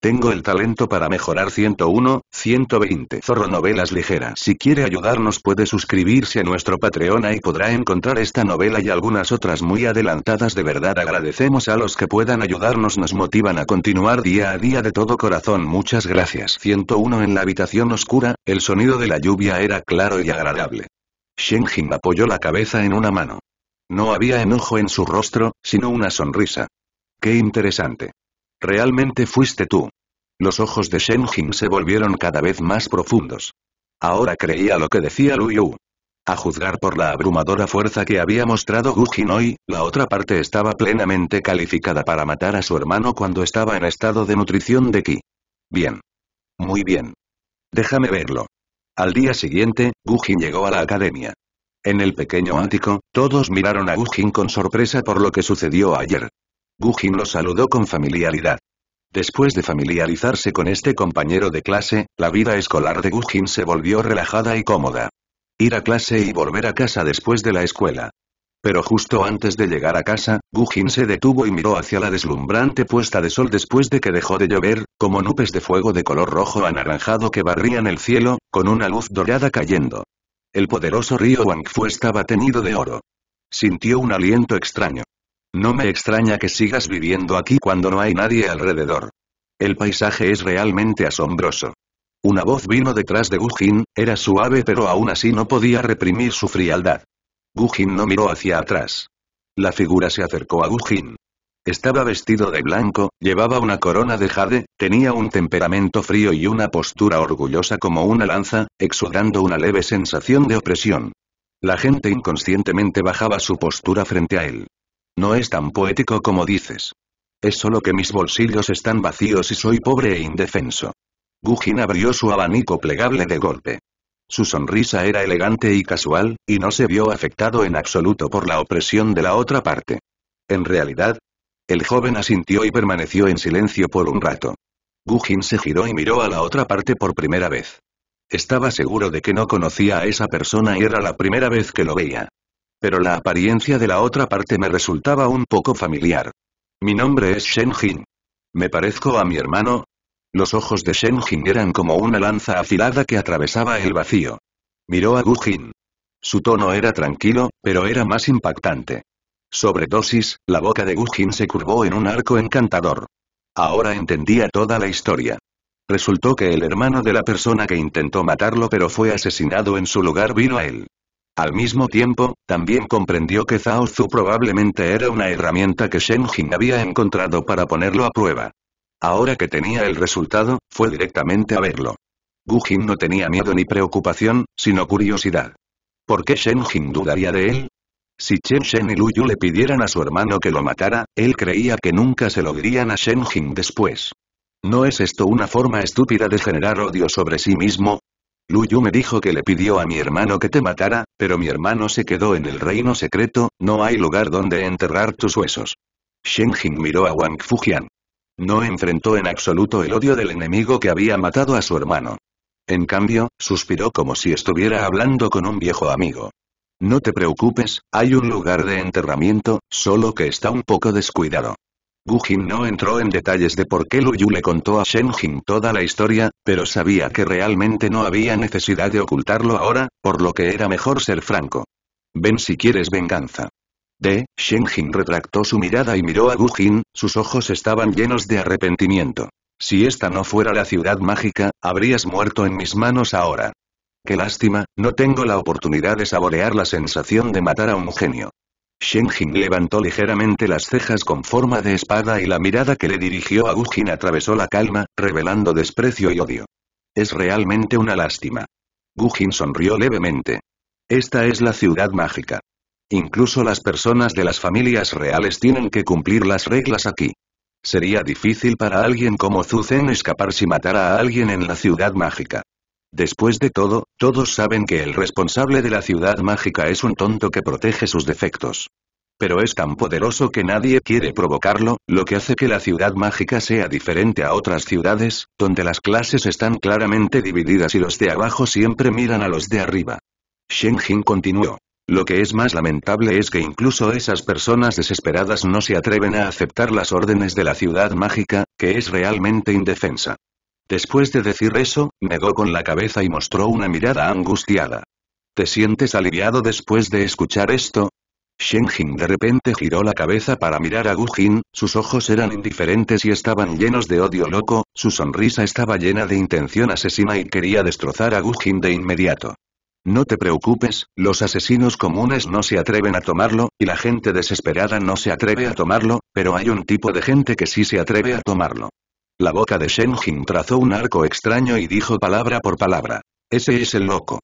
Tengo el talento para mejorar 101, 120 Zorro Novelas Ligeras. Si quiere ayudarnos puede suscribirse a nuestro Patreon y podrá encontrar esta novela y algunas otras muy adelantadas de verdad agradecemos a los que puedan ayudarnos nos motivan a continuar día a día de todo corazón muchas gracias 101 en la habitación oscura, el sonido de la lluvia era claro y agradable. Shenjin apoyó la cabeza en una mano. No había enojo en su rostro, sino una sonrisa. Qué interesante. Realmente fuiste tú. Los ojos de Shen se volvieron cada vez más profundos. Ahora creía lo que decía Lu Yu. A juzgar por la abrumadora fuerza que había mostrado Gu Jin hoy, la otra parte estaba plenamente calificada para matar a su hermano cuando estaba en estado de nutrición de Qi. Bien. Muy bien. Déjame verlo. Al día siguiente, Gu Jin llegó a la academia. En el pequeño ático, todos miraron a Gu Jin con sorpresa por lo que sucedió ayer. Gujin lo saludó con familiaridad. Después de familiarizarse con este compañero de clase, la vida escolar de Gujin se volvió relajada y cómoda. Ir a clase y volver a casa después de la escuela. Pero justo antes de llegar a casa, Gujin se detuvo y miró hacia la deslumbrante puesta de sol después de que dejó de llover, como nubes de fuego de color rojo anaranjado que barrían el cielo, con una luz dorada cayendo. El poderoso río Wangfu estaba tenido de oro. Sintió un aliento extraño. No me extraña que sigas viviendo aquí cuando no hay nadie alrededor. El paisaje es realmente asombroso. Una voz vino detrás de Gujin, era suave pero aún así no podía reprimir su frialdad. Gujin no miró hacia atrás. La figura se acercó a Gujin. Estaba vestido de blanco, llevaba una corona de jade, tenía un temperamento frío y una postura orgullosa como una lanza, exudando una leve sensación de opresión. La gente inconscientemente bajaba su postura frente a él. No es tan poético como dices. Es solo que mis bolsillos están vacíos y soy pobre e indefenso. Gugin abrió su abanico plegable de golpe. Su sonrisa era elegante y casual, y no se vio afectado en absoluto por la opresión de la otra parte. En realidad, el joven asintió y permaneció en silencio por un rato. Gugin se giró y miró a la otra parte por primera vez. Estaba seguro de que no conocía a esa persona y era la primera vez que lo veía. Pero la apariencia de la otra parte me resultaba un poco familiar. Mi nombre es Shen Jin. ¿Me parezco a mi hermano? Los ojos de Shen Jin eran como una lanza afilada que atravesaba el vacío. Miró a Gu Jin. Su tono era tranquilo, pero era más impactante. Sobre dosis, la boca de Gu Jin se curvó en un arco encantador. Ahora entendía toda la historia. Resultó que el hermano de la persona que intentó matarlo pero fue asesinado en su lugar vino a él. Al mismo tiempo, también comprendió que Zhao Zhu probablemente era una herramienta que Shen Jin había encontrado para ponerlo a prueba. Ahora que tenía el resultado, fue directamente a verlo. Gu Jin no tenía miedo ni preocupación, sino curiosidad. ¿Por qué Shen Jin dudaría de él? Si Chen Shen y Lu Yu le pidieran a su hermano que lo matara, él creía que nunca se lo dirían a Shen Jing después. ¿No es esto una forma estúpida de generar odio sobre sí mismo? Yu me dijo que le pidió a mi hermano que te matara, pero mi hermano se quedó en el reino secreto, no hay lugar donde enterrar tus huesos. Shen miró a Wang Fujian. No enfrentó en absoluto el odio del enemigo que había matado a su hermano. En cambio, suspiró como si estuviera hablando con un viejo amigo. No te preocupes, hay un lugar de enterramiento, solo que está un poco descuidado. Gu Jin no entró en detalles de por qué Lu Yu le contó a Shen Jin toda la historia, pero sabía que realmente no había necesidad de ocultarlo ahora, por lo que era mejor ser franco. Ven si quieres venganza. De, Shen Jin retractó su mirada y miró a Gu Jin, sus ojos estaban llenos de arrepentimiento. Si esta no fuera la ciudad mágica, habrías muerto en mis manos ahora. Qué lástima, no tengo la oportunidad de saborear la sensación de matar a un genio. Shen Jin levantó ligeramente las cejas con forma de espada y la mirada que le dirigió a Wu atravesó la calma, revelando desprecio y odio. Es realmente una lástima. Gujin sonrió levemente. Esta es la ciudad mágica. Incluso las personas de las familias reales tienen que cumplir las reglas aquí. Sería difícil para alguien como Zhu Zen escapar si matara a alguien en la ciudad mágica. Después de todo, todos saben que el responsable de la ciudad mágica es un tonto que protege sus defectos pero es tan poderoso que nadie quiere provocarlo, lo que hace que la ciudad mágica sea diferente a otras ciudades, donde las clases están claramente divididas y los de abajo siempre miran a los de arriba. Shen Jin continuó. Lo que es más lamentable es que incluso esas personas desesperadas no se atreven a aceptar las órdenes de la ciudad mágica, que es realmente indefensa. Después de decir eso, negó con la cabeza y mostró una mirada angustiada. ¿Te sientes aliviado después de escuchar esto? Shenjin de repente giró la cabeza para mirar a Gu sus ojos eran indiferentes y estaban llenos de odio loco, su sonrisa estaba llena de intención asesina y quería destrozar a Gujin de inmediato. No te preocupes, los asesinos comunes no se atreven a tomarlo, y la gente desesperada no se atreve a tomarlo, pero hay un tipo de gente que sí se atreve a tomarlo. La boca de Shenjin trazó un arco extraño y dijo palabra por palabra. Ese es el loco.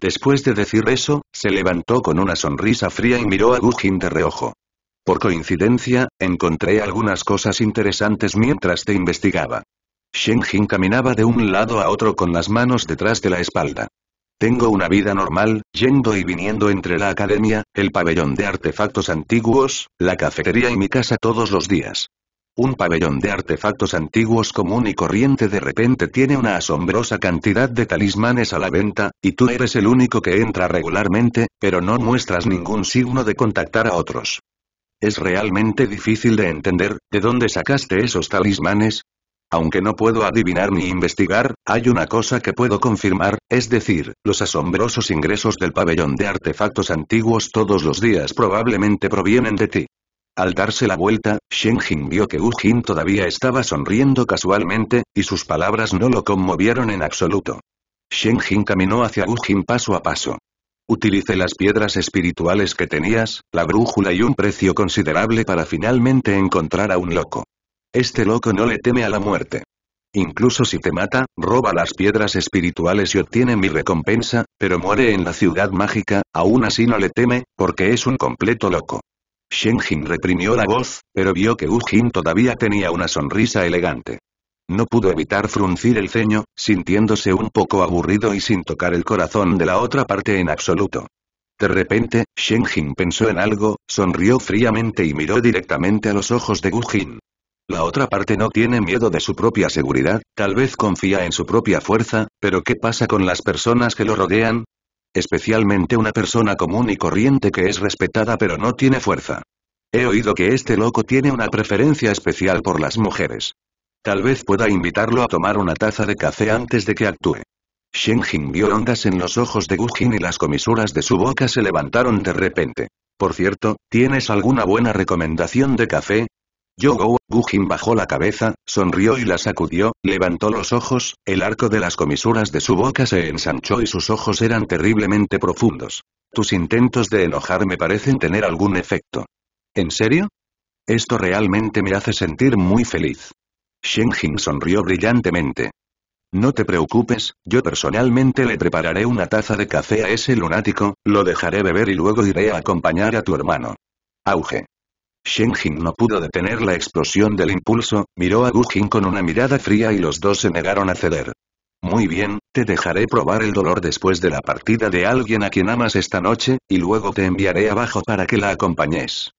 Después de decir eso, se levantó con una sonrisa fría y miró a Jin de reojo. Por coincidencia, encontré algunas cosas interesantes mientras te investigaba. Shen caminaba de un lado a otro con las manos detrás de la espalda. Tengo una vida normal, yendo y viniendo entre la academia, el pabellón de artefactos antiguos, la cafetería y mi casa todos los días. Un pabellón de artefactos antiguos común y corriente de repente tiene una asombrosa cantidad de talismanes a la venta, y tú eres el único que entra regularmente, pero no muestras ningún signo de contactar a otros. Es realmente difícil de entender, ¿de dónde sacaste esos talismanes? Aunque no puedo adivinar ni investigar, hay una cosa que puedo confirmar, es decir, los asombrosos ingresos del pabellón de artefactos antiguos todos los días probablemente provienen de ti. Al darse la vuelta, Shen vio que Wu Jin todavía estaba sonriendo casualmente, y sus palabras no lo conmovieron en absoluto. Shen caminó hacia Wu Jin paso a paso. Utilicé las piedras espirituales que tenías, la brújula y un precio considerable para finalmente encontrar a un loco. Este loco no le teme a la muerte. Incluso si te mata, roba las piedras espirituales y obtiene mi recompensa, pero muere en la ciudad mágica, aún así no le teme, porque es un completo loco. Shen reprimió la voz, pero vio que Gujin todavía tenía una sonrisa elegante. No pudo evitar fruncir el ceño, sintiéndose un poco aburrido y sin tocar el corazón de la otra parte en absoluto. De repente, Shen pensó en algo, sonrió fríamente y miró directamente a los ojos de Gu La otra parte no tiene miedo de su propia seguridad, tal vez confía en su propia fuerza, pero ¿qué pasa con las personas que lo rodean? Especialmente una persona común y corriente que es respetada pero no tiene fuerza. He oído que este loco tiene una preferencia especial por las mujeres. Tal vez pueda invitarlo a tomar una taza de café antes de que actúe. Shen Jing vio ondas en los ojos de Gujin y las comisuras de su boca se levantaron de repente. Por cierto, ¿tienes alguna buena recomendación de café? Yo Gujin bajó la cabeza, sonrió y la sacudió, levantó los ojos, el arco de las comisuras de su boca se ensanchó y sus ojos eran terriblemente profundos. Tus intentos de enojar me parecen tener algún efecto. ¿En serio? Esto realmente me hace sentir muy feliz. Shenjin sonrió brillantemente. No te preocupes, yo personalmente le prepararé una taza de café a ese lunático, lo dejaré beber y luego iré a acompañar a tu hermano. Auge. Shen no pudo detener la explosión del impulso, miró a Gu con una mirada fría y los dos se negaron a ceder. Muy bien, te dejaré probar el dolor después de la partida de alguien a quien amas esta noche, y luego te enviaré abajo para que la acompañes.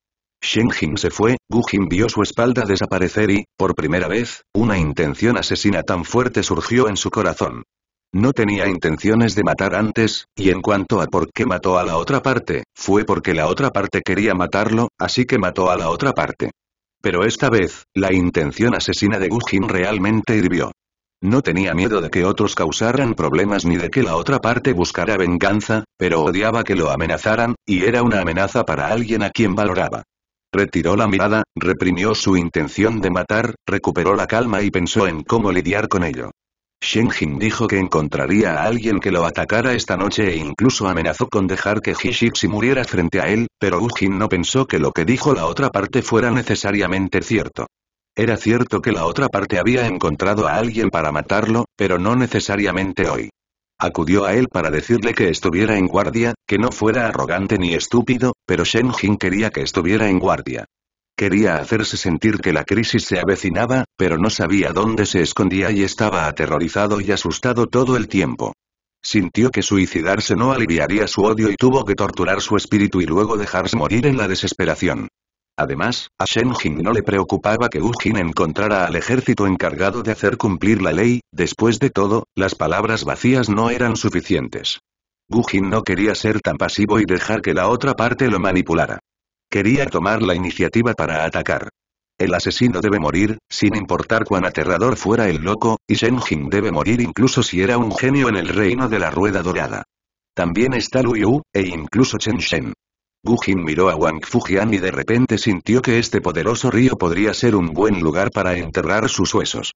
Shen se fue, Gu vio su espalda desaparecer y, por primera vez, una intención asesina tan fuerte surgió en su corazón. No tenía intenciones de matar antes, y en cuanto a por qué mató a la otra parte, fue porque la otra parte quería matarlo, así que mató a la otra parte. Pero esta vez, la intención asesina de Gujin realmente hirvió. No tenía miedo de que otros causaran problemas ni de que la otra parte buscara venganza, pero odiaba que lo amenazaran, y era una amenaza para alguien a quien valoraba. Retiró la mirada, reprimió su intención de matar, recuperó la calma y pensó en cómo lidiar con ello. Shen Jin dijo que encontraría a alguien que lo atacara esta noche e incluso amenazó con dejar que Hishixi muriera frente a él, pero Wu Jin no pensó que lo que dijo la otra parte fuera necesariamente cierto. Era cierto que la otra parte había encontrado a alguien para matarlo, pero no necesariamente hoy. Acudió a él para decirle que estuviera en guardia, que no fuera arrogante ni estúpido, pero Shen quería que estuviera en guardia. Quería hacerse sentir que la crisis se avecinaba, pero no sabía dónde se escondía y estaba aterrorizado y asustado todo el tiempo. Sintió que suicidarse no aliviaría su odio y tuvo que torturar su espíritu y luego dejarse morir en la desesperación. Además, a Shen Jing no le preocupaba que Ujin encontrara al ejército encargado de hacer cumplir la ley, después de todo, las palabras vacías no eran suficientes. Jin no quería ser tan pasivo y dejar que la otra parte lo manipulara. Quería tomar la iniciativa para atacar. El asesino debe morir, sin importar cuán aterrador fuera el loco, y Shenjin debe morir incluso si era un genio en el reino de la rueda dorada. También está Yu, e incluso Chen Shen. Gu Jin miró a Wang Fujian y de repente sintió que este poderoso río podría ser un buen lugar para enterrar sus huesos.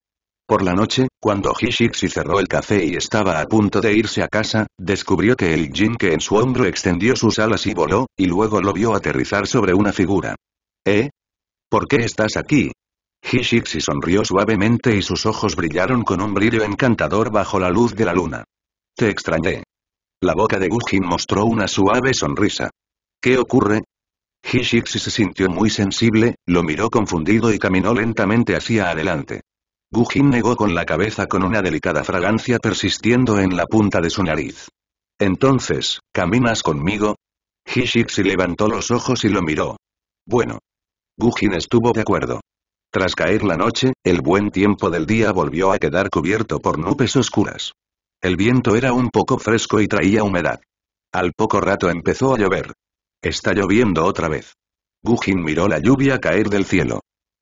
Por la noche, cuando Hishixi cerró el café y estaba a punto de irse a casa, descubrió que el Jin que en su hombro extendió sus alas y voló, y luego lo vio aterrizar sobre una figura. ¿Eh? ¿Por qué estás aquí? Hishixi sonrió suavemente y sus ojos brillaron con un brillo encantador bajo la luz de la luna. Te extrañé. La boca de Gujin mostró una suave sonrisa. ¿Qué ocurre? Hishixi se sintió muy sensible, lo miró confundido y caminó lentamente hacia adelante. Gujin negó con la cabeza con una delicada fragancia persistiendo en la punta de su nariz. Entonces, ¿caminas conmigo? Hishixi levantó los ojos y lo miró. Bueno. Gujin estuvo de acuerdo. Tras caer la noche, el buen tiempo del día volvió a quedar cubierto por nubes oscuras. El viento era un poco fresco y traía humedad. Al poco rato empezó a llover. Está lloviendo otra vez. Gujin miró la lluvia caer del cielo.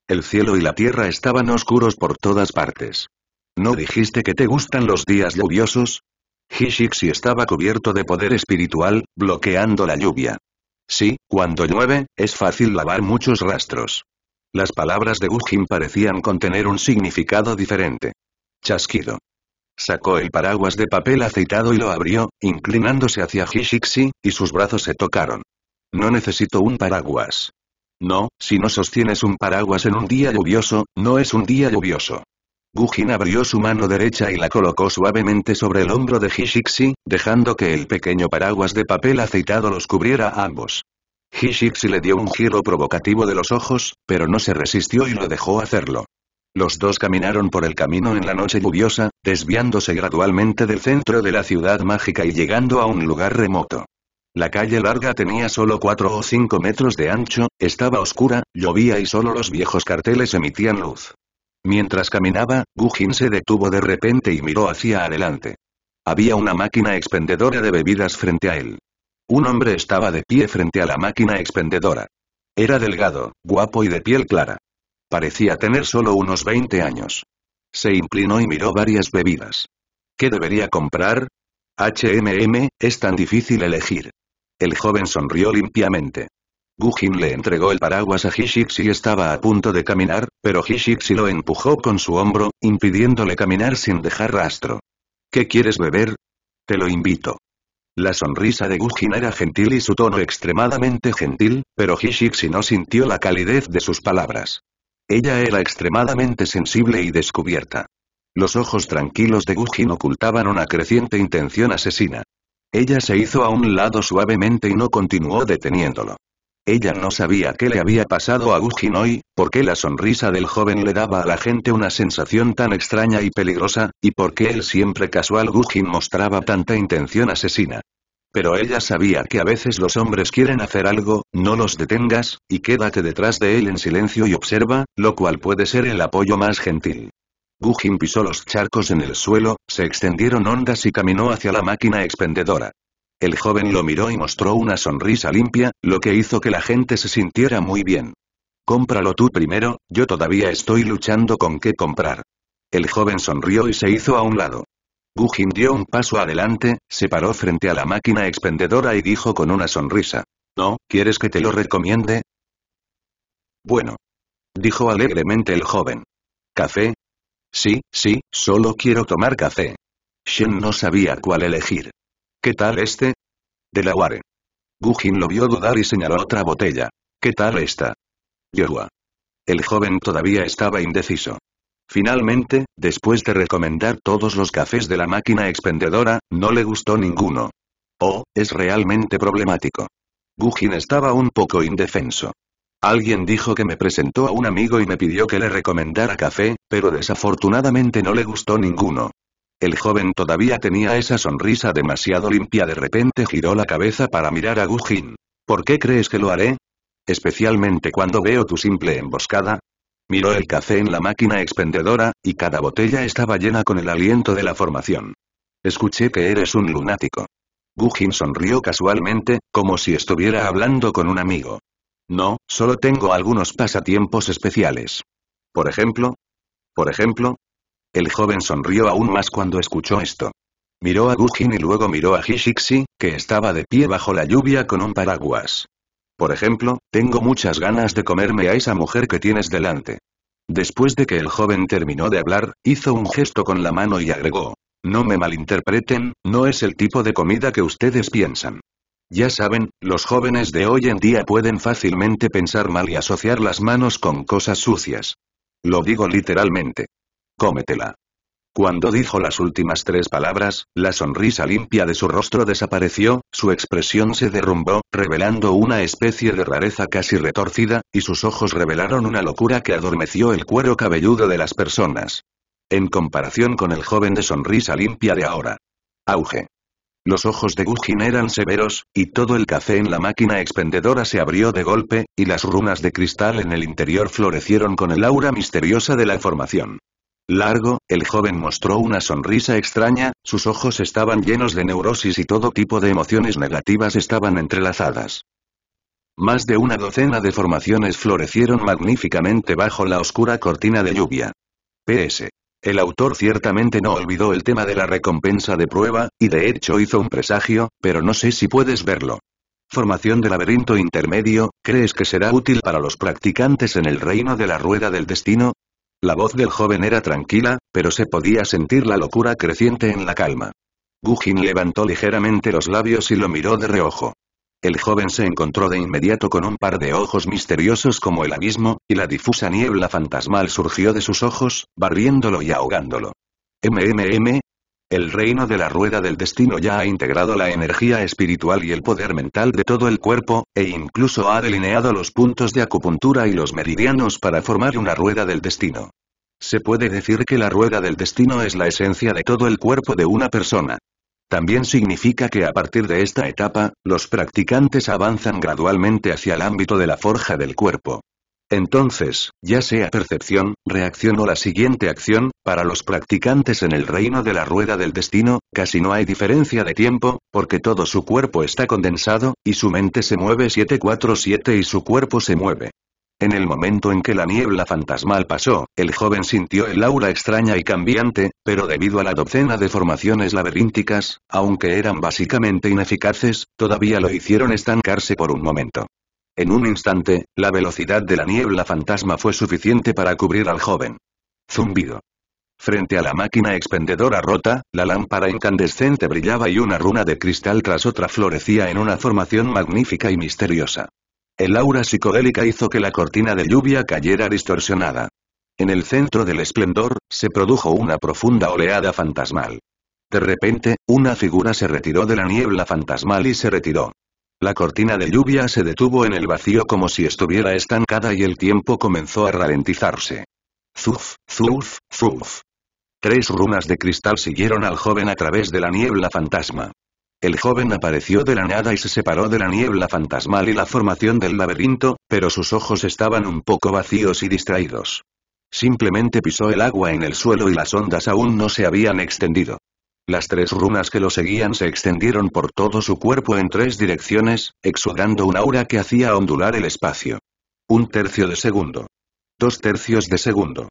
El cielo y la tierra estaban oscuros por todas partes. ¿No dijiste que te gustan los días lluviosos? Hishixi estaba cubierto de poder espiritual, bloqueando la lluvia. Sí, cuando llueve, es fácil lavar muchos rastros. Las palabras de Gujin parecían contener un significado diferente. Chasquido. Sacó el paraguas de papel aceitado y lo abrió, inclinándose hacia Hishixi, y sus brazos se tocaron. No necesito un paraguas. No, si no sostienes un paraguas en un día lluvioso, no es un día lluvioso. Gujin abrió su mano derecha y la colocó suavemente sobre el hombro de Hishixi, dejando que el pequeño paraguas de papel aceitado los cubriera a ambos. Hishixi le dio un giro provocativo de los ojos, pero no se resistió y lo dejó hacerlo. Los dos caminaron por el camino en la noche lluviosa, desviándose gradualmente del centro de la ciudad mágica y llegando a un lugar remoto. La calle larga tenía solo cuatro o cinco metros de ancho, estaba oscura, llovía y solo los viejos carteles emitían luz. Mientras caminaba, Gugin se detuvo de repente y miró hacia adelante. Había una máquina expendedora de bebidas frente a él. Un hombre estaba de pie frente a la máquina expendedora. Era delgado, guapo y de piel clara. Parecía tener solo unos 20 años. Se inclinó y miró varias bebidas. ¿Qué debería comprar? HMM, es tan difícil elegir. El joven sonrió limpiamente. Gujin le entregó el paraguas a Hishixi y estaba a punto de caminar, pero Hishixi lo empujó con su hombro, impidiéndole caminar sin dejar rastro. ¿Qué quieres beber? Te lo invito. La sonrisa de Gujin era gentil y su tono extremadamente gentil, pero Hishixi no sintió la calidez de sus palabras. Ella era extremadamente sensible y descubierta. Los ojos tranquilos de Gujin ocultaban una creciente intención asesina. Ella se hizo a un lado suavemente y no continuó deteniéndolo. Ella no sabía qué le había pasado a hoy, por qué la sonrisa del joven le daba a la gente una sensación tan extraña y peligrosa, y por qué el siempre casual Gujin mostraba tanta intención asesina. Pero ella sabía que a veces los hombres quieren hacer algo, no los detengas, y quédate detrás de él en silencio y observa, lo cual puede ser el apoyo más gentil. Gujin pisó los charcos en el suelo, se extendieron ondas y caminó hacia la máquina expendedora. El joven lo miró y mostró una sonrisa limpia, lo que hizo que la gente se sintiera muy bien. Cómpralo tú primero, yo todavía estoy luchando con qué comprar. El joven sonrió y se hizo a un lado. Gujin dio un paso adelante, se paró frente a la máquina expendedora y dijo con una sonrisa. ¿No, quieres que te lo recomiende? Bueno. Dijo alegremente el joven. Café, Sí, sí, solo quiero tomar café. Shen no sabía cuál elegir. ¿Qué tal este? De Delaware. Gujin lo vio dudar y señaló otra botella. ¿Qué tal esta? Yohua. El joven todavía estaba indeciso. Finalmente, después de recomendar todos los cafés de la máquina expendedora, no le gustó ninguno. Oh, es realmente problemático. Gujin estaba un poco indefenso. Alguien dijo que me presentó a un amigo y me pidió que le recomendara café, pero desafortunadamente no le gustó ninguno. El joven todavía tenía esa sonrisa demasiado limpia. De repente giró la cabeza para mirar a Gujin. ¿Por qué crees que lo haré? Especialmente cuando veo tu simple emboscada. Miró el café en la máquina expendedora, y cada botella estaba llena con el aliento de la formación. Escuché que eres un lunático. Gujin sonrió casualmente, como si estuviera hablando con un amigo. No, solo tengo algunos pasatiempos especiales. Por ejemplo. Por ejemplo. El joven sonrió aún más cuando escuchó esto. Miró a Gujin y luego miró a Hishixi, que estaba de pie bajo la lluvia con un paraguas. Por ejemplo, tengo muchas ganas de comerme a esa mujer que tienes delante. Después de que el joven terminó de hablar, hizo un gesto con la mano y agregó. No me malinterpreten, no es el tipo de comida que ustedes piensan. Ya saben, los jóvenes de hoy en día pueden fácilmente pensar mal y asociar las manos con cosas sucias. Lo digo literalmente. Cómetela. Cuando dijo las últimas tres palabras, la sonrisa limpia de su rostro desapareció, su expresión se derrumbó, revelando una especie de rareza casi retorcida, y sus ojos revelaron una locura que adormeció el cuero cabelludo de las personas. En comparación con el joven de sonrisa limpia de ahora. Auge. Los ojos de Gugin eran severos, y todo el café en la máquina expendedora se abrió de golpe, y las runas de cristal en el interior florecieron con el aura misteriosa de la formación. Largo, el joven mostró una sonrisa extraña, sus ojos estaban llenos de neurosis y todo tipo de emociones negativas estaban entrelazadas. Más de una docena de formaciones florecieron magníficamente bajo la oscura cortina de lluvia. PS. El autor ciertamente no olvidó el tema de la recompensa de prueba, y de hecho hizo un presagio, pero no sé si puedes verlo. Formación de laberinto intermedio, ¿crees que será útil para los practicantes en el reino de la rueda del destino? La voz del joven era tranquila, pero se podía sentir la locura creciente en la calma. Gugin levantó ligeramente los labios y lo miró de reojo. El joven se encontró de inmediato con un par de ojos misteriosos como el abismo, y la difusa niebla fantasmal surgió de sus ojos, barriéndolo y ahogándolo. MMM. El reino de la rueda del destino ya ha integrado la energía espiritual y el poder mental de todo el cuerpo, e incluso ha delineado los puntos de acupuntura y los meridianos para formar una rueda del destino. Se puede decir que la rueda del destino es la esencia de todo el cuerpo de una persona. También significa que a partir de esta etapa, los practicantes avanzan gradualmente hacia el ámbito de la forja del cuerpo. Entonces, ya sea percepción, reacción o la siguiente acción, para los practicantes en el reino de la rueda del destino, casi no hay diferencia de tiempo, porque todo su cuerpo está condensado, y su mente se mueve 747 y su cuerpo se mueve. En el momento en que la niebla fantasmal pasó, el joven sintió el aura extraña y cambiante, pero debido a la docena de formaciones laberínticas, aunque eran básicamente ineficaces, todavía lo hicieron estancarse por un momento. En un instante, la velocidad de la niebla fantasma fue suficiente para cubrir al joven. Zumbido. Frente a la máquina expendedora rota, la lámpara incandescente brillaba y una runa de cristal tras otra florecía en una formación magnífica y misteriosa. El aura psicodélica hizo que la cortina de lluvia cayera distorsionada. En el centro del esplendor, se produjo una profunda oleada fantasmal. De repente, una figura se retiró de la niebla fantasmal y se retiró. La cortina de lluvia se detuvo en el vacío como si estuviera estancada y el tiempo comenzó a ralentizarse. Zuf, zuf, zuf. Tres runas de cristal siguieron al joven a través de la niebla fantasma. El joven apareció de la nada y se separó de la niebla fantasmal y la formación del laberinto, pero sus ojos estaban un poco vacíos y distraídos. Simplemente pisó el agua en el suelo y las ondas aún no se habían extendido. Las tres runas que lo seguían se extendieron por todo su cuerpo en tres direcciones, exudando un aura que hacía ondular el espacio. Un tercio de segundo. Dos tercios de segundo.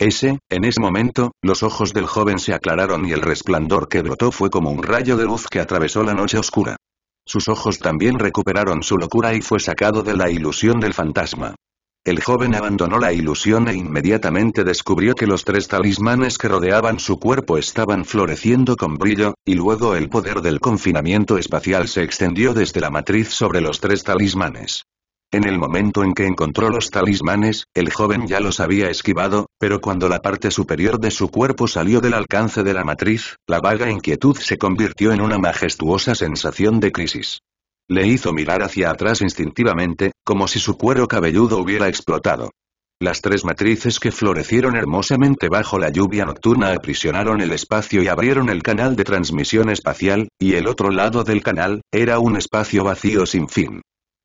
Ese, en ese momento, los ojos del joven se aclararon y el resplandor que brotó fue como un rayo de luz que atravesó la noche oscura. Sus ojos también recuperaron su locura y fue sacado de la ilusión del fantasma. El joven abandonó la ilusión e inmediatamente descubrió que los tres talismanes que rodeaban su cuerpo estaban floreciendo con brillo, y luego el poder del confinamiento espacial se extendió desde la matriz sobre los tres talismanes. En el momento en que encontró los talismanes, el joven ya los había esquivado, pero cuando la parte superior de su cuerpo salió del alcance de la matriz, la vaga inquietud se convirtió en una majestuosa sensación de crisis. Le hizo mirar hacia atrás instintivamente, como si su cuero cabelludo hubiera explotado. Las tres matrices que florecieron hermosamente bajo la lluvia nocturna aprisionaron el espacio y abrieron el canal de transmisión espacial, y el otro lado del canal, era un espacio vacío sin fin.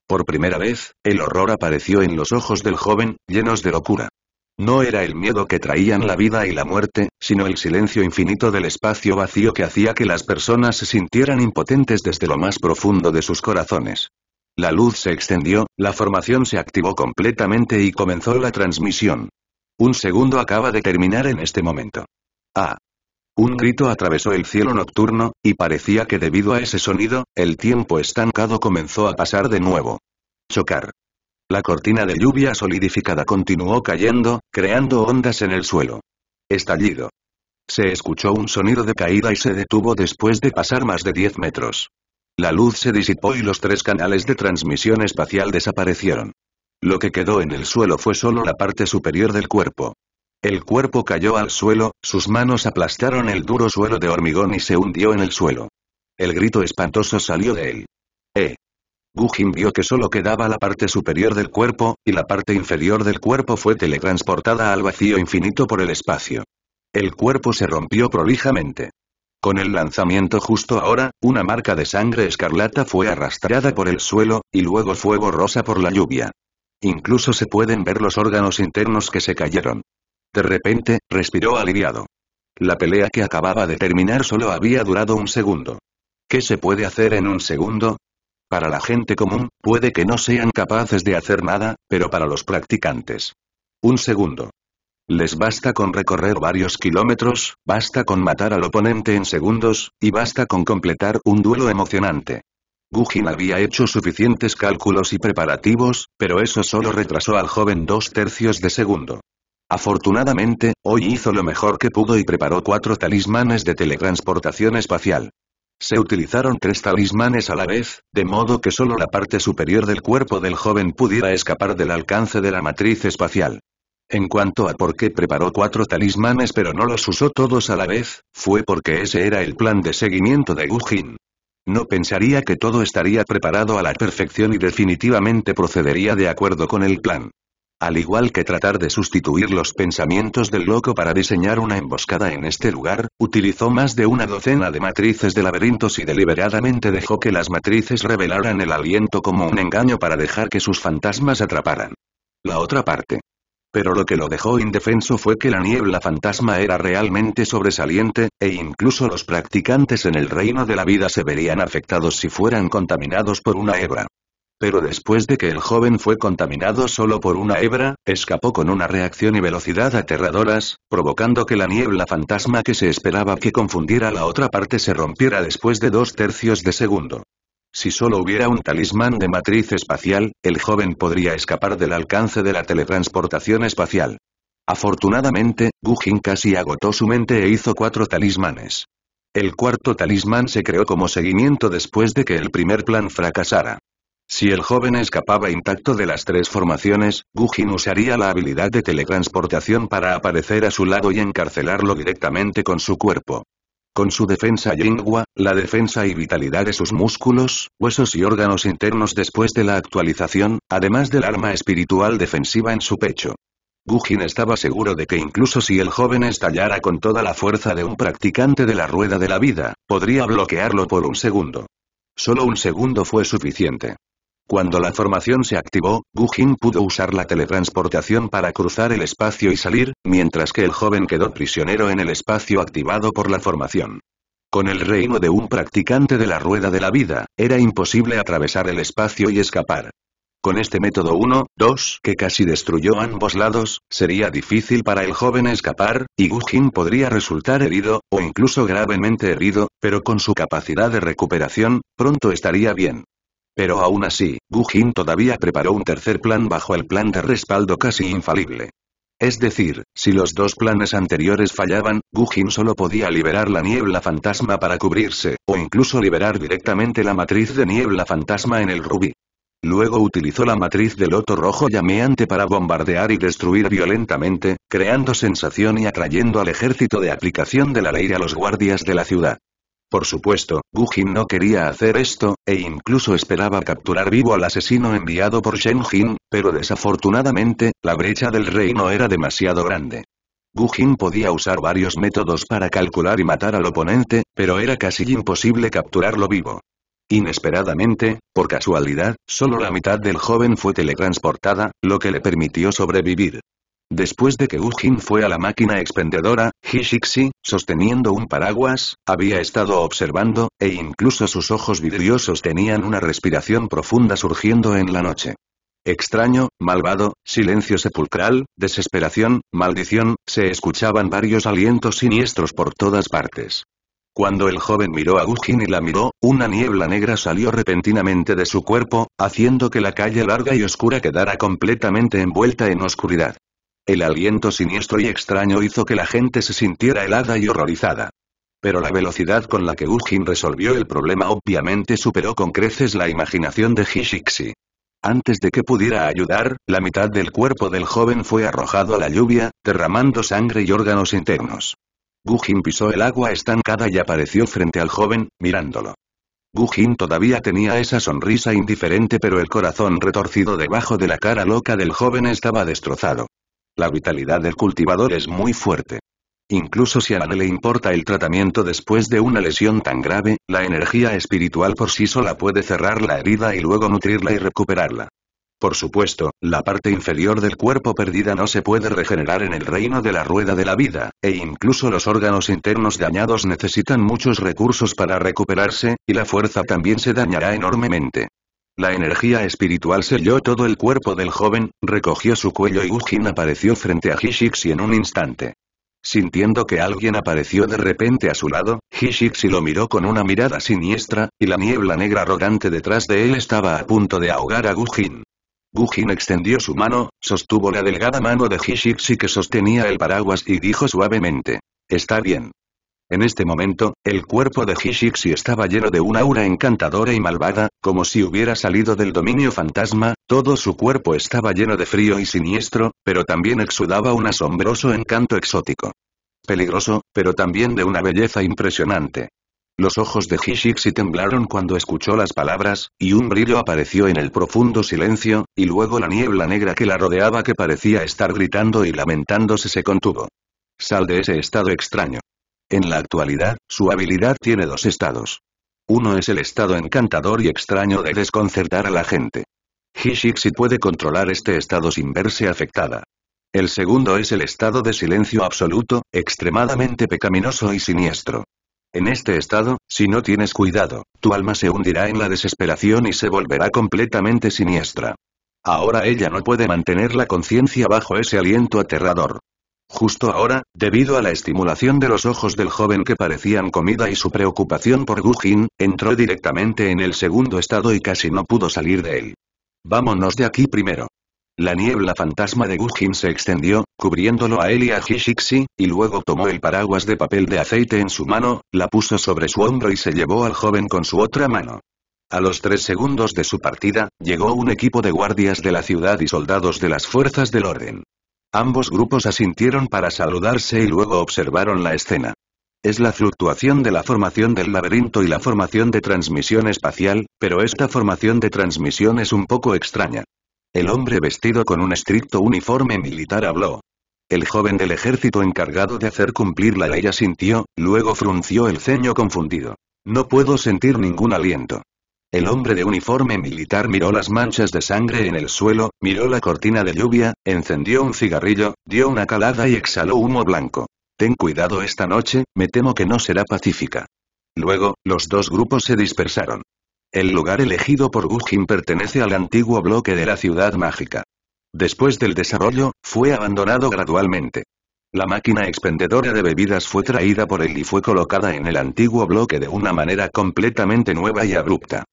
Por primera vez, el horror apareció en los ojos del joven, llenos de locura. No era el miedo que traían la vida y la muerte, sino el silencio infinito del espacio vacío que hacía que las personas se sintieran impotentes desde lo más profundo de sus corazones. La luz se extendió, la formación se activó completamente y comenzó la transmisión. Un segundo acaba de terminar en este momento. Ah, un grito atravesó el cielo nocturno, y parecía que debido a ese sonido, el tiempo estancado comenzó a pasar de nuevo. Chocar. La cortina de lluvia solidificada continuó cayendo, creando ondas en el suelo. Estallido. Se escuchó un sonido de caída y se detuvo después de pasar más de 10 metros. La luz se disipó y los tres canales de transmisión espacial desaparecieron. Lo que quedó en el suelo fue solo la parte superior del cuerpo. El cuerpo cayó al suelo, sus manos aplastaron el duro suelo de hormigón y se hundió en el suelo. El grito espantoso salió de él. ¡Eh! Gujin vio que solo quedaba la parte superior del cuerpo, y la parte inferior del cuerpo fue teletransportada al vacío infinito por el espacio. El cuerpo se rompió prolijamente. Con el lanzamiento justo ahora, una marca de sangre escarlata fue arrastrada por el suelo, y luego fue borrosa por la lluvia. Incluso se pueden ver los órganos internos que se cayeron. De repente, respiró aliviado. La pelea que acababa de terminar solo había durado un segundo. ¿Qué se puede hacer en un segundo? Para la gente común, puede que no sean capaces de hacer nada, pero para los practicantes. Un segundo. Les basta con recorrer varios kilómetros, basta con matar al oponente en segundos, y basta con completar un duelo emocionante. Gugin había hecho suficientes cálculos y preparativos, pero eso solo retrasó al joven dos tercios de segundo. Afortunadamente, hoy hizo lo mejor que pudo y preparó cuatro talismanes de teletransportación espacial. Se utilizaron tres talismanes a la vez, de modo que solo la parte superior del cuerpo del joven pudiera escapar del alcance de la matriz espacial. En cuanto a por qué preparó cuatro talismanes pero no los usó todos a la vez, fue porque ese era el plan de seguimiento de Gujin. No pensaría que todo estaría preparado a la perfección y definitivamente procedería de acuerdo con el plan. Al igual que tratar de sustituir los pensamientos del loco para diseñar una emboscada en este lugar, utilizó más de una docena de matrices de laberintos y deliberadamente dejó que las matrices revelaran el aliento como un engaño para dejar que sus fantasmas atraparan. La otra parte. Pero lo que lo dejó indefenso fue que la niebla fantasma era realmente sobresaliente, e incluso los practicantes en el reino de la vida se verían afectados si fueran contaminados por una hebra. Pero después de que el joven fue contaminado solo por una hebra, escapó con una reacción y velocidad aterradoras, provocando que la niebla fantasma que se esperaba que confundiera la otra parte se rompiera después de dos tercios de segundo. Si solo hubiera un talismán de matriz espacial, el joven podría escapar del alcance de la teletransportación espacial. Afortunadamente, Gujin casi agotó su mente e hizo cuatro talismanes. El cuarto talismán se creó como seguimiento después de que el primer plan fracasara. Si el joven escapaba intacto de las tres formaciones, Gujin usaría la habilidad de teletransportación para aparecer a su lado y encarcelarlo directamente con su cuerpo. Con su defensa lengua, la defensa y vitalidad de sus músculos, huesos y órganos internos después de la actualización, además del arma espiritual defensiva en su pecho. Gugin estaba seguro de que incluso si el joven estallara con toda la fuerza de un practicante de la rueda de la vida, podría bloquearlo por un segundo. Solo un segundo fue suficiente. Cuando la formación se activó, Gu pudo usar la teletransportación para cruzar el espacio y salir, mientras que el joven quedó prisionero en el espacio activado por la formación. Con el reino de un practicante de la rueda de la vida, era imposible atravesar el espacio y escapar. Con este método 1, 2, que casi destruyó ambos lados, sería difícil para el joven escapar, y Gu podría resultar herido, o incluso gravemente herido, pero con su capacidad de recuperación, pronto estaría bien. Pero aún así, Gujin todavía preparó un tercer plan bajo el plan de respaldo casi infalible. Es decir, si los dos planes anteriores fallaban, Gujin solo podía liberar la niebla fantasma para cubrirse, o incluso liberar directamente la matriz de niebla fantasma en el rubí. Luego utilizó la matriz de loto rojo llameante para bombardear y destruir violentamente, creando sensación y atrayendo al ejército de aplicación de la ley a los guardias de la ciudad. Por supuesto, Gujin no quería hacer esto, e incluso esperaba capturar vivo al asesino enviado por Shen Jin, pero desafortunadamente, la brecha del reino era demasiado grande. Gujin podía usar varios métodos para calcular y matar al oponente, pero era casi imposible capturarlo vivo. Inesperadamente, por casualidad, solo la mitad del joven fue teletransportada, lo que le permitió sobrevivir. Después de que Ujin fue a la máquina expendedora, Hishixi, sosteniendo un paraguas, había estado observando, e incluso sus ojos vidriosos tenían una respiración profunda surgiendo en la noche. Extraño, malvado, silencio sepulcral, desesperación, maldición, se escuchaban varios alientos siniestros por todas partes. Cuando el joven miró a Ujin y la miró, una niebla negra salió repentinamente de su cuerpo, haciendo que la calle larga y oscura quedara completamente envuelta en oscuridad. El aliento siniestro y extraño hizo que la gente se sintiera helada y horrorizada. Pero la velocidad con la que Gujin resolvió el problema obviamente superó con creces la imaginación de Hishixi. Antes de que pudiera ayudar, la mitad del cuerpo del joven fue arrojado a la lluvia, derramando sangre y órganos internos. Gujin pisó el agua estancada y apareció frente al joven, mirándolo. Gujin todavía tenía esa sonrisa indiferente pero el corazón retorcido debajo de la cara loca del joven estaba destrozado. La vitalidad del cultivador es muy fuerte. Incluso si a nadie le importa el tratamiento después de una lesión tan grave, la energía espiritual por sí sola puede cerrar la herida y luego nutrirla y recuperarla. Por supuesto, la parte inferior del cuerpo perdida no se puede regenerar en el reino de la rueda de la vida, e incluso los órganos internos dañados necesitan muchos recursos para recuperarse, y la fuerza también se dañará enormemente. La energía espiritual selló todo el cuerpo del joven, recogió su cuello y Gujin apareció frente a Hishixi en un instante. Sintiendo que alguien apareció de repente a su lado, Hishixi lo miró con una mirada siniestra, y la niebla negra arrogante detrás de él estaba a punto de ahogar a Gujin. Gujin extendió su mano, sostuvo la delgada mano de Hishixi que sostenía el paraguas y dijo suavemente. Está bien. En este momento, el cuerpo de Hishixi estaba lleno de una aura encantadora y malvada, como si hubiera salido del dominio fantasma, todo su cuerpo estaba lleno de frío y siniestro, pero también exudaba un asombroso encanto exótico. Peligroso, pero también de una belleza impresionante. Los ojos de Hishixi temblaron cuando escuchó las palabras, y un brillo apareció en el profundo silencio, y luego la niebla negra que la rodeaba que parecía estar gritando y lamentándose se contuvo. Sal de ese estado extraño. En la actualidad, su habilidad tiene dos estados. Uno es el estado encantador y extraño de desconcertar a la gente. Hishixi puede controlar este estado sin verse afectada. El segundo es el estado de silencio absoluto, extremadamente pecaminoso y siniestro. En este estado, si no tienes cuidado, tu alma se hundirá en la desesperación y se volverá completamente siniestra. Ahora ella no puede mantener la conciencia bajo ese aliento aterrador. Justo ahora, debido a la estimulación de los ojos del joven que parecían comida y su preocupación por Gujin, entró directamente en el segundo estado y casi no pudo salir de él. Vámonos de aquí primero. La niebla fantasma de Gujin se extendió, cubriéndolo a él y a Hishixi, y luego tomó el paraguas de papel de aceite en su mano, la puso sobre su hombro y se llevó al joven con su otra mano. A los tres segundos de su partida, llegó un equipo de guardias de la ciudad y soldados de las fuerzas del orden. Ambos grupos asintieron para saludarse y luego observaron la escena. Es la fluctuación de la formación del laberinto y la formación de transmisión espacial, pero esta formación de transmisión es un poco extraña. El hombre vestido con un estricto uniforme militar habló. El joven del ejército encargado de hacer cumplir la ley asintió, luego frunció el ceño confundido. No puedo sentir ningún aliento. El hombre de uniforme militar miró las manchas de sangre en el suelo, miró la cortina de lluvia, encendió un cigarrillo, dio una calada y exhaló humo blanco. Ten cuidado esta noche, me temo que no será pacífica. Luego, los dos grupos se dispersaron. El lugar elegido por Gujin pertenece al antiguo bloque de la ciudad mágica. Después del desarrollo, fue abandonado gradualmente. La máquina expendedora de bebidas fue traída por él y fue colocada en el antiguo bloque de una manera completamente nueva y abrupta.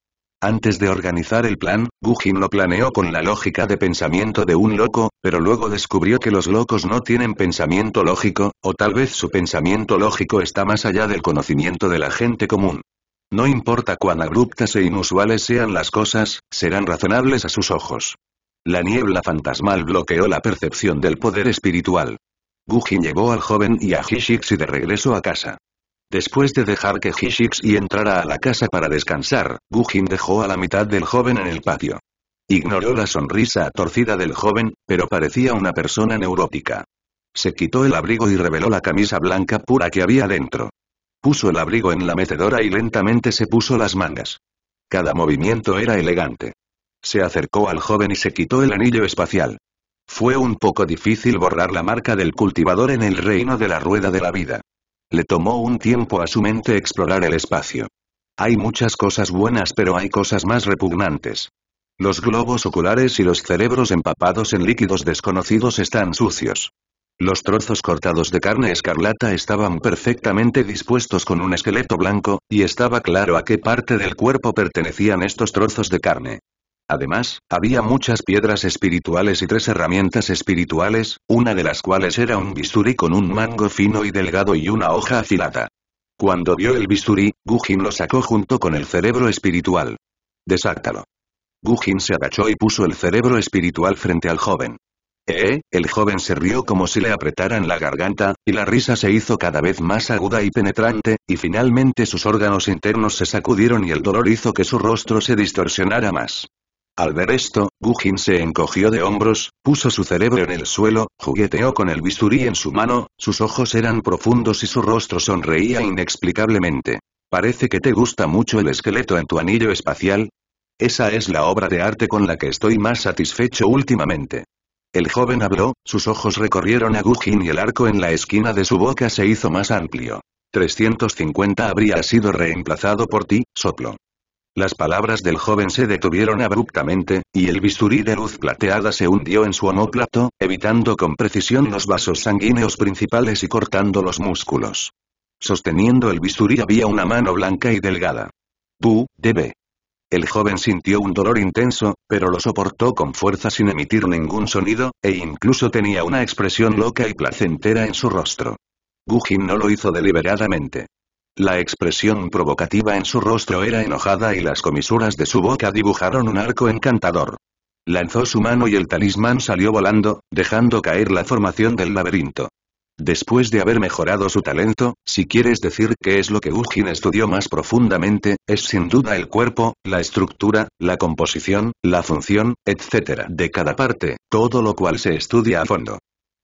Antes de organizar el plan, Gujin lo planeó con la lógica de pensamiento de un loco, pero luego descubrió que los locos no tienen pensamiento lógico, o tal vez su pensamiento lógico está más allá del conocimiento de la gente común. No importa cuán abruptas e inusuales sean las cosas, serán razonables a sus ojos. La niebla fantasmal bloqueó la percepción del poder espiritual. Gujin llevó al joven y a Hishixi de regreso a casa. Después de dejar que y entrara a la casa para descansar, Gujin dejó a la mitad del joven en el patio. Ignoró la sonrisa torcida del joven, pero parecía una persona neurótica. Se quitó el abrigo y reveló la camisa blanca pura que había dentro. Puso el abrigo en la metedora y lentamente se puso las mangas. Cada movimiento era elegante. Se acercó al joven y se quitó el anillo espacial. Fue un poco difícil borrar la marca del cultivador en el reino de la rueda de la vida. Le tomó un tiempo a su mente explorar el espacio. Hay muchas cosas buenas pero hay cosas más repugnantes. Los globos oculares y los cerebros empapados en líquidos desconocidos están sucios. Los trozos cortados de carne escarlata estaban perfectamente dispuestos con un esqueleto blanco, y estaba claro a qué parte del cuerpo pertenecían estos trozos de carne. Además, había muchas piedras espirituales y tres herramientas espirituales, una de las cuales era un bisturí con un mango fino y delgado y una hoja afilada. Cuando vio el bisturí, Gujin lo sacó junto con el cerebro espiritual. Desáctalo. Gujin se agachó y puso el cerebro espiritual frente al joven. Eh, el joven se rió como si le apretaran la garganta, y la risa se hizo cada vez más aguda y penetrante, y finalmente sus órganos internos se sacudieron y el dolor hizo que su rostro se distorsionara más. Al ver esto, Gujin se encogió de hombros, puso su cerebro en el suelo, jugueteó con el bisturí en su mano, sus ojos eran profundos y su rostro sonreía inexplicablemente. Parece que te gusta mucho el esqueleto en tu anillo espacial. Esa es la obra de arte con la que estoy más satisfecho últimamente. El joven habló, sus ojos recorrieron a Gujin y el arco en la esquina de su boca se hizo más amplio. 350 habría sido reemplazado por ti, soplo. Las palabras del joven se detuvieron abruptamente, y el bisturí de luz plateada se hundió en su homóplato, evitando con precisión los vasos sanguíneos principales y cortando los músculos. Sosteniendo el bisturí había una mano blanca y delgada. Bu, debe. El joven sintió un dolor intenso, pero lo soportó con fuerza sin emitir ningún sonido, e incluso tenía una expresión loca y placentera en su rostro. Gujin no lo hizo deliberadamente. La expresión provocativa en su rostro era enojada y las comisuras de su boca dibujaron un arco encantador. Lanzó su mano y el talismán salió volando, dejando caer la formación del laberinto. Después de haber mejorado su talento, si quieres decir qué es lo que Ujin estudió más profundamente, es sin duda el cuerpo, la estructura, la composición, la función, etc. de cada parte, todo lo cual se estudia a fondo.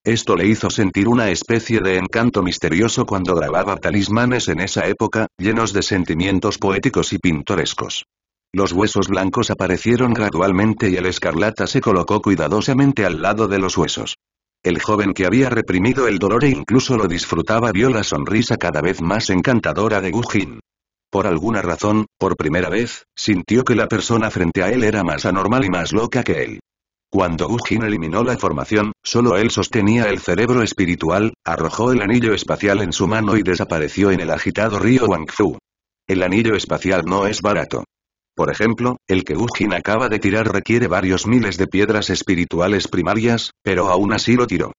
Esto le hizo sentir una especie de encanto misterioso cuando grababa talismanes en esa época, llenos de sentimientos poéticos y pintorescos. Los huesos blancos aparecieron gradualmente y el escarlata se colocó cuidadosamente al lado de los huesos. El joven que había reprimido el dolor e incluso lo disfrutaba vio la sonrisa cada vez más encantadora de Gujin. Por alguna razón, por primera vez, sintió que la persona frente a él era más anormal y más loca que él. Cuando Gujin eliminó la formación, solo él sostenía el cerebro espiritual, arrojó el anillo espacial en su mano y desapareció en el agitado río Wangzu. El anillo espacial no es barato. Por ejemplo, el que Gujin acaba de tirar requiere varios miles de piedras espirituales primarias, pero aún así lo tiró.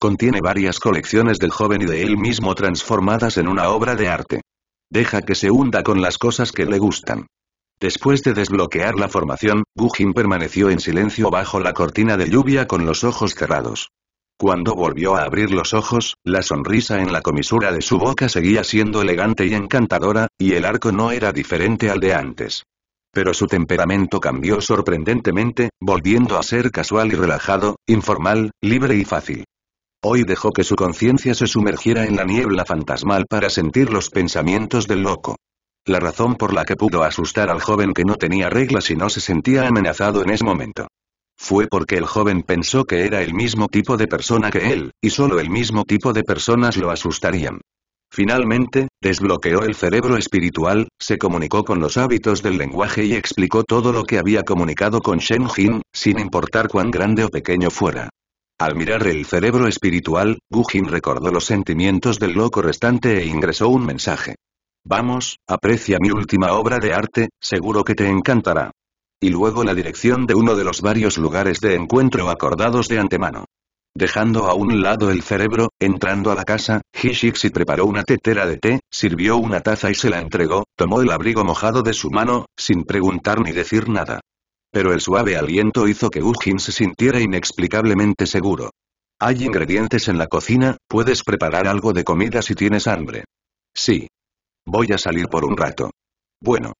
Contiene varias colecciones del joven y de él mismo transformadas en una obra de arte. Deja que se hunda con las cosas que le gustan. Después de desbloquear la formación, Gujin permaneció en silencio bajo la cortina de lluvia con los ojos cerrados. Cuando volvió a abrir los ojos, la sonrisa en la comisura de su boca seguía siendo elegante y encantadora, y el arco no era diferente al de antes. Pero su temperamento cambió sorprendentemente, volviendo a ser casual y relajado, informal, libre y fácil. Hoy dejó que su conciencia se sumergiera en la niebla fantasmal para sentir los pensamientos del loco la razón por la que pudo asustar al joven que no tenía reglas y no se sentía amenazado en ese momento. Fue porque el joven pensó que era el mismo tipo de persona que él, y solo el mismo tipo de personas lo asustarían. Finalmente, desbloqueó el cerebro espiritual, se comunicó con los hábitos del lenguaje y explicó todo lo que había comunicado con Shen Jin, sin importar cuán grande o pequeño fuera. Al mirar el cerebro espiritual, Gu Jin recordó los sentimientos del loco restante e ingresó un mensaje. Vamos, aprecia mi última obra de arte, seguro que te encantará. Y luego la dirección de uno de los varios lugares de encuentro acordados de antemano. Dejando a un lado el cerebro, entrando a la casa, Hishixi preparó una tetera de té, sirvió una taza y se la entregó, tomó el abrigo mojado de su mano, sin preguntar ni decir nada. Pero el suave aliento hizo que Ujin se sintiera inexplicablemente seguro. Hay ingredientes en la cocina, puedes preparar algo de comida si tienes hambre. Sí. Voy a salir por un rato. Bueno.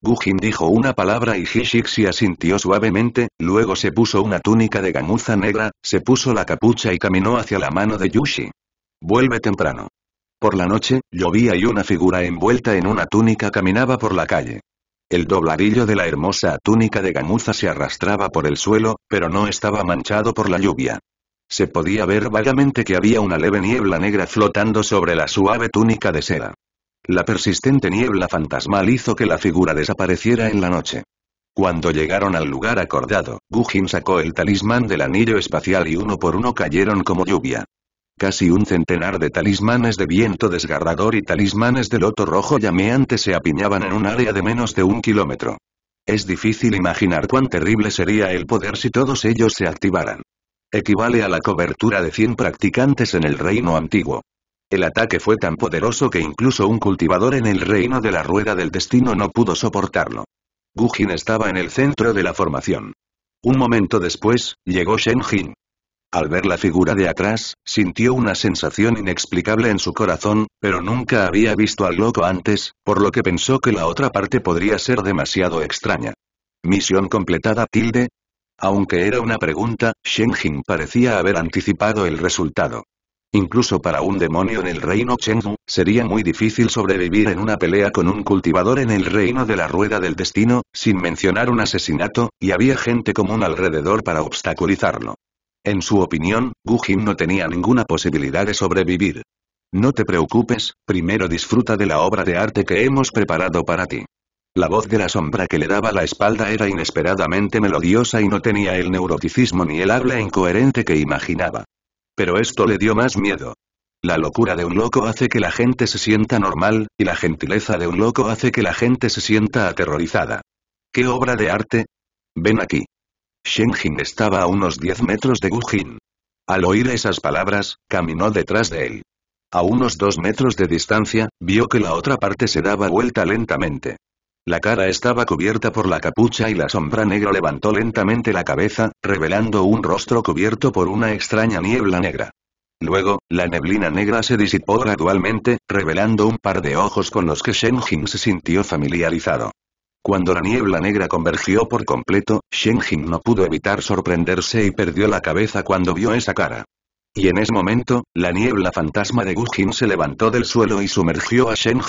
Gujin dijo una palabra y se asintió suavemente, luego se puso una túnica de gamuza negra, se puso la capucha y caminó hacia la mano de Yushi. Vuelve temprano. Por la noche, llovía y una figura envuelta en una túnica caminaba por la calle. El dobladillo de la hermosa túnica de gamuza se arrastraba por el suelo, pero no estaba manchado por la lluvia. Se podía ver vagamente que había una leve niebla negra flotando sobre la suave túnica de seda. La persistente niebla fantasmal hizo que la figura desapareciera en la noche. Cuando llegaron al lugar acordado, Gujin sacó el talismán del anillo espacial y uno por uno cayeron como lluvia. Casi un centenar de talismanes de viento desgarrador y talismanes de loto rojo llameante se apiñaban en un área de menos de un kilómetro. Es difícil imaginar cuán terrible sería el poder si todos ellos se activaran. Equivale a la cobertura de 100 practicantes en el reino antiguo. El ataque fue tan poderoso que incluso un cultivador en el reino de la rueda del destino no pudo soportarlo. Jin estaba en el centro de la formación. Un momento después, llegó Shen Jin. Al ver la figura de atrás, sintió una sensación inexplicable en su corazón, pero nunca había visto al loco antes, por lo que pensó que la otra parte podría ser demasiado extraña. Misión completada tilde. Aunque era una pregunta, Shen Jin parecía haber anticipado el resultado. Incluso para un demonio en el reino Chengdu, sería muy difícil sobrevivir en una pelea con un cultivador en el reino de la rueda del destino, sin mencionar un asesinato, y había gente común alrededor para obstaculizarlo. En su opinión, Gu Jin no tenía ninguna posibilidad de sobrevivir. No te preocupes, primero disfruta de la obra de arte que hemos preparado para ti. La voz de la sombra que le daba la espalda era inesperadamente melodiosa y no tenía el neuroticismo ni el habla incoherente que imaginaba. Pero esto le dio más miedo. La locura de un loco hace que la gente se sienta normal, y la gentileza de un loco hace que la gente se sienta aterrorizada. ¿Qué obra de arte? Ven aquí. Shen estaba a unos 10 metros de Gu Jin. Al oír esas palabras, caminó detrás de él. A unos dos metros de distancia, vio que la otra parte se daba vuelta lentamente. La cara estaba cubierta por la capucha y la sombra negra levantó lentamente la cabeza, revelando un rostro cubierto por una extraña niebla negra. Luego, la neblina negra se disipó gradualmente, revelando un par de ojos con los que Shen se sintió familiarizado. Cuando la niebla negra convergió por completo, Shen no pudo evitar sorprenderse y perdió la cabeza cuando vio esa cara. Y en ese momento, la niebla fantasma de Gu Jin se levantó del suelo y sumergió a Shen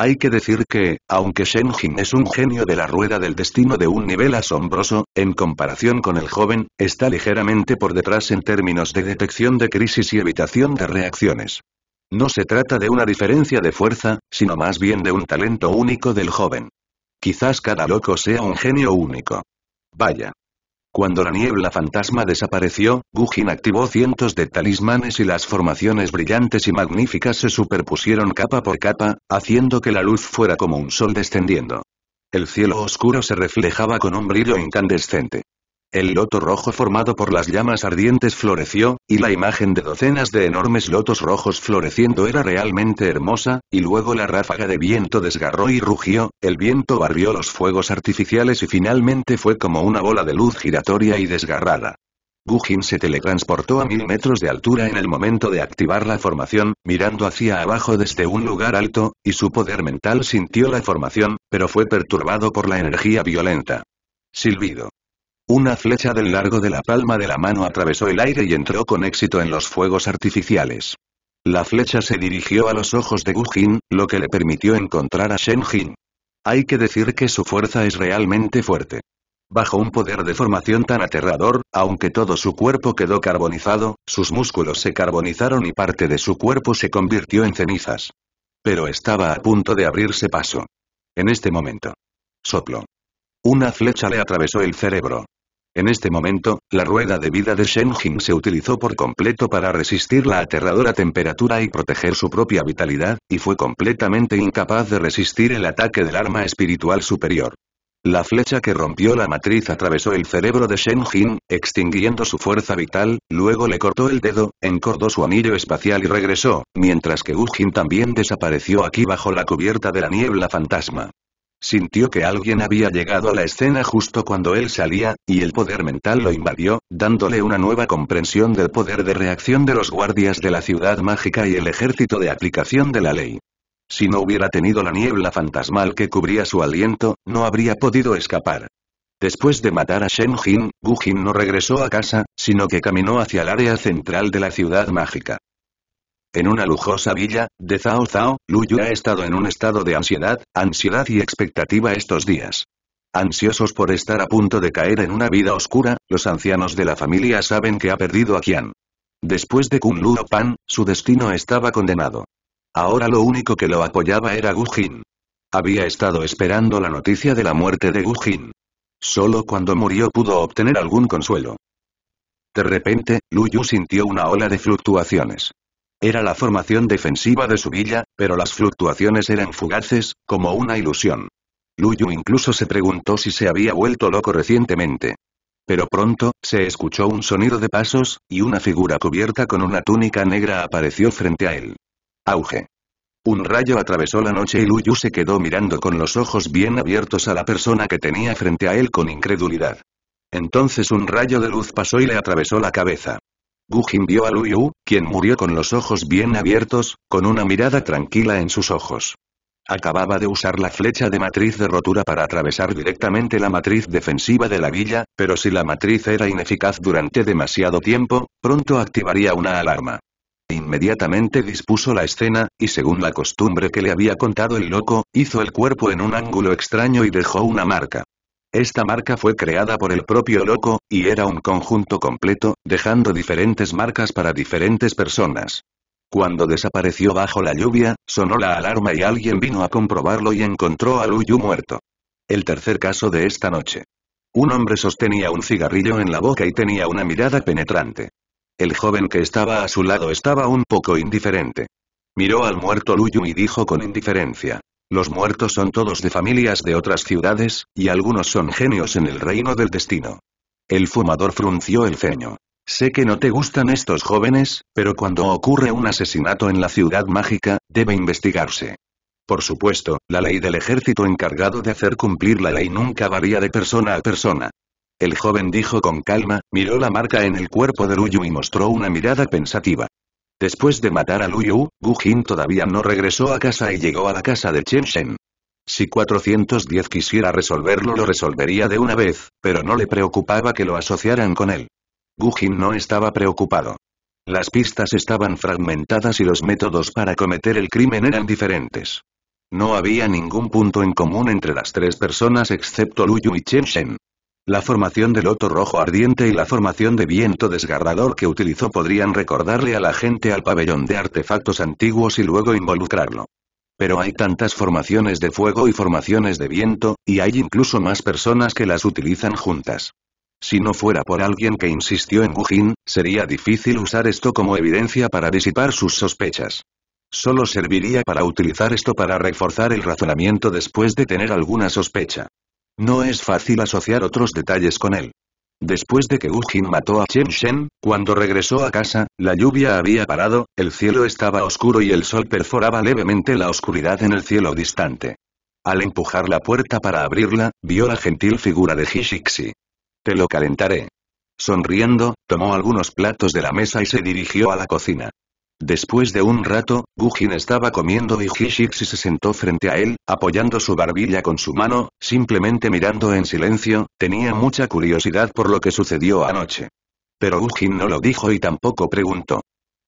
hay que decir que, aunque Shenjin es un genio de la rueda del destino de un nivel asombroso, en comparación con el joven, está ligeramente por detrás en términos de detección de crisis y evitación de reacciones. No se trata de una diferencia de fuerza, sino más bien de un talento único del joven. Quizás cada loco sea un genio único. Vaya. Cuando la niebla fantasma desapareció, Gugin activó cientos de talismanes y las formaciones brillantes y magníficas se superpusieron capa por capa, haciendo que la luz fuera como un sol descendiendo. El cielo oscuro se reflejaba con un brillo incandescente. El loto rojo formado por las llamas ardientes floreció, y la imagen de docenas de enormes lotos rojos floreciendo era realmente hermosa, y luego la ráfaga de viento desgarró y rugió, el viento barrió los fuegos artificiales y finalmente fue como una bola de luz giratoria y desgarrada. Gujin se teletransportó a mil metros de altura en el momento de activar la formación, mirando hacia abajo desde un lugar alto, y su poder mental sintió la formación, pero fue perturbado por la energía violenta. Silbido. Una flecha del largo de la palma de la mano atravesó el aire y entró con éxito en los fuegos artificiales. La flecha se dirigió a los ojos de Jin, lo que le permitió encontrar a Shen Jin. Hay que decir que su fuerza es realmente fuerte. Bajo un poder de formación tan aterrador, aunque todo su cuerpo quedó carbonizado, sus músculos se carbonizaron y parte de su cuerpo se convirtió en cenizas. Pero estaba a punto de abrirse paso. En este momento. Soplo. Una flecha le atravesó el cerebro. En este momento, la rueda de vida de Shen se utilizó por completo para resistir la aterradora temperatura y proteger su propia vitalidad, y fue completamente incapaz de resistir el ataque del arma espiritual superior. La flecha que rompió la matriz atravesó el cerebro de Shen extinguiendo su fuerza vital, luego le cortó el dedo, encordó su anillo espacial y regresó, mientras que Wu Jin también desapareció aquí bajo la cubierta de la niebla fantasma. Sintió que alguien había llegado a la escena justo cuando él salía, y el poder mental lo invadió, dándole una nueva comprensión del poder de reacción de los guardias de la ciudad mágica y el ejército de aplicación de la ley. Si no hubiera tenido la niebla fantasmal que cubría su aliento, no habría podido escapar. Después de matar a Shen Jin, Gu Jin no regresó a casa, sino que caminó hacia el área central de la ciudad mágica. En una lujosa villa, de Zhao Zhao, Yu ha estado en un estado de ansiedad, ansiedad y expectativa estos días. Ansiosos por estar a punto de caer en una vida oscura, los ancianos de la familia saben que ha perdido a Qian. Después de Kun Luo Pan, su destino estaba condenado. Ahora lo único que lo apoyaba era Gu Había estado esperando la noticia de la muerte de Gu Solo cuando murió pudo obtener algún consuelo. De repente, Luyu sintió una ola de fluctuaciones. Era la formación defensiva de su villa, pero las fluctuaciones eran fugaces, como una ilusión. Luyu incluso se preguntó si se había vuelto loco recientemente. Pero pronto, se escuchó un sonido de pasos, y una figura cubierta con una túnica negra apareció frente a él. Auge. Un rayo atravesó la noche y Luyu se quedó mirando con los ojos bien abiertos a la persona que tenía frente a él con incredulidad. Entonces un rayo de luz pasó y le atravesó la cabeza. Gujin vio a Yu, quien murió con los ojos bien abiertos, con una mirada tranquila en sus ojos. Acababa de usar la flecha de matriz de rotura para atravesar directamente la matriz defensiva de la villa, pero si la matriz era ineficaz durante demasiado tiempo, pronto activaría una alarma. Inmediatamente dispuso la escena, y según la costumbre que le había contado el loco, hizo el cuerpo en un ángulo extraño y dejó una marca. Esta marca fue creada por el propio Loco, y era un conjunto completo, dejando diferentes marcas para diferentes personas. Cuando desapareció bajo la lluvia, sonó la alarma y alguien vino a comprobarlo y encontró a Luyu muerto. El tercer caso de esta noche. Un hombre sostenía un cigarrillo en la boca y tenía una mirada penetrante. El joven que estaba a su lado estaba un poco indiferente. Miró al muerto Luyu y dijo con indiferencia. Los muertos son todos de familias de otras ciudades, y algunos son genios en el reino del destino. El fumador frunció el ceño. Sé que no te gustan estos jóvenes, pero cuando ocurre un asesinato en la ciudad mágica, debe investigarse. Por supuesto, la ley del ejército encargado de hacer cumplir la ley nunca varía de persona a persona. El joven dijo con calma, miró la marca en el cuerpo de Luyu y mostró una mirada pensativa. Después de matar a Luyu, Gu Jin todavía no regresó a casa y llegó a la casa de Chen Shen. Si 410 quisiera resolverlo lo resolvería de una vez, pero no le preocupaba que lo asociaran con él. Gu Jin no estaba preocupado. Las pistas estaban fragmentadas y los métodos para cometer el crimen eran diferentes. No había ningún punto en común entre las tres personas excepto Luyu y Chen Shen. La formación del loto rojo ardiente y la formación de viento desgarrador que utilizó podrían recordarle a la gente al pabellón de artefactos antiguos y luego involucrarlo. Pero hay tantas formaciones de fuego y formaciones de viento, y hay incluso más personas que las utilizan juntas. Si no fuera por alguien que insistió en Gujín, sería difícil usar esto como evidencia para disipar sus sospechas. Solo serviría para utilizar esto para reforzar el razonamiento después de tener alguna sospecha. No es fácil asociar otros detalles con él. Después de que Jin mató a Chen Shen, cuando regresó a casa, la lluvia había parado, el cielo estaba oscuro y el sol perforaba levemente la oscuridad en el cielo distante. Al empujar la puerta para abrirla, vio la gentil figura de Hishixi. Te lo calentaré. Sonriendo, tomó algunos platos de la mesa y se dirigió a la cocina. Después de un rato, Gujin estaba comiendo y Hishixi se sentó frente a él, apoyando su barbilla con su mano, simplemente mirando en silencio, tenía mucha curiosidad por lo que sucedió anoche. Pero Gujin no lo dijo y tampoco preguntó.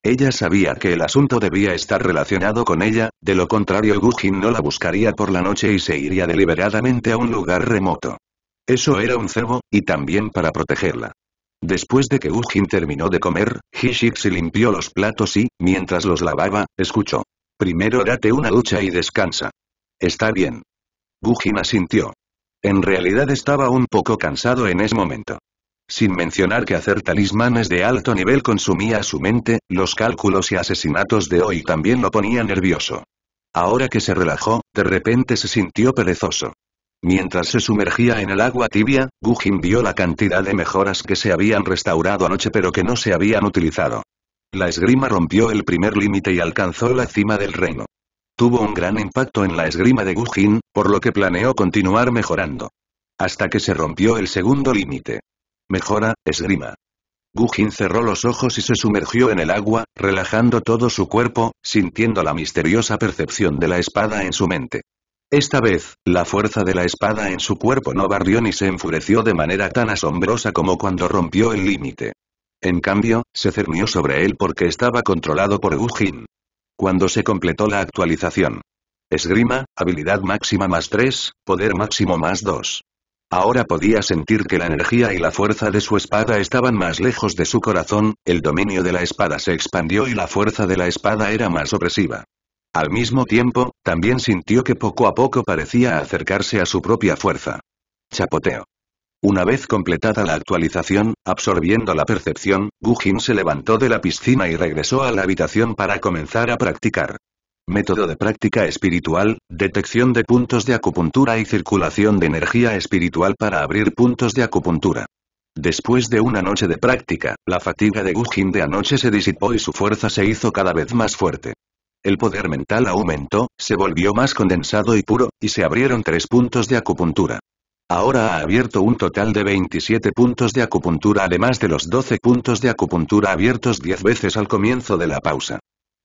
Ella sabía que el asunto debía estar relacionado con ella, de lo contrario Gujin no la buscaría por la noche y se iría deliberadamente a un lugar remoto. Eso era un cebo, y también para protegerla. Después de que Gujin terminó de comer, Hishik se limpió los platos y, mientras los lavaba, escuchó. Primero date una ducha y descansa. Está bien. Gujin asintió. En realidad estaba un poco cansado en ese momento. Sin mencionar que hacer talismanes de alto nivel consumía su mente, los cálculos y asesinatos de hoy también lo ponía nervioso. Ahora que se relajó, de repente se sintió perezoso. Mientras se sumergía en el agua tibia, Gujin vio la cantidad de mejoras que se habían restaurado anoche pero que no se habían utilizado. La esgrima rompió el primer límite y alcanzó la cima del reino. Tuvo un gran impacto en la esgrima de Gujin, por lo que planeó continuar mejorando. Hasta que se rompió el segundo límite. Mejora, esgrima. Gujin cerró los ojos y se sumergió en el agua, relajando todo su cuerpo, sintiendo la misteriosa percepción de la espada en su mente. Esta vez, la fuerza de la espada en su cuerpo no barrió ni se enfureció de manera tan asombrosa como cuando rompió el límite. En cambio, se cernió sobre él porque estaba controlado por Gujin. Cuando se completó la actualización. Esgrima, habilidad máxima más 3, poder máximo más 2. Ahora podía sentir que la energía y la fuerza de su espada estaban más lejos de su corazón, el dominio de la espada se expandió y la fuerza de la espada era más opresiva. Al mismo tiempo, también sintió que poco a poco parecía acercarse a su propia fuerza. Chapoteo. Una vez completada la actualización, absorbiendo la percepción, Gujin se levantó de la piscina y regresó a la habitación para comenzar a practicar. Método de práctica espiritual, detección de puntos de acupuntura y circulación de energía espiritual para abrir puntos de acupuntura. Después de una noche de práctica, la fatiga de Gujin de anoche se disipó y su fuerza se hizo cada vez más fuerte. El poder mental aumentó, se volvió más condensado y puro, y se abrieron tres puntos de acupuntura. Ahora ha abierto un total de 27 puntos de acupuntura además de los 12 puntos de acupuntura abiertos 10 veces al comienzo de la pausa.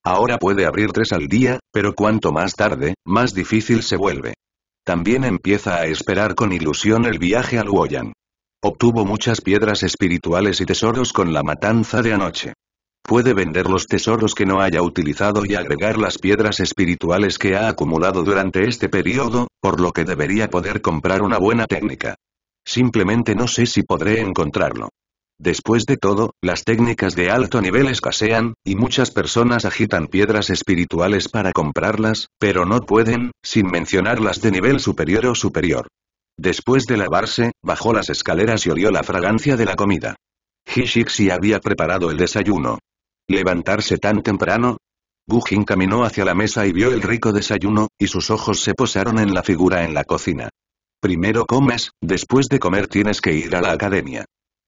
Ahora puede abrir tres al día, pero cuanto más tarde, más difícil se vuelve. También empieza a esperar con ilusión el viaje al Luoyang. Obtuvo muchas piedras espirituales y tesoros con la matanza de anoche. Puede vender los tesoros que no haya utilizado y agregar las piedras espirituales que ha acumulado durante este periodo, por lo que debería poder comprar una buena técnica. Simplemente no sé si podré encontrarlo. Después de todo, las técnicas de alto nivel escasean, y muchas personas agitan piedras espirituales para comprarlas, pero no pueden, sin mencionar las de nivel superior o superior. Después de lavarse, bajó las escaleras y olió la fragancia de la comida. Hishixi había preparado el desayuno. ¿Levantarse tan temprano? Gugin caminó hacia la mesa y vio el rico desayuno, y sus ojos se posaron en la figura en la cocina. Primero comes, después de comer tienes que ir a la academia.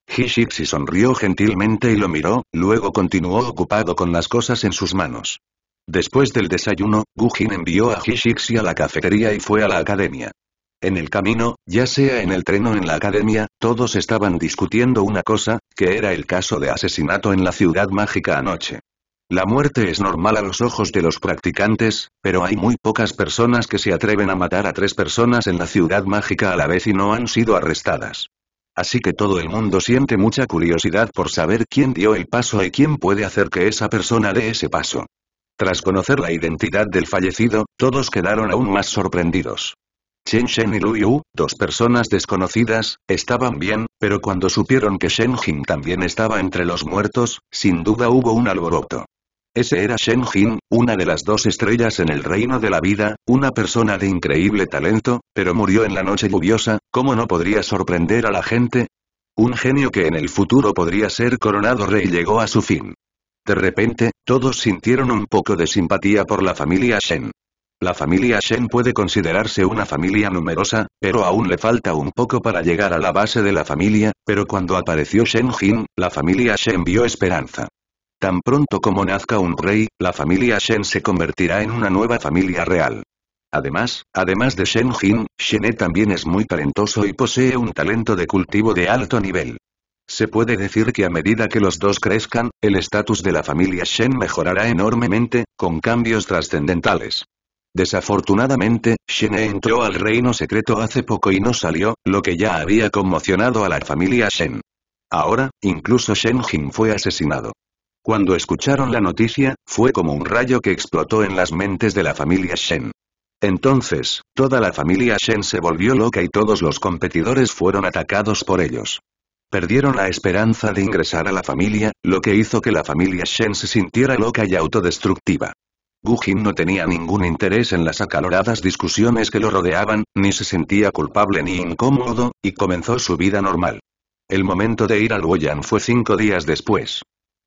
Hishixi sonrió gentilmente y lo miró, luego continuó ocupado con las cosas en sus manos. Después del desayuno, Gugin envió a Hishixi a la cafetería y fue a la academia. En el camino, ya sea en el tren o en la academia, todos estaban discutiendo una cosa, que era el caso de asesinato en la ciudad mágica anoche. La muerte es normal a los ojos de los practicantes, pero hay muy pocas personas que se atreven a matar a tres personas en la ciudad mágica a la vez y no han sido arrestadas. Así que todo el mundo siente mucha curiosidad por saber quién dio el paso y quién puede hacer que esa persona dé ese paso. Tras conocer la identidad del fallecido, todos quedaron aún más sorprendidos. Shen Shen y Lu Yu, dos personas desconocidas, estaban bien, pero cuando supieron que Shen Jin también estaba entre los muertos, sin duda hubo un alboroto. Ese era Shen Jin, una de las dos estrellas en el reino de la vida, una persona de increíble talento, pero murió en la noche lluviosa, ¿cómo no podría sorprender a la gente? Un genio que en el futuro podría ser coronado rey llegó a su fin. De repente, todos sintieron un poco de simpatía por la familia Shen. La familia Shen puede considerarse una familia numerosa, pero aún le falta un poco para llegar a la base de la familia, pero cuando apareció Shen Jin, la familia Shen vio esperanza. Tan pronto como nazca un rey, la familia Shen se convertirá en una nueva familia real. Además, además de Shen Jin, Shen E también es muy talentoso y posee un talento de cultivo de alto nivel. Se puede decir que a medida que los dos crezcan, el estatus de la familia Shen mejorará enormemente, con cambios trascendentales. Desafortunadamente, Shen entró al reino secreto hace poco y no salió, lo que ya había conmocionado a la familia Shen. Ahora, incluso Shen Jin fue asesinado. Cuando escucharon la noticia, fue como un rayo que explotó en las mentes de la familia Shen. Entonces, toda la familia Shen se volvió loca y todos los competidores fueron atacados por ellos. Perdieron la esperanza de ingresar a la familia, lo que hizo que la familia Shen se sintiera loca y autodestructiva. Gu no tenía ningún interés en las acaloradas discusiones que lo rodeaban, ni se sentía culpable ni incómodo, y comenzó su vida normal. El momento de ir al Luoyang fue cinco días después.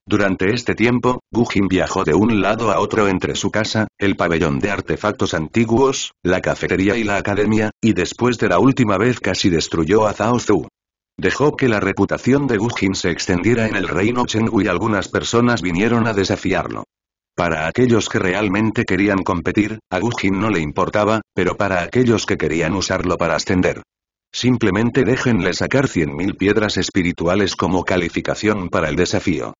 Durante este tiempo, Gu viajó de un lado a otro entre su casa, el pabellón de artefactos antiguos, la cafetería y la academia, y después de la última vez casi destruyó a Zhao Zhu. Dejó que la reputación de Gu se extendiera en el reino Chengu y algunas personas vinieron a desafiarlo. Para aquellos que realmente querían competir, a Gujin no le importaba, pero para aquellos que querían usarlo para ascender. Simplemente déjenle sacar 100.000 piedras espirituales como calificación para el desafío.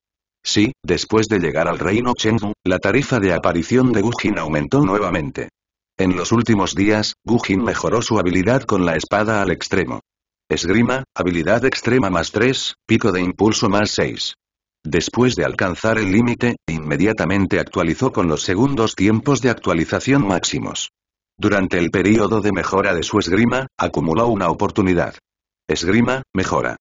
Sí, después de llegar al reino Chengdu, la tarifa de aparición de Gujin aumentó nuevamente. En los últimos días, Gujin mejoró su habilidad con la espada al extremo. Esgrima, habilidad extrema más 3, pico de impulso más 6. Después de alcanzar el límite, inmediatamente actualizó con los segundos tiempos de actualización máximos. Durante el período de mejora de su esgrima, acumuló una oportunidad. Esgrima, mejora.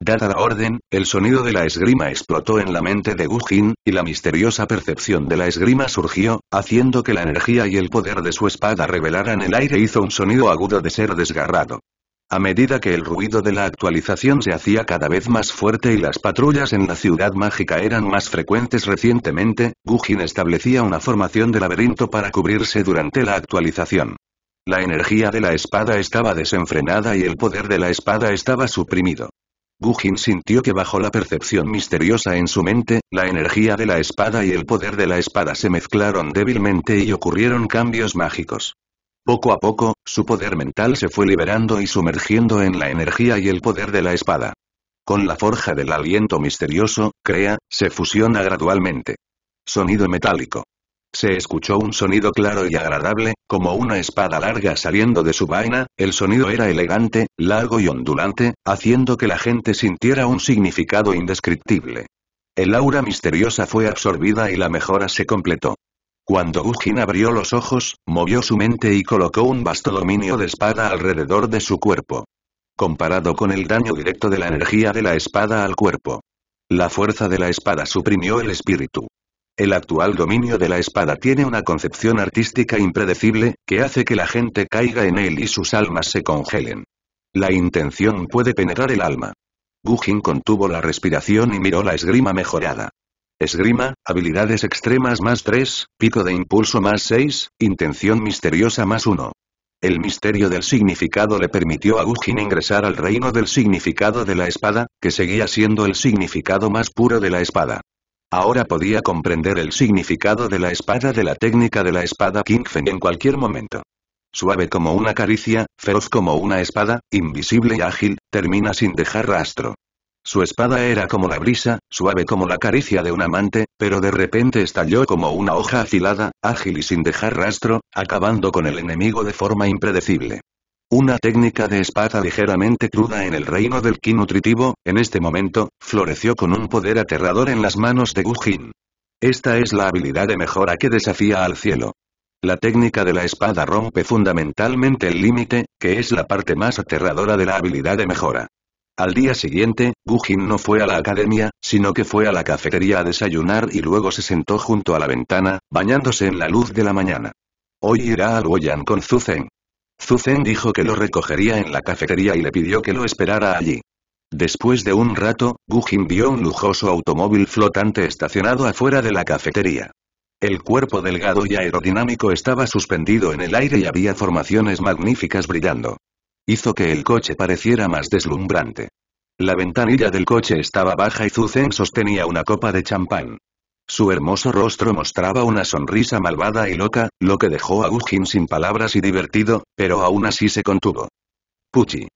Dada la orden, el sonido de la esgrima explotó en la mente de Jin, y la misteriosa percepción de la esgrima surgió, haciendo que la energía y el poder de su espada revelaran el aire hizo un sonido agudo de ser desgarrado. A medida que el ruido de la actualización se hacía cada vez más fuerte y las patrullas en la ciudad mágica eran más frecuentes recientemente, Gugin establecía una formación de laberinto para cubrirse durante la actualización. La energía de la espada estaba desenfrenada y el poder de la espada estaba suprimido. Gugin sintió que bajo la percepción misteriosa en su mente, la energía de la espada y el poder de la espada se mezclaron débilmente y ocurrieron cambios mágicos. Poco a poco, su poder mental se fue liberando y sumergiendo en la energía y el poder de la espada. Con la forja del aliento misterioso, crea, se fusiona gradualmente. Sonido metálico. Se escuchó un sonido claro y agradable, como una espada larga saliendo de su vaina, el sonido era elegante, largo y ondulante, haciendo que la gente sintiera un significado indescriptible. El aura misteriosa fue absorbida y la mejora se completó. Cuando Gugin abrió los ojos, movió su mente y colocó un vasto dominio de espada alrededor de su cuerpo. Comparado con el daño directo de la energía de la espada al cuerpo. La fuerza de la espada suprimió el espíritu. El actual dominio de la espada tiene una concepción artística impredecible, que hace que la gente caiga en él y sus almas se congelen. La intención puede penetrar el alma. Gugin contuvo la respiración y miró la esgrima mejorada. Esgrima, habilidades extremas más 3, pico de impulso más 6, intención misteriosa más 1. El misterio del significado le permitió a Ugin ingresar al reino del significado de la espada, que seguía siendo el significado más puro de la espada. Ahora podía comprender el significado de la espada de la técnica de la espada Kingfen en cualquier momento. Suave como una caricia, feroz como una espada, invisible y ágil, termina sin dejar rastro. Su espada era como la brisa, suave como la caricia de un amante, pero de repente estalló como una hoja afilada, ágil y sin dejar rastro, acabando con el enemigo de forma impredecible. Una técnica de espada ligeramente cruda en el reino del ki nutritivo, en este momento, floreció con un poder aterrador en las manos de Gujin. Esta es la habilidad de mejora que desafía al cielo. La técnica de la espada rompe fundamentalmente el límite, que es la parte más aterradora de la habilidad de mejora. Al día siguiente, Gu no fue a la academia, sino que fue a la cafetería a desayunar y luego se sentó junto a la ventana, bañándose en la luz de la mañana. Hoy irá a Luoyan con Zhu Zeng. dijo que lo recogería en la cafetería y le pidió que lo esperara allí. Después de un rato, Gu vio un lujoso automóvil flotante estacionado afuera de la cafetería. El cuerpo delgado y aerodinámico estaba suspendido en el aire y había formaciones magníficas brillando. Hizo que el coche pareciera más deslumbrante. La ventanilla del coche estaba baja y Zuzen sostenía una copa de champán. Su hermoso rostro mostraba una sonrisa malvada y loca, lo que dejó a Ujin sin palabras y divertido, pero aún así se contuvo. Puchi.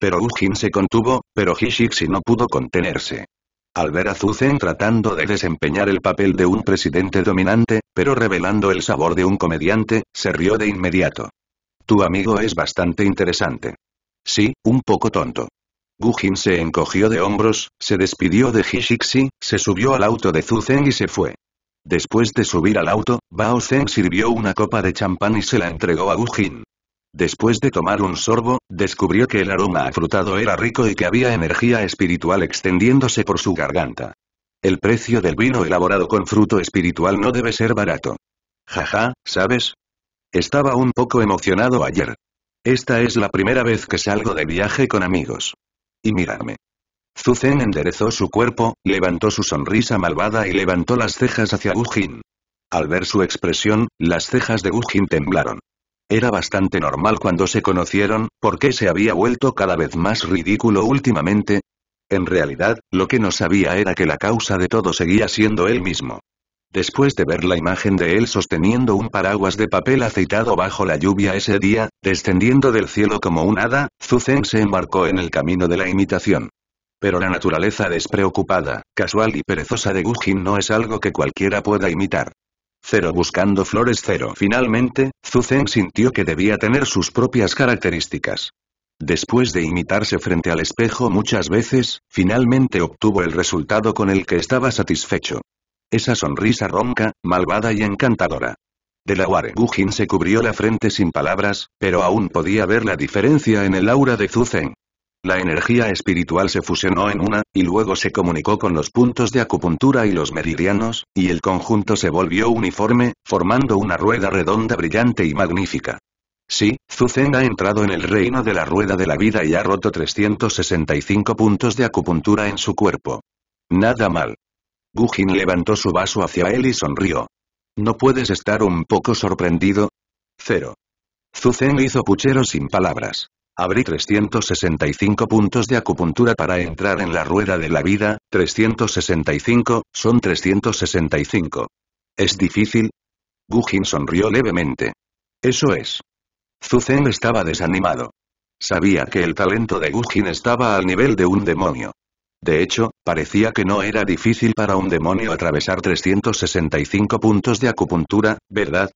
Pero Ujin se contuvo, pero Hishixi no pudo contenerse. Al ver a Zuzen tratando de desempeñar el papel de un presidente dominante, pero revelando el sabor de un comediante, se rió de inmediato. Tu amigo es bastante interesante. Sí, un poco tonto. Gujin se encogió de hombros, se despidió de Hishixi, se subió al auto de Zeng y se fue. Después de subir al auto, Bao Zeng sirvió una copa de champán y se la entregó a Gujin. Después de tomar un sorbo, descubrió que el aroma afrutado era rico y que había energía espiritual extendiéndose por su garganta. El precio del vino elaborado con fruto espiritual no debe ser barato. Jaja, ¿sabes? Estaba un poco emocionado ayer. Esta es la primera vez que salgo de viaje con amigos. Y mirarme. Zuzen enderezó su cuerpo, levantó su sonrisa malvada y levantó las cejas hacia Gujin. Al ver su expresión, las cejas de Gujin temblaron. Era bastante normal cuando se conocieron, porque qué se había vuelto cada vez más ridículo últimamente? En realidad, lo que no sabía era que la causa de todo seguía siendo él mismo. Después de ver la imagen de él sosteniendo un paraguas de papel aceitado bajo la lluvia ese día, descendiendo del cielo como un hada, Zuzen se embarcó en el camino de la imitación. Pero la naturaleza despreocupada, casual y perezosa de Gujin no es algo que cualquiera pueda imitar. Cero buscando flores cero. Finalmente, Zuzen sintió que debía tener sus propias características. Después de imitarse frente al espejo muchas veces, finalmente obtuvo el resultado con el que estaba satisfecho. Esa sonrisa ronca, malvada y encantadora. De la Jin se cubrió la frente sin palabras, pero aún podía ver la diferencia en el aura de Zuzen. La energía espiritual se fusionó en una, y luego se comunicó con los puntos de acupuntura y los meridianos, y el conjunto se volvió uniforme, formando una rueda redonda brillante y magnífica. Sí, Zuzen ha entrado en el reino de la rueda de la vida y ha roto 365 puntos de acupuntura en su cuerpo. Nada mal. Gujin levantó su vaso hacia él y sonrió. ¿No puedes estar un poco sorprendido? Cero. Zuzen hizo puchero sin palabras. Abrí 365 puntos de acupuntura para entrar en la rueda de la vida, 365, son 365. ¿Es difícil? Gugin sonrió levemente. Eso es. Zuzen estaba desanimado. Sabía que el talento de Gugin estaba al nivel de un demonio. De hecho, parecía que no era difícil para un demonio atravesar 365 puntos de acupuntura, ¿verdad?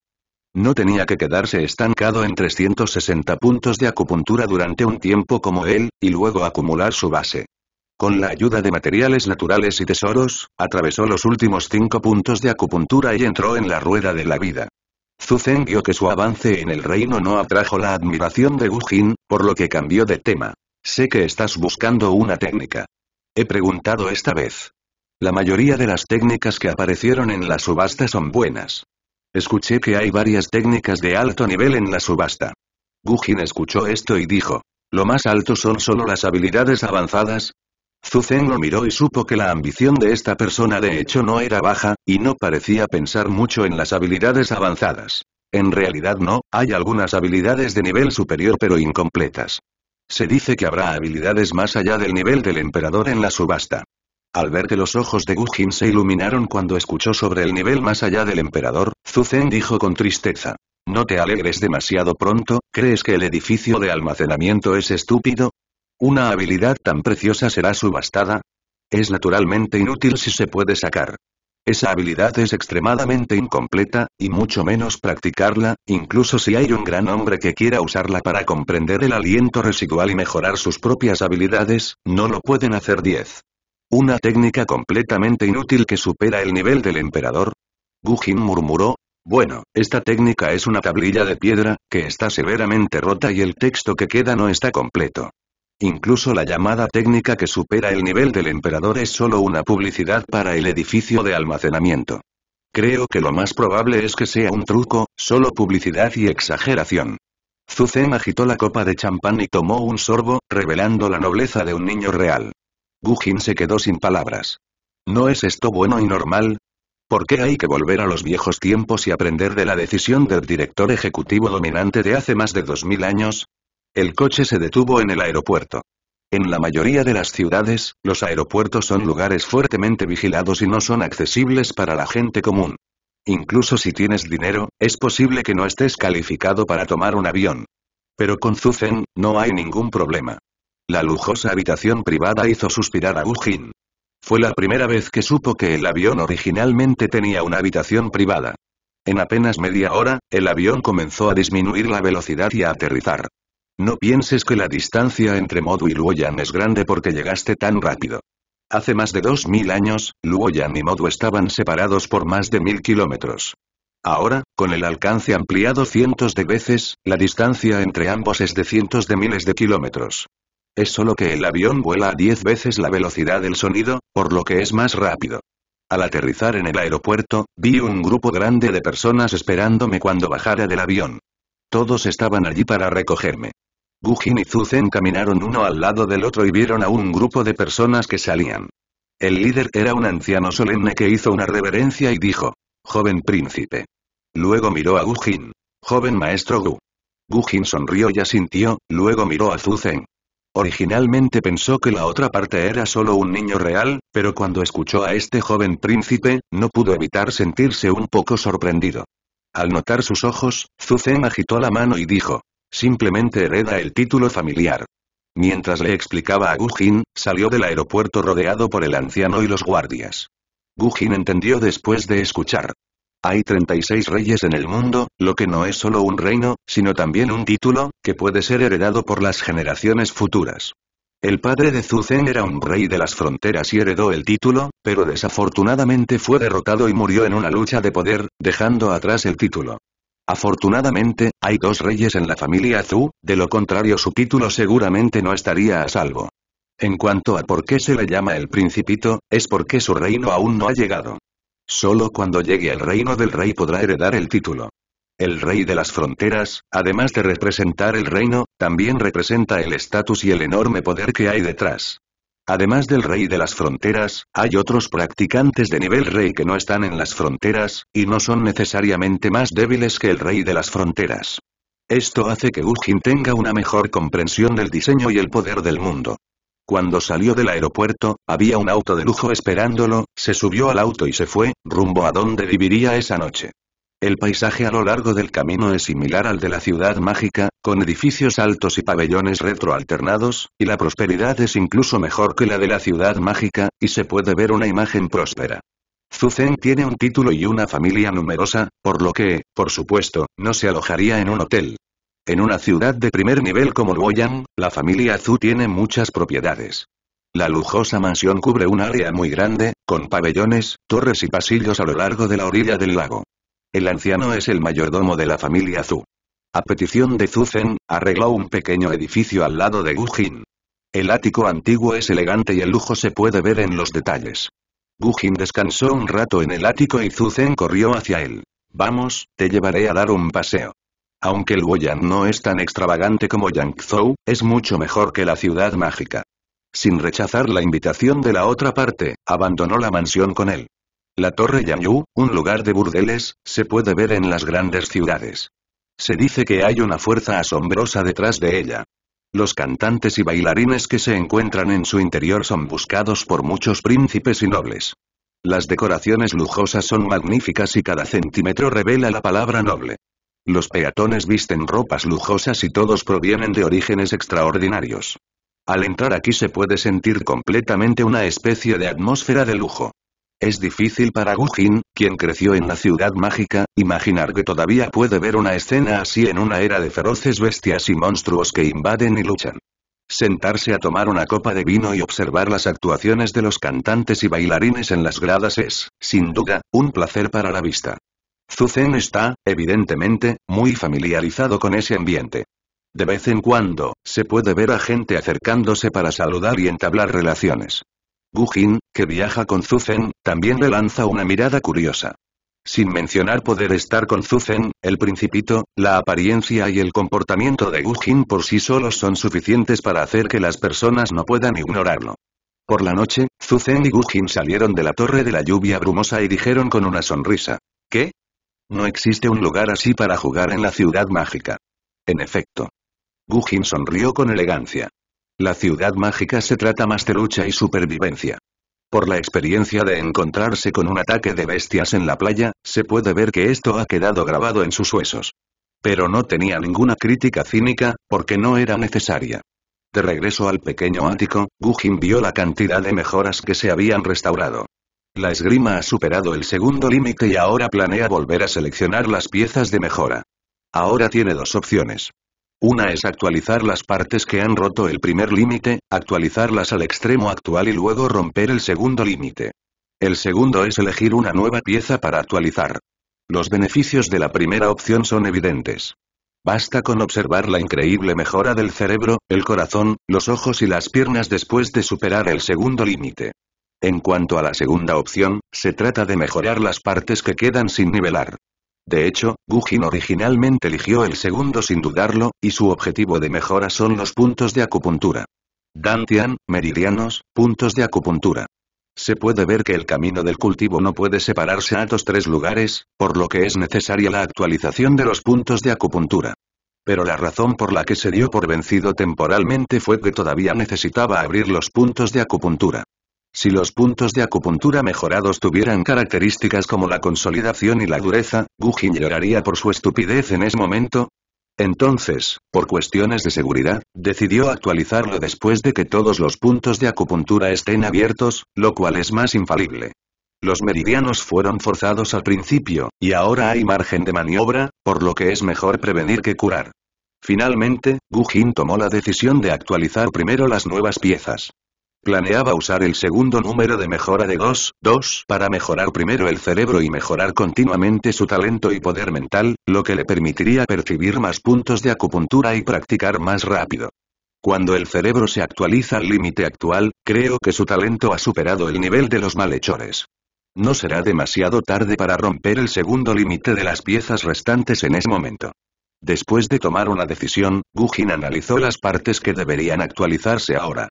No tenía que quedarse estancado en 360 puntos de acupuntura durante un tiempo como él, y luego acumular su base. Con la ayuda de materiales naturales y tesoros, atravesó los últimos cinco puntos de acupuntura y entró en la rueda de la vida. Zuzen vio que su avance en el reino no atrajo la admiración de Gujin, por lo que cambió de tema. Sé que estás buscando una técnica. He preguntado esta vez. La mayoría de las técnicas que aparecieron en la subasta son buenas. Escuché que hay varias técnicas de alto nivel en la subasta. Gugin escuchó esto y dijo, ¿lo más alto son solo las habilidades avanzadas? Zuzen lo miró y supo que la ambición de esta persona de hecho no era baja, y no parecía pensar mucho en las habilidades avanzadas. En realidad no, hay algunas habilidades de nivel superior pero incompletas. Se dice que habrá habilidades más allá del nivel del emperador en la subasta. Al ver que los ojos de Gujin se iluminaron cuando escuchó sobre el nivel más allá del emperador, Zuzen dijo con tristeza. No te alegres demasiado pronto, ¿crees que el edificio de almacenamiento es estúpido? ¿Una habilidad tan preciosa será subastada? Es naturalmente inútil si se puede sacar. Esa habilidad es extremadamente incompleta, y mucho menos practicarla, incluso si hay un gran hombre que quiera usarla para comprender el aliento residual y mejorar sus propias habilidades, no lo pueden hacer 10. Una técnica completamente inútil que supera el nivel del emperador. Gujin murmuró, bueno, esta técnica es una tablilla de piedra, que está severamente rota y el texto que queda no está completo. Incluso la llamada técnica que supera el nivel del emperador es solo una publicidad para el edificio de almacenamiento. Creo que lo más probable es que sea un truco, solo publicidad y exageración. Zuzen agitó la copa de champán y tomó un sorbo, revelando la nobleza de un niño real. Gujin se quedó sin palabras. ¿No es esto bueno y normal? ¿Por qué hay que volver a los viejos tiempos y aprender de la decisión del director ejecutivo dominante de hace más de 2000 años? El coche se detuvo en el aeropuerto. En la mayoría de las ciudades, los aeropuertos son lugares fuertemente vigilados y no son accesibles para la gente común. Incluso si tienes dinero, es posible que no estés calificado para tomar un avión. Pero con Zuzen, no hay ningún problema. La lujosa habitación privada hizo suspirar a Ujin. Fue la primera vez que supo que el avión originalmente tenía una habitación privada. En apenas media hora, el avión comenzó a disminuir la velocidad y a aterrizar. No pienses que la distancia entre Modu y Luoyan es grande porque llegaste tan rápido. Hace más de 2000 años, Luoyan y Modu estaban separados por más de 1000 kilómetros. Ahora, con el alcance ampliado cientos de veces, la distancia entre ambos es de cientos de miles de kilómetros. Es solo que el avión vuela a 10 veces la velocidad del sonido, por lo que es más rápido. Al aterrizar en el aeropuerto, vi un grupo grande de personas esperándome cuando bajara del avión. Todos estaban allí para recogerme. Gujin y Zuzen caminaron uno al lado del otro y vieron a un grupo de personas que salían. El líder era un anciano solemne que hizo una reverencia y dijo, «Joven príncipe». Luego miró a Gujin. «Joven maestro Gu». Gujin sonrió y asintió, luego miró a Zuzen. Originalmente pensó que la otra parte era solo un niño real, pero cuando escuchó a este joven príncipe, no pudo evitar sentirse un poco sorprendido. Al notar sus ojos, Zuzen agitó la mano y dijo, Simplemente hereda el título familiar. Mientras le explicaba a Gujin, salió del aeropuerto rodeado por el anciano y los guardias. Gujin entendió después de escuchar. Hay 36 reyes en el mundo, lo que no es solo un reino, sino también un título, que puede ser heredado por las generaciones futuras. El padre de Zuzen era un rey de las fronteras y heredó el título, pero desafortunadamente fue derrotado y murió en una lucha de poder, dejando atrás el título. Afortunadamente, hay dos reyes en la familia Zhu, de lo contrario su título seguramente no estaría a salvo. En cuanto a por qué se le llama el principito, es porque su reino aún no ha llegado. Solo cuando llegue el reino del rey podrá heredar el título. El rey de las fronteras, además de representar el reino, también representa el estatus y el enorme poder que hay detrás. Además del rey de las fronteras, hay otros practicantes de nivel rey que no están en las fronteras, y no son necesariamente más débiles que el rey de las fronteras. Esto hace que Ujin tenga una mejor comprensión del diseño y el poder del mundo. Cuando salió del aeropuerto, había un auto de lujo esperándolo, se subió al auto y se fue, rumbo a donde viviría esa noche. El paisaje a lo largo del camino es similar al de la ciudad mágica, con edificios altos y pabellones retroalternados, y la prosperidad es incluso mejor que la de la ciudad mágica, y se puede ver una imagen próspera. Zuzen tiene un título y una familia numerosa, por lo que, por supuesto, no se alojaría en un hotel. En una ciudad de primer nivel como Luoyang, la familia Zhu tiene muchas propiedades. La lujosa mansión cubre un área muy grande, con pabellones, torres y pasillos a lo largo de la orilla del lago. El anciano es el mayordomo de la familia Zhu. A petición de Zhu Zhen, arregló un pequeño edificio al lado de Jin. El ático antiguo es elegante y el lujo se puede ver en los detalles. Gujin descansó un rato en el ático y Zhu Zhen corrió hacia él. Vamos, te llevaré a dar un paseo. Aunque el Wuyan no es tan extravagante como Yangzhou, es mucho mejor que la ciudad mágica. Sin rechazar la invitación de la otra parte, abandonó la mansión con él. La Torre Yanyu, un lugar de burdeles, se puede ver en las grandes ciudades. Se dice que hay una fuerza asombrosa detrás de ella. Los cantantes y bailarines que se encuentran en su interior son buscados por muchos príncipes y nobles. Las decoraciones lujosas son magníficas y cada centímetro revela la palabra noble. Los peatones visten ropas lujosas y todos provienen de orígenes extraordinarios. Al entrar aquí se puede sentir completamente una especie de atmósfera de lujo. Es difícil para Gujin, quien creció en la ciudad mágica, imaginar que todavía puede ver una escena así en una era de feroces bestias y monstruos que invaden y luchan. Sentarse a tomar una copa de vino y observar las actuaciones de los cantantes y bailarines en las gradas es, sin duda, un placer para la vista. Zuzen está, evidentemente, muy familiarizado con ese ambiente. De vez en cuando, se puede ver a gente acercándose para saludar y entablar relaciones. Gujin, que viaja con zufen también le lanza una mirada curiosa. Sin mencionar poder estar con zufen el principito, la apariencia y el comportamiento de Gujin por sí solos son suficientes para hacer que las personas no puedan ignorarlo. Por la noche, zufen y Gujin salieron de la torre de la lluvia brumosa y dijeron con una sonrisa. ¿Qué? No existe un lugar así para jugar en la ciudad mágica. En efecto. Gujin sonrió con elegancia. La ciudad mágica se trata más de lucha y supervivencia. Por la experiencia de encontrarse con un ataque de bestias en la playa, se puede ver que esto ha quedado grabado en sus huesos. Pero no tenía ninguna crítica cínica, porque no era necesaria. De regreso al pequeño ático, Gujin vio la cantidad de mejoras que se habían restaurado. La esgrima ha superado el segundo límite y ahora planea volver a seleccionar las piezas de mejora. Ahora tiene dos opciones. Una es actualizar las partes que han roto el primer límite, actualizarlas al extremo actual y luego romper el segundo límite. El segundo es elegir una nueva pieza para actualizar. Los beneficios de la primera opción son evidentes. Basta con observar la increíble mejora del cerebro, el corazón, los ojos y las piernas después de superar el segundo límite. En cuanto a la segunda opción, se trata de mejorar las partes que quedan sin nivelar. De hecho, Gugin originalmente eligió el segundo sin dudarlo, y su objetivo de mejora son los puntos de acupuntura. Dantian, meridianos, puntos de acupuntura. Se puede ver que el camino del cultivo no puede separarse a estos tres lugares, por lo que es necesaria la actualización de los puntos de acupuntura. Pero la razón por la que se dio por vencido temporalmente fue que todavía necesitaba abrir los puntos de acupuntura. Si los puntos de acupuntura mejorados tuvieran características como la consolidación y la dureza, Gugin lloraría por su estupidez en ese momento. Entonces, por cuestiones de seguridad, decidió actualizarlo después de que todos los puntos de acupuntura estén abiertos, lo cual es más infalible. Los meridianos fueron forzados al principio, y ahora hay margen de maniobra, por lo que es mejor prevenir que curar. Finalmente, Gujin tomó la decisión de actualizar primero las nuevas piezas. Planeaba usar el segundo número de mejora de 2, 2 para mejorar primero el cerebro y mejorar continuamente su talento y poder mental, lo que le permitiría percibir más puntos de acupuntura y practicar más rápido. Cuando el cerebro se actualiza al límite actual, creo que su talento ha superado el nivel de los malhechores. No será demasiado tarde para romper el segundo límite de las piezas restantes en ese momento. Después de tomar una decisión, Gujin analizó las partes que deberían actualizarse ahora.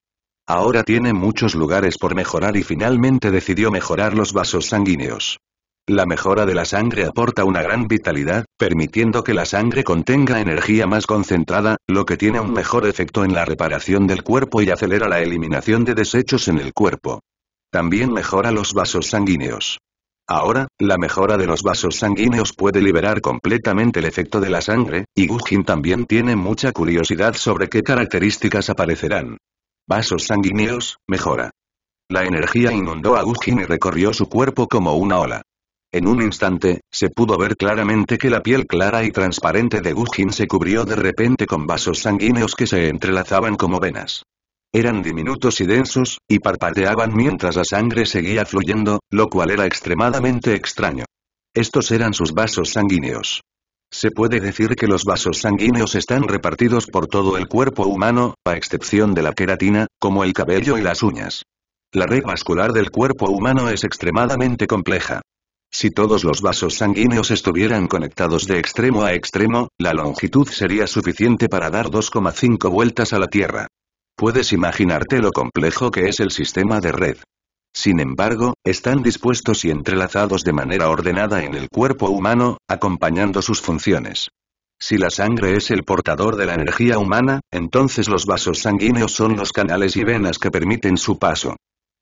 Ahora tiene muchos lugares por mejorar y finalmente decidió mejorar los vasos sanguíneos. La mejora de la sangre aporta una gran vitalidad, permitiendo que la sangre contenga energía más concentrada, lo que tiene un mejor efecto en la reparación del cuerpo y acelera la eliminación de desechos en el cuerpo. También mejora los vasos sanguíneos. Ahora, la mejora de los vasos sanguíneos puede liberar completamente el efecto de la sangre, y Gujin también tiene mucha curiosidad sobre qué características aparecerán vasos sanguíneos, mejora. La energía inundó a Ujin y recorrió su cuerpo como una ola. En un instante, se pudo ver claramente que la piel clara y transparente de Gujin se cubrió de repente con vasos sanguíneos que se entrelazaban como venas. Eran diminutos y densos, y parpadeaban mientras la sangre seguía fluyendo, lo cual era extremadamente extraño. Estos eran sus vasos sanguíneos. Se puede decir que los vasos sanguíneos están repartidos por todo el cuerpo humano, a excepción de la queratina, como el cabello y las uñas. La red vascular del cuerpo humano es extremadamente compleja. Si todos los vasos sanguíneos estuvieran conectados de extremo a extremo, la longitud sería suficiente para dar 2,5 vueltas a la Tierra. Puedes imaginarte lo complejo que es el sistema de red. Sin embargo, están dispuestos y entrelazados de manera ordenada en el cuerpo humano, acompañando sus funciones. Si la sangre es el portador de la energía humana, entonces los vasos sanguíneos son los canales y venas que permiten su paso.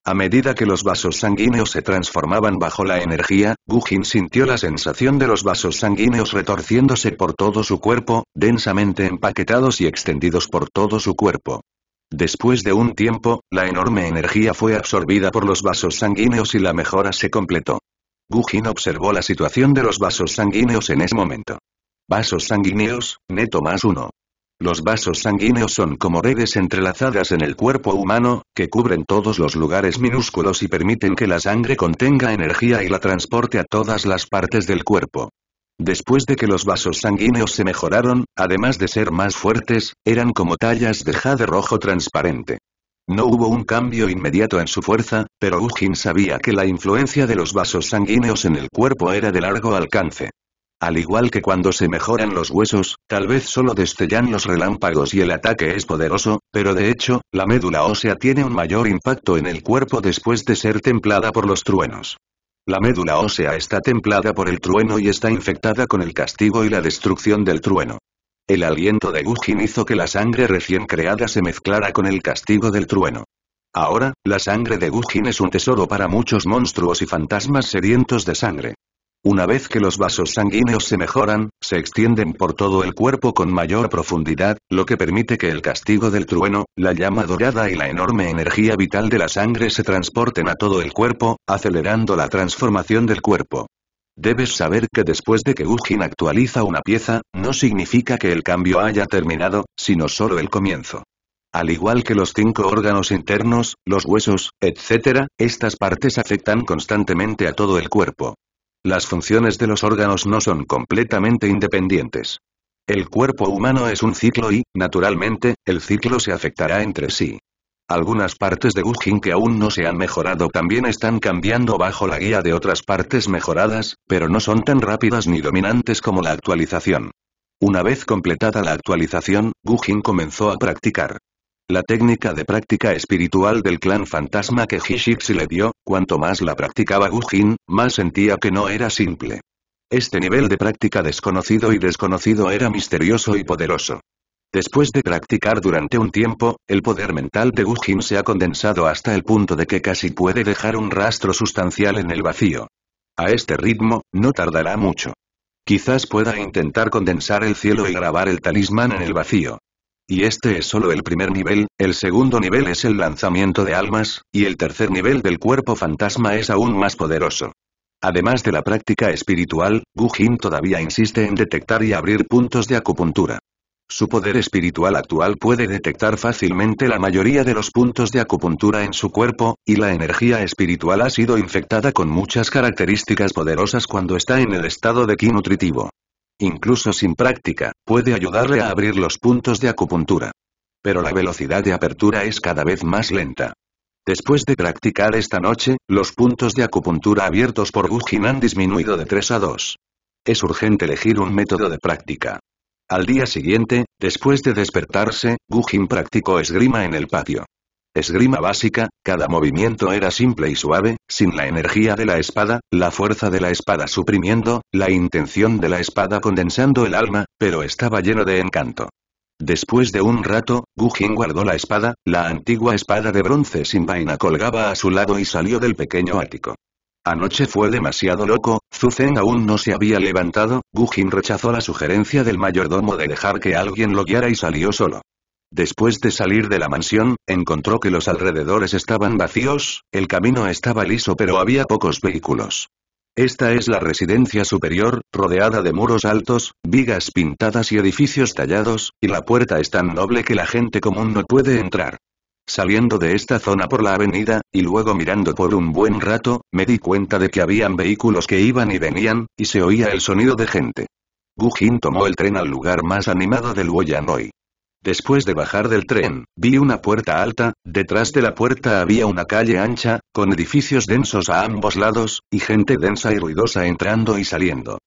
A medida que los vasos sanguíneos se transformaban bajo la energía, Gujin sintió la sensación de los vasos sanguíneos retorciéndose por todo su cuerpo, densamente empaquetados y extendidos por todo su cuerpo. Después de un tiempo, la enorme energía fue absorbida por los vasos sanguíneos y la mejora se completó. Gujin observó la situación de los vasos sanguíneos en ese momento. Vasos sanguíneos, neto más uno. Los vasos sanguíneos son como redes entrelazadas en el cuerpo humano, que cubren todos los lugares minúsculos y permiten que la sangre contenga energía y la transporte a todas las partes del cuerpo. Después de que los vasos sanguíneos se mejoraron, además de ser más fuertes, eran como tallas de jade rojo transparente. No hubo un cambio inmediato en su fuerza, pero Ujin sabía que la influencia de los vasos sanguíneos en el cuerpo era de largo alcance. Al igual que cuando se mejoran los huesos, tal vez solo destellan los relámpagos y el ataque es poderoso, pero de hecho, la médula ósea tiene un mayor impacto en el cuerpo después de ser templada por los truenos. La médula ósea está templada por el trueno y está infectada con el castigo y la destrucción del trueno. El aliento de Gujin hizo que la sangre recién creada se mezclara con el castigo del trueno. Ahora, la sangre de Gujin es un tesoro para muchos monstruos y fantasmas sedientos de sangre. Una vez que los vasos sanguíneos se mejoran, se extienden por todo el cuerpo con mayor profundidad, lo que permite que el castigo del trueno, la llama dorada y la enorme energía vital de la sangre se transporten a todo el cuerpo, acelerando la transformación del cuerpo. Debes saber que después de que Ujin actualiza una pieza, no significa que el cambio haya terminado, sino solo el comienzo. Al igual que los cinco órganos internos, los huesos, etc., estas partes afectan constantemente a todo el cuerpo. Las funciones de los órganos no son completamente independientes. El cuerpo humano es un ciclo y, naturalmente, el ciclo se afectará entre sí. Algunas partes de Gujin que aún no se han mejorado también están cambiando bajo la guía de otras partes mejoradas, pero no son tan rápidas ni dominantes como la actualización. Una vez completada la actualización, Gujin comenzó a practicar la técnica de práctica espiritual del clan fantasma que Hishitsu le dio, cuanto más la practicaba Gujin, más sentía que no era simple. Este nivel de práctica desconocido y desconocido era misterioso y poderoso. Después de practicar durante un tiempo, el poder mental de Gujin se ha condensado hasta el punto de que casi puede dejar un rastro sustancial en el vacío. A este ritmo, no tardará mucho. Quizás pueda intentar condensar el cielo y grabar el talismán en el vacío. Y este es solo el primer nivel, el segundo nivel es el lanzamiento de almas, y el tercer nivel del cuerpo fantasma es aún más poderoso. Además de la práctica espiritual, Gu todavía insiste en detectar y abrir puntos de acupuntura. Su poder espiritual actual puede detectar fácilmente la mayoría de los puntos de acupuntura en su cuerpo, y la energía espiritual ha sido infectada con muchas características poderosas cuando está en el estado de ki nutritivo incluso sin práctica, puede ayudarle a abrir los puntos de acupuntura. Pero la velocidad de apertura es cada vez más lenta. Después de practicar esta noche, los puntos de acupuntura abiertos por Gujin han disminuido de 3 a 2. Es urgente elegir un método de práctica. Al día siguiente, después de despertarse, Gujin practicó esgrima en el patio. Esgrima básica, cada movimiento era simple y suave, sin la energía de la espada, la fuerza de la espada suprimiendo, la intención de la espada condensando el alma, pero estaba lleno de encanto. Después de un rato, Gujin guardó la espada, la antigua espada de bronce sin vaina colgaba a su lado y salió del pequeño ático. Anoche fue demasiado loco, Zhu Zen aún no se había levantado, Gujin rechazó la sugerencia del mayordomo de dejar que alguien lo guiara y salió solo. Después de salir de la mansión, encontró que los alrededores estaban vacíos, el camino estaba liso pero había pocos vehículos. Esta es la residencia superior, rodeada de muros altos, vigas pintadas y edificios tallados, y la puerta es tan noble que la gente común no puede entrar. Saliendo de esta zona por la avenida, y luego mirando por un buen rato, me di cuenta de que habían vehículos que iban y venían, y se oía el sonido de gente. Gujin tomó el tren al lugar más animado del Woyanoi. Después de bajar del tren, vi una puerta alta, detrás de la puerta había una calle ancha, con edificios densos a ambos lados, y gente densa y ruidosa entrando y saliendo.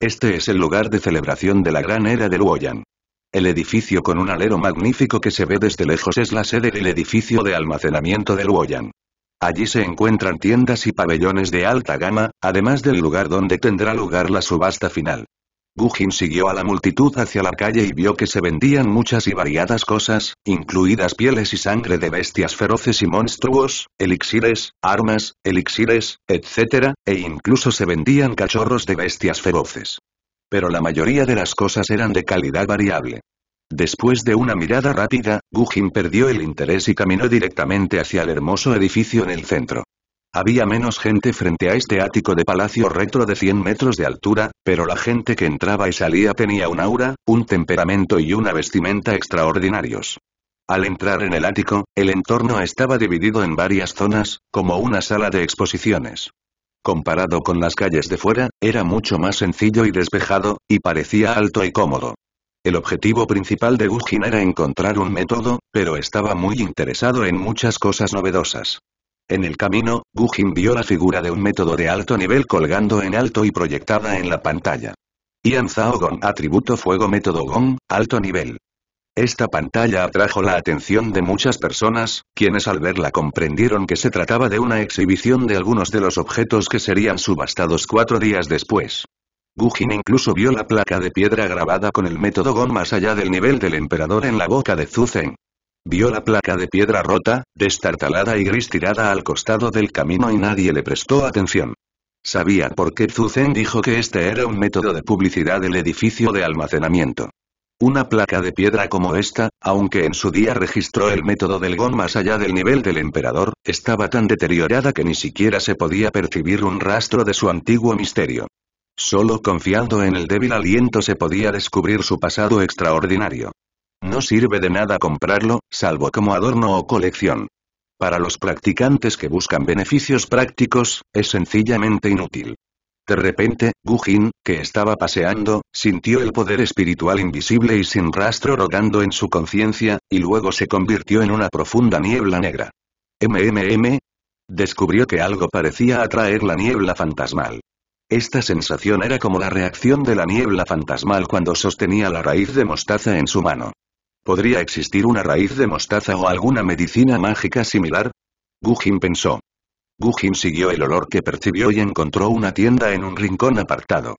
Este es el lugar de celebración de la gran era de Luoyang. El edificio con un alero magnífico que se ve desde lejos es la sede del edificio de almacenamiento de Luoyang. Allí se encuentran tiendas y pabellones de alta gama, además del lugar donde tendrá lugar la subasta final. Gujin siguió a la multitud hacia la calle y vio que se vendían muchas y variadas cosas, incluidas pieles y sangre de bestias feroces y monstruos, elixires, armas, elixires, etc., e incluso se vendían cachorros de bestias feroces. Pero la mayoría de las cosas eran de calidad variable. Después de una mirada rápida, Gujin perdió el interés y caminó directamente hacia el hermoso edificio en el centro. Había menos gente frente a este ático de palacio retro de 100 metros de altura, pero la gente que entraba y salía tenía un aura, un temperamento y una vestimenta extraordinarios. Al entrar en el ático, el entorno estaba dividido en varias zonas, como una sala de exposiciones. Comparado con las calles de fuera, era mucho más sencillo y despejado, y parecía alto y cómodo. El objetivo principal de Gugin era encontrar un método, pero estaba muy interesado en muchas cosas novedosas. En el camino, Gujin vio la figura de un método de alto nivel colgando en alto y proyectada en la pantalla. Ian Zhao Gong atributo fuego método Gong, alto nivel. Esta pantalla atrajo la atención de muchas personas, quienes al verla comprendieron que se trataba de una exhibición de algunos de los objetos que serían subastados cuatro días después. Gujin incluso vio la placa de piedra grabada con el método Gong más allá del nivel del emperador en la boca de Zuzen. Vio la placa de piedra rota, destartalada y gris tirada al costado del camino y nadie le prestó atención. Sabía por qué Zuzen dijo que este era un método de publicidad del edificio de almacenamiento. Una placa de piedra como esta, aunque en su día registró el método del Gon más allá del nivel del emperador, estaba tan deteriorada que ni siquiera se podía percibir un rastro de su antiguo misterio. Solo confiando en el débil aliento se podía descubrir su pasado extraordinario. No sirve de nada comprarlo, salvo como adorno o colección. Para los practicantes que buscan beneficios prácticos, es sencillamente inútil. De repente, Gujin, que estaba paseando, sintió el poder espiritual invisible y sin rastro rogando en su conciencia, y luego se convirtió en una profunda niebla negra. MMM. Descubrió que algo parecía atraer la niebla fantasmal. Esta sensación era como la reacción de la niebla fantasmal cuando sostenía la raíz de mostaza en su mano. ¿Podría existir una raíz de mostaza o alguna medicina mágica similar? Gujin pensó. Gujin siguió el olor que percibió y encontró una tienda en un rincón apartado.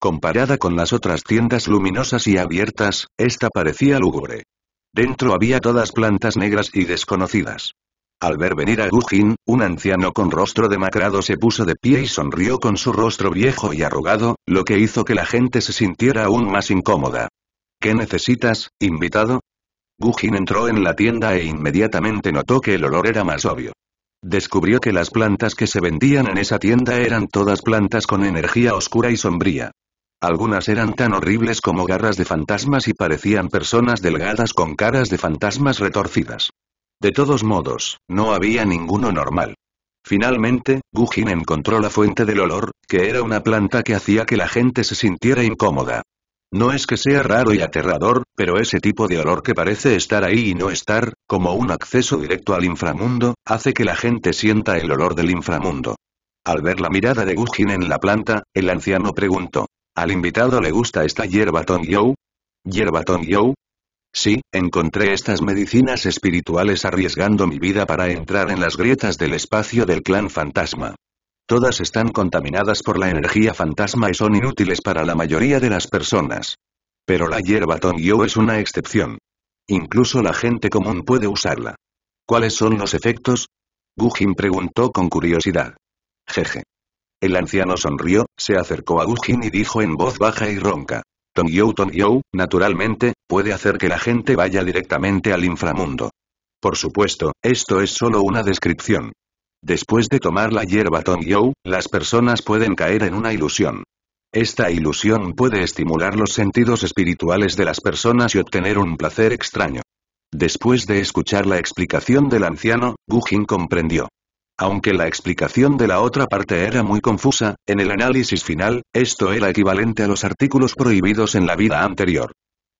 Comparada con las otras tiendas luminosas y abiertas, esta parecía lúgubre. Dentro había todas plantas negras y desconocidas. Al ver venir a Gujin, un anciano con rostro demacrado se puso de pie y sonrió con su rostro viejo y arrugado, lo que hizo que la gente se sintiera aún más incómoda. ¿Qué necesitas, invitado? Gugin entró en la tienda e inmediatamente notó que el olor era más obvio. Descubrió que las plantas que se vendían en esa tienda eran todas plantas con energía oscura y sombría. Algunas eran tan horribles como garras de fantasmas y parecían personas delgadas con caras de fantasmas retorcidas. De todos modos, no había ninguno normal. Finalmente, Gugin encontró la fuente del olor, que era una planta que hacía que la gente se sintiera incómoda. No es que sea raro y aterrador, pero ese tipo de olor que parece estar ahí y no estar, como un acceso directo al inframundo, hace que la gente sienta el olor del inframundo. Al ver la mirada de Gujin en la planta, el anciano preguntó. ¿Al invitado le gusta esta hierba Tongyou? ¿Hierba Tongyou? Sí, encontré estas medicinas espirituales arriesgando mi vida para entrar en las grietas del espacio del clan fantasma. Todas están contaminadas por la energía fantasma y son inútiles para la mayoría de las personas. Pero la hierba Tongyo es una excepción. Incluso la gente común puede usarla. ¿Cuáles son los efectos? Gujin preguntó con curiosidad. Jeje. El anciano sonrió, se acercó a Gujin y dijo en voz baja y ronca. Tongyou Tongyou, naturalmente, puede hacer que la gente vaya directamente al inframundo. Por supuesto, esto es solo una descripción. Después de tomar la hierba Tongyou, las personas pueden caer en una ilusión. Esta ilusión puede estimular los sentidos espirituales de las personas y obtener un placer extraño. Después de escuchar la explicación del anciano, Gujin comprendió. Aunque la explicación de la otra parte era muy confusa, en el análisis final, esto era equivalente a los artículos prohibidos en la vida anterior.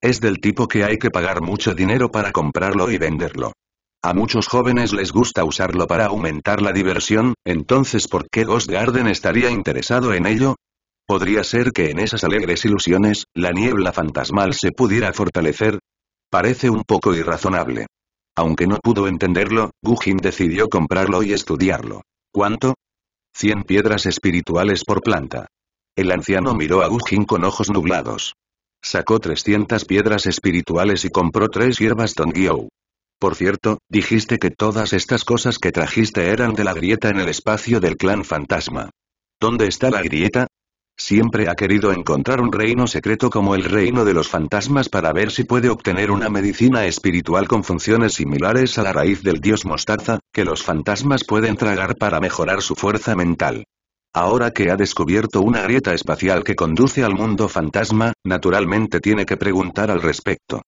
Es del tipo que hay que pagar mucho dinero para comprarlo y venderlo. A muchos jóvenes les gusta usarlo para aumentar la diversión, entonces ¿por qué Ghost Garden estaría interesado en ello? Podría ser que en esas alegres ilusiones, la niebla fantasmal se pudiera fortalecer. Parece un poco irrazonable. Aunque no pudo entenderlo, Gujin decidió comprarlo y estudiarlo. ¿Cuánto? 100 piedras espirituales por planta. El anciano miró a Gujin con ojos nublados. Sacó 300 piedras espirituales y compró tres hierbas Tongyou. Por cierto, dijiste que todas estas cosas que trajiste eran de la grieta en el espacio del clan fantasma. ¿Dónde está la grieta? Siempre ha querido encontrar un reino secreto como el reino de los fantasmas para ver si puede obtener una medicina espiritual con funciones similares a la raíz del dios mostaza, que los fantasmas pueden tragar para mejorar su fuerza mental. Ahora que ha descubierto una grieta espacial que conduce al mundo fantasma, naturalmente tiene que preguntar al respecto.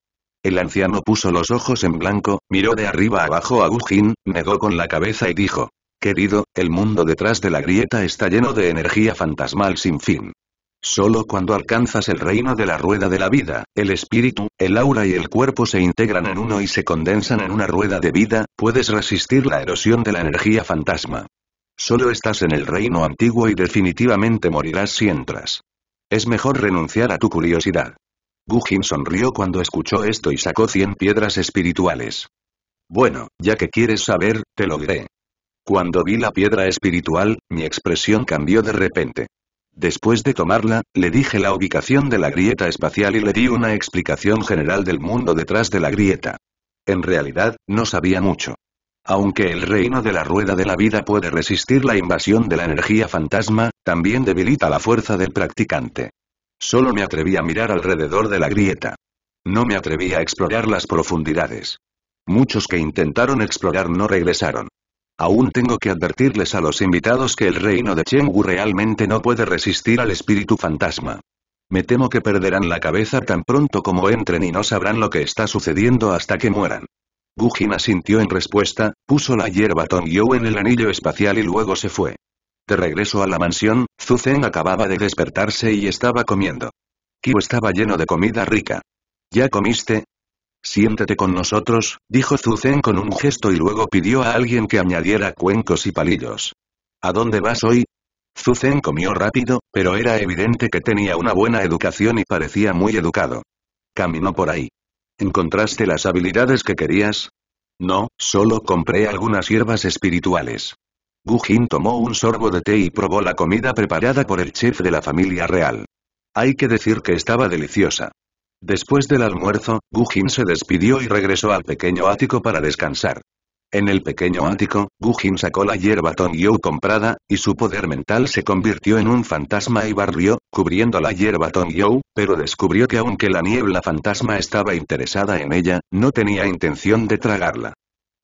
El anciano puso los ojos en blanco, miró de arriba abajo a Gujin, negó con la cabeza y dijo. Querido, el mundo detrás de la grieta está lleno de energía fantasmal sin fin. Solo cuando alcanzas el reino de la rueda de la vida, el espíritu, el aura y el cuerpo se integran en uno y se condensan en una rueda de vida, puedes resistir la erosión de la energía fantasma. Solo estás en el reino antiguo y definitivamente morirás si entras. Es mejor renunciar a tu curiosidad. Gujin sonrió cuando escuchó esto y sacó 100 piedras espirituales. Bueno, ya que quieres saber, te lo diré. Cuando vi la piedra espiritual, mi expresión cambió de repente. Después de tomarla, le dije la ubicación de la grieta espacial y le di una explicación general del mundo detrás de la grieta. En realidad, no sabía mucho. Aunque el reino de la rueda de la vida puede resistir la invasión de la energía fantasma, también debilita la fuerza del practicante. Solo me atreví a mirar alrededor de la grieta. No me atreví a explorar las profundidades. Muchos que intentaron explorar no regresaron. Aún tengo que advertirles a los invitados que el reino de Chengu realmente no puede resistir al espíritu fantasma. Me temo que perderán la cabeza tan pronto como entren y no sabrán lo que está sucediendo hasta que mueran. Jin asintió en respuesta, puso la hierba Tongyou en el anillo espacial y luego se fue. De regreso a la mansión, Zuzen acababa de despertarse y estaba comiendo. Kyu estaba lleno de comida rica. ¿Ya comiste? Siéntete con nosotros, dijo Zuzen con un gesto y luego pidió a alguien que añadiera cuencos y palillos. ¿A dónde vas hoy? Zuzen comió rápido, pero era evidente que tenía una buena educación y parecía muy educado. Caminó por ahí. ¿Encontraste las habilidades que querías? No, solo compré algunas hierbas espirituales. Gujin tomó un sorbo de té y probó la comida preparada por el chef de la familia real. Hay que decir que estaba deliciosa. Después del almuerzo, Gujin se despidió y regresó al pequeño ático para descansar. En el pequeño ático, Gujin sacó la hierba Yu comprada, y su poder mental se convirtió en un fantasma y barrió, cubriendo la hierba You, pero descubrió que aunque la niebla fantasma estaba interesada en ella, no tenía intención de tragarla.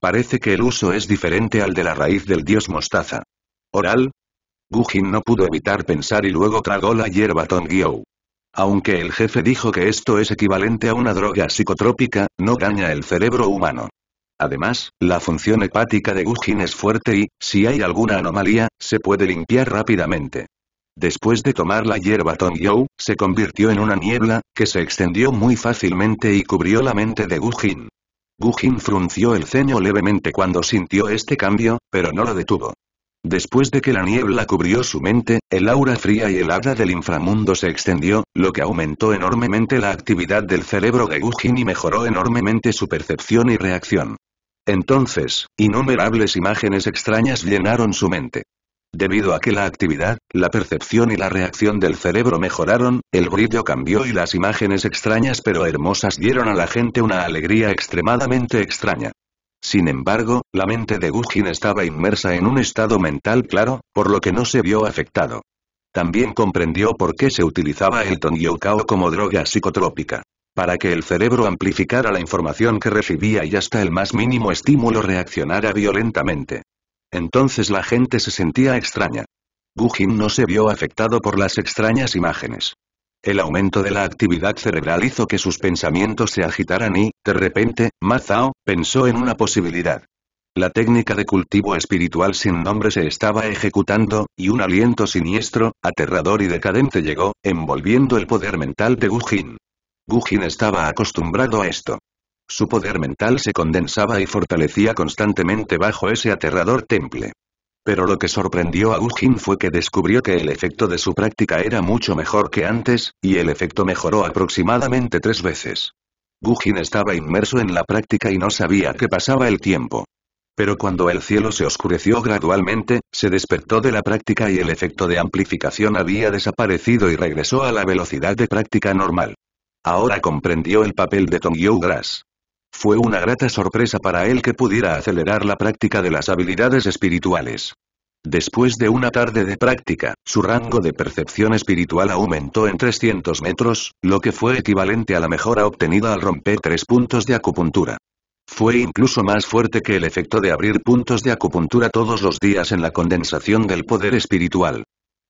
Parece que el uso es diferente al de la raíz del dios mostaza. ¿Oral? Gujin no pudo evitar pensar y luego tragó la hierba Tongyou. Aunque el jefe dijo que esto es equivalente a una droga psicotrópica, no daña el cerebro humano. Además, la función hepática de Gujin es fuerte y, si hay alguna anomalía, se puede limpiar rápidamente. Después de tomar la hierba Tongyou, se convirtió en una niebla, que se extendió muy fácilmente y cubrió la mente de Gujin. Gugin frunció el ceño levemente cuando sintió este cambio, pero no lo detuvo. Después de que la niebla cubrió su mente, el aura fría y helada del inframundo se extendió, lo que aumentó enormemente la actividad del cerebro de Gugin y mejoró enormemente su percepción y reacción. Entonces, innumerables imágenes extrañas llenaron su mente. Debido a que la actividad, la percepción y la reacción del cerebro mejoraron, el brillo cambió y las imágenes extrañas pero hermosas dieron a la gente una alegría extremadamente extraña. Sin embargo, la mente de Gujin estaba inmersa en un estado mental claro, por lo que no se vio afectado. También comprendió por qué se utilizaba el toniocao como droga psicotrópica. Para que el cerebro amplificara la información que recibía y hasta el más mínimo estímulo reaccionara violentamente. Entonces la gente se sentía extraña. Gujin no se vio afectado por las extrañas imágenes. El aumento de la actividad cerebral hizo que sus pensamientos se agitaran y, de repente, Mazao, pensó en una posibilidad. La técnica de cultivo espiritual sin nombre se estaba ejecutando, y un aliento siniestro, aterrador y decadente llegó, envolviendo el poder mental de Gujin. Gujin estaba acostumbrado a esto. Su poder mental se condensaba y fortalecía constantemente bajo ese aterrador temple. Pero lo que sorprendió a Ujin fue que descubrió que el efecto de su práctica era mucho mejor que antes, y el efecto mejoró aproximadamente tres veces. Gujin estaba inmerso en la práctica y no sabía qué pasaba el tiempo. Pero cuando el cielo se oscureció gradualmente, se despertó de la práctica y el efecto de amplificación había desaparecido y regresó a la velocidad de práctica normal. Ahora comprendió el papel de Tongyu Grass. Fue una grata sorpresa para él que pudiera acelerar la práctica de las habilidades espirituales. Después de una tarde de práctica, su rango de percepción espiritual aumentó en 300 metros, lo que fue equivalente a la mejora obtenida al romper tres puntos de acupuntura. Fue incluso más fuerte que el efecto de abrir puntos de acupuntura todos los días en la condensación del poder espiritual.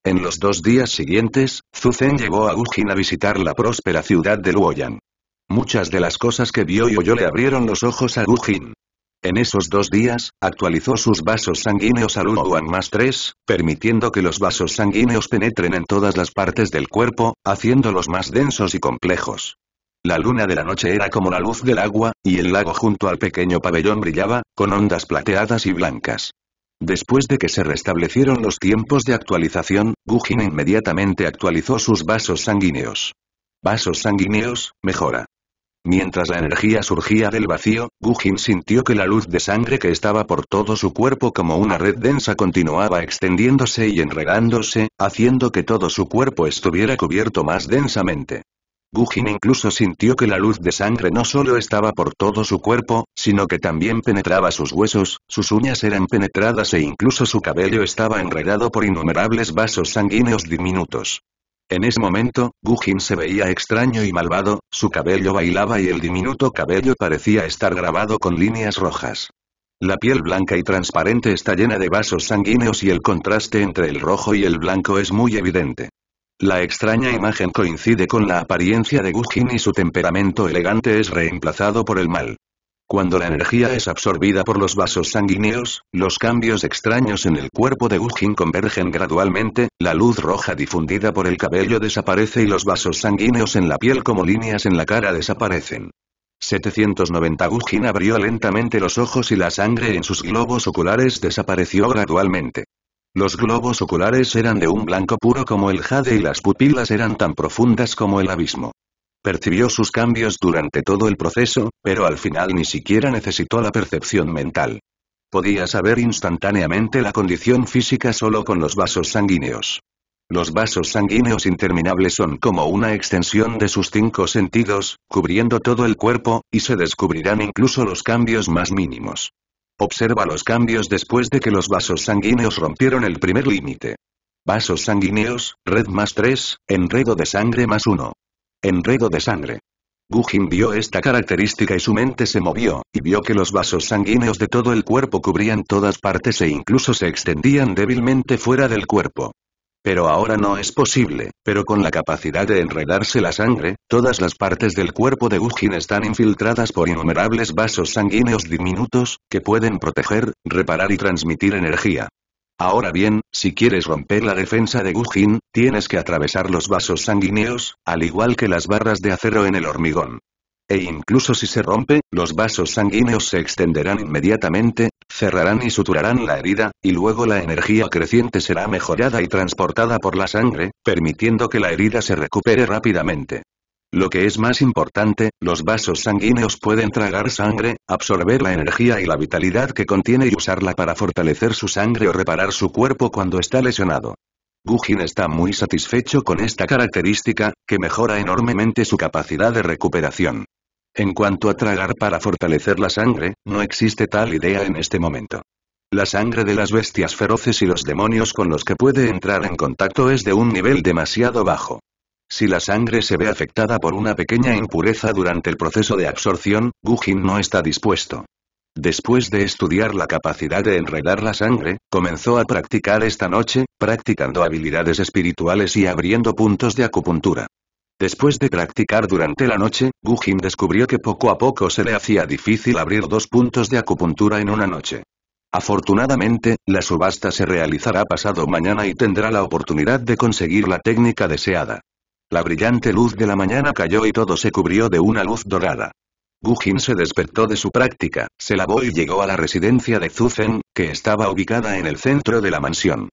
En los dos días siguientes, Zuzen llevó a Ujin a visitar la próspera ciudad de Luoyang. Muchas de las cosas que vio y oyó le abrieron los ojos a Gujin. En esos dos días, actualizó sus vasos sanguíneos al 1 más 3, permitiendo que los vasos sanguíneos penetren en todas las partes del cuerpo, haciéndolos más densos y complejos. La luna de la noche era como la luz del agua, y el lago junto al pequeño pabellón brillaba, con ondas plateadas y blancas. Después de que se restablecieron los tiempos de actualización, Gujin inmediatamente actualizó sus vasos sanguíneos. Vasos sanguíneos, mejora. Mientras la energía surgía del vacío, Gujin sintió que la luz de sangre que estaba por todo su cuerpo como una red densa continuaba extendiéndose y enredándose, haciendo que todo su cuerpo estuviera cubierto más densamente. Gujin incluso sintió que la luz de sangre no solo estaba por todo su cuerpo, sino que también penetraba sus huesos, sus uñas eran penetradas e incluso su cabello estaba enredado por innumerables vasos sanguíneos diminutos. En ese momento, Gujin se veía extraño y malvado, su cabello bailaba y el diminuto cabello parecía estar grabado con líneas rojas. La piel blanca y transparente está llena de vasos sanguíneos y el contraste entre el rojo y el blanco es muy evidente. La extraña imagen coincide con la apariencia de Gujin y su temperamento elegante es reemplazado por el mal. Cuando la energía es absorbida por los vasos sanguíneos, los cambios extraños en el cuerpo de Gujin convergen gradualmente, la luz roja difundida por el cabello desaparece y los vasos sanguíneos en la piel como líneas en la cara desaparecen. 790 Gujin abrió lentamente los ojos y la sangre en sus globos oculares desapareció gradualmente. Los globos oculares eran de un blanco puro como el jade y las pupilas eran tan profundas como el abismo. Percibió sus cambios durante todo el proceso, pero al final ni siquiera necesitó la percepción mental. Podía saber instantáneamente la condición física solo con los vasos sanguíneos. Los vasos sanguíneos interminables son como una extensión de sus cinco sentidos, cubriendo todo el cuerpo, y se descubrirán incluso los cambios más mínimos. Observa los cambios después de que los vasos sanguíneos rompieron el primer límite. Vasos sanguíneos, red más 3, enredo de sangre más 1. Enredo de sangre. Gujin vio esta característica y su mente se movió, y vio que los vasos sanguíneos de todo el cuerpo cubrían todas partes e incluso se extendían débilmente fuera del cuerpo. Pero ahora no es posible, pero con la capacidad de enredarse la sangre, todas las partes del cuerpo de Gujin están infiltradas por innumerables vasos sanguíneos diminutos, que pueden proteger, reparar y transmitir energía. Ahora bien, si quieres romper la defensa de Gujin, tienes que atravesar los vasos sanguíneos, al igual que las barras de acero en el hormigón. E incluso si se rompe, los vasos sanguíneos se extenderán inmediatamente, cerrarán y suturarán la herida, y luego la energía creciente será mejorada y transportada por la sangre, permitiendo que la herida se recupere rápidamente. Lo que es más importante, los vasos sanguíneos pueden tragar sangre, absorber la energía y la vitalidad que contiene y usarla para fortalecer su sangre o reparar su cuerpo cuando está lesionado. Gujin está muy satisfecho con esta característica, que mejora enormemente su capacidad de recuperación. En cuanto a tragar para fortalecer la sangre, no existe tal idea en este momento. La sangre de las bestias feroces y los demonios con los que puede entrar en contacto es de un nivel demasiado bajo. Si la sangre se ve afectada por una pequeña impureza durante el proceso de absorción, Gujin no está dispuesto. Después de estudiar la capacidad de enredar la sangre, comenzó a practicar esta noche, practicando habilidades espirituales y abriendo puntos de acupuntura. Después de practicar durante la noche, Gujin descubrió que poco a poco se le hacía difícil abrir dos puntos de acupuntura en una noche. Afortunadamente, la subasta se realizará pasado mañana y tendrá la oportunidad de conseguir la técnica deseada. La brillante luz de la mañana cayó y todo se cubrió de una luz dorada. Gujin se despertó de su práctica, se lavó y llegó a la residencia de Zuzen, que estaba ubicada en el centro de la mansión.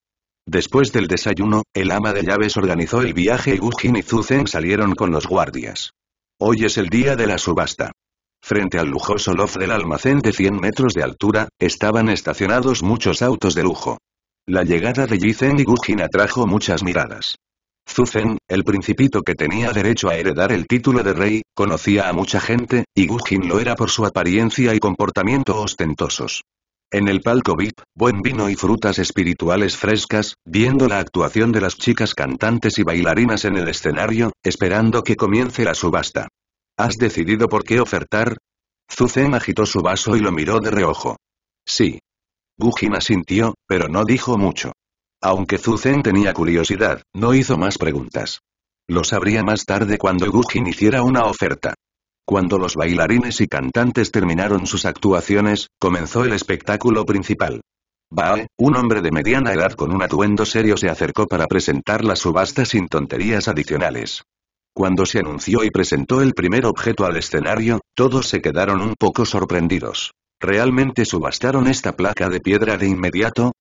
Después del desayuno, el ama de llaves organizó el viaje y Gujin y Zuzen salieron con los guardias. Hoy es el día de la subasta. Frente al lujoso loft del almacén de 100 metros de altura, estaban estacionados muchos autos de lujo. La llegada de Yizhen y Gujin atrajo muchas miradas. Zuzen, el principito que tenía derecho a heredar el título de rey, conocía a mucha gente, y Gujin lo era por su apariencia y comportamiento ostentosos. En el palco VIP, buen vino y frutas espirituales frescas, viendo la actuación de las chicas cantantes y bailarinas en el escenario, esperando que comience la subasta. ¿Has decidido por qué ofertar? Zuzen agitó su vaso y lo miró de reojo. Sí. Gujin asintió, pero no dijo mucho. Aunque Zuzen tenía curiosidad, no hizo más preguntas. Lo sabría más tarde cuando Gujin hiciera una oferta. Cuando los bailarines y cantantes terminaron sus actuaciones, comenzó el espectáculo principal. Bae, un hombre de mediana edad con un atuendo serio se acercó para presentar la subasta sin tonterías adicionales. Cuando se anunció y presentó el primer objeto al escenario, todos se quedaron un poco sorprendidos. ¿Realmente subastaron esta placa de piedra de inmediato?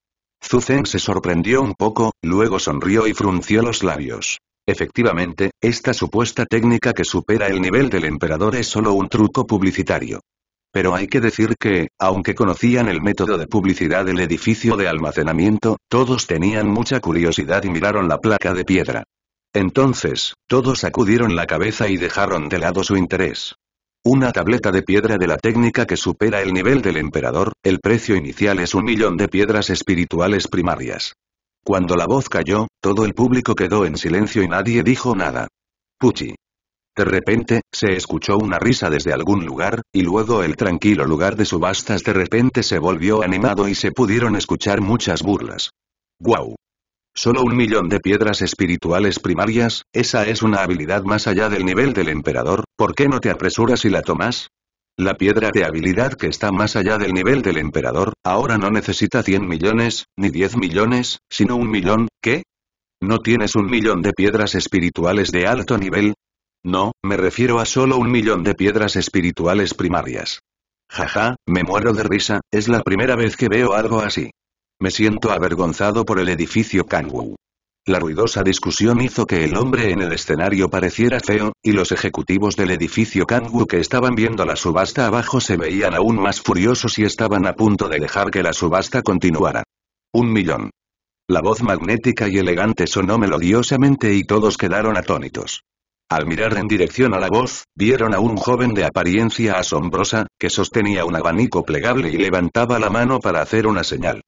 Zeng se sorprendió un poco, luego sonrió y frunció los labios. Efectivamente, esta supuesta técnica que supera el nivel del emperador es solo un truco publicitario. Pero hay que decir que, aunque conocían el método de publicidad del edificio de almacenamiento, todos tenían mucha curiosidad y miraron la placa de piedra. Entonces, todos acudieron la cabeza y dejaron de lado su interés. Una tableta de piedra de la técnica que supera el nivel del emperador, el precio inicial es un millón de piedras espirituales primarias. Cuando la voz cayó, todo el público quedó en silencio y nadie dijo nada. Puchi. De repente, se escuchó una risa desde algún lugar, y luego el tranquilo lugar de subastas de repente se volvió animado y se pudieron escuchar muchas burlas. ¡Guau! Solo un millón de piedras espirituales primarias, esa es una habilidad más allá del nivel del emperador, ¿por qué no te apresuras y la tomas? La piedra de habilidad que está más allá del nivel del emperador, ahora no necesita 100 millones, ni 10 millones, sino un millón, ¿qué? ¿No tienes un millón de piedras espirituales de alto nivel? No, me refiero a solo un millón de piedras espirituales primarias. Jaja, me muero de risa, es la primera vez que veo algo así. Me siento avergonzado por el edificio Kanwu. La ruidosa discusión hizo que el hombre en el escenario pareciera feo, y los ejecutivos del edificio Kangwu que estaban viendo la subasta abajo se veían aún más furiosos y estaban a punto de dejar que la subasta continuara. Un millón. La voz magnética y elegante sonó melodiosamente y todos quedaron atónitos. Al mirar en dirección a la voz, vieron a un joven de apariencia asombrosa, que sostenía un abanico plegable y levantaba la mano para hacer una señal.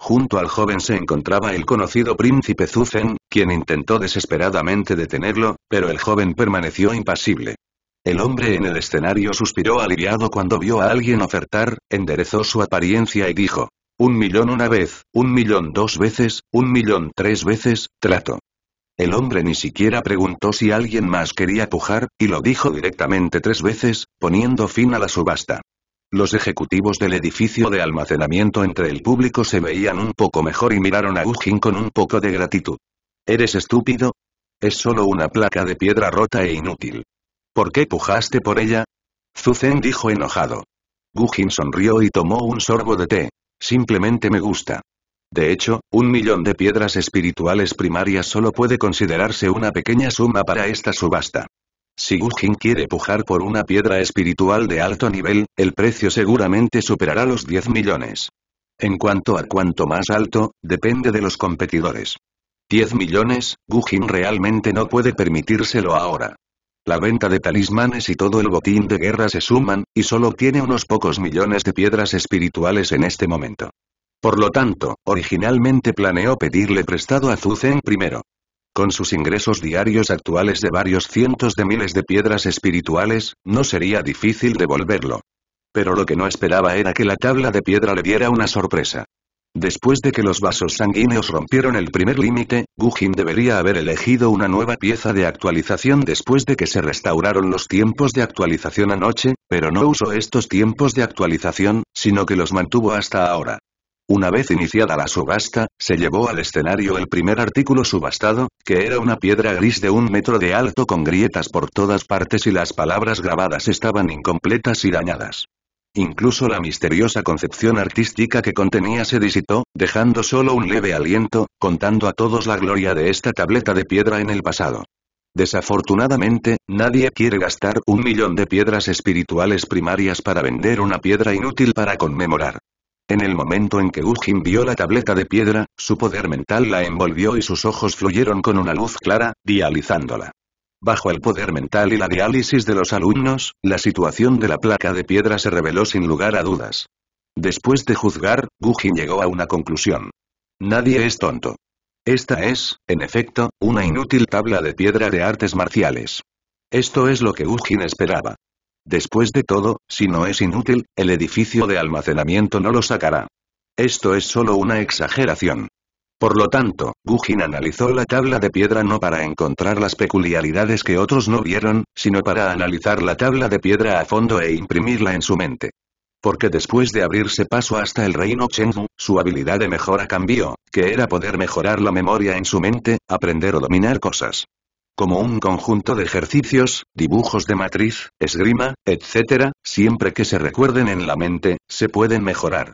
Junto al joven se encontraba el conocido príncipe zuzen quien intentó desesperadamente detenerlo, pero el joven permaneció impasible. El hombre en el escenario suspiró aliviado cuando vio a alguien ofertar, enderezó su apariencia y dijo. Un millón una vez, un millón dos veces, un millón tres veces, trato. El hombre ni siquiera preguntó si alguien más quería pujar, y lo dijo directamente tres veces, poniendo fin a la subasta. Los ejecutivos del edificio de almacenamiento entre el público se veían un poco mejor y miraron a Gugin con un poco de gratitud. ¿Eres estúpido? Es solo una placa de piedra rota e inútil. ¿Por qué pujaste por ella? Zuzen dijo enojado. Gujin sonrió y tomó un sorbo de té. Simplemente me gusta. De hecho, un millón de piedras espirituales primarias solo puede considerarse una pequeña suma para esta subasta. Si Gujin quiere pujar por una piedra espiritual de alto nivel, el precio seguramente superará los 10 millones. En cuanto a cuánto más alto, depende de los competidores. 10 millones, Gujin realmente no puede permitírselo ahora. La venta de talismanes y todo el botín de guerra se suman, y solo tiene unos pocos millones de piedras espirituales en este momento. Por lo tanto, originalmente planeó pedirle prestado a Zuzen primero con sus ingresos diarios actuales de varios cientos de miles de piedras espirituales, no sería difícil devolverlo. Pero lo que no esperaba era que la tabla de piedra le diera una sorpresa. Después de que los vasos sanguíneos rompieron el primer límite, Gujin debería haber elegido una nueva pieza de actualización después de que se restauraron los tiempos de actualización anoche, pero no usó estos tiempos de actualización, sino que los mantuvo hasta ahora. Una vez iniciada la subasta, se llevó al escenario el primer artículo subastado, que era una piedra gris de un metro de alto con grietas por todas partes y las palabras grabadas estaban incompletas y dañadas. Incluso la misteriosa concepción artística que contenía se disitó, dejando solo un leve aliento, contando a todos la gloria de esta tableta de piedra en el pasado. Desafortunadamente, nadie quiere gastar un millón de piedras espirituales primarias para vender una piedra inútil para conmemorar. En el momento en que Ujin vio la tableta de piedra, su poder mental la envolvió y sus ojos fluyeron con una luz clara, dializándola. Bajo el poder mental y la diálisis de los alumnos, la situación de la placa de piedra se reveló sin lugar a dudas. Después de juzgar, Gujin llegó a una conclusión. Nadie es tonto. Esta es, en efecto, una inútil tabla de piedra de artes marciales. Esto es lo que Ujin esperaba. Después de todo, si no es inútil, el edificio de almacenamiento no lo sacará. Esto es solo una exageración. Por lo tanto, Gujin analizó la tabla de piedra no para encontrar las peculiaridades que otros no vieron, sino para analizar la tabla de piedra a fondo e imprimirla en su mente. Porque después de abrirse paso hasta el reino Chengdu, su habilidad de mejora cambió, que era poder mejorar la memoria en su mente, aprender o dominar cosas como un conjunto de ejercicios, dibujos de matriz, esgrima, etc., siempre que se recuerden en la mente, se pueden mejorar.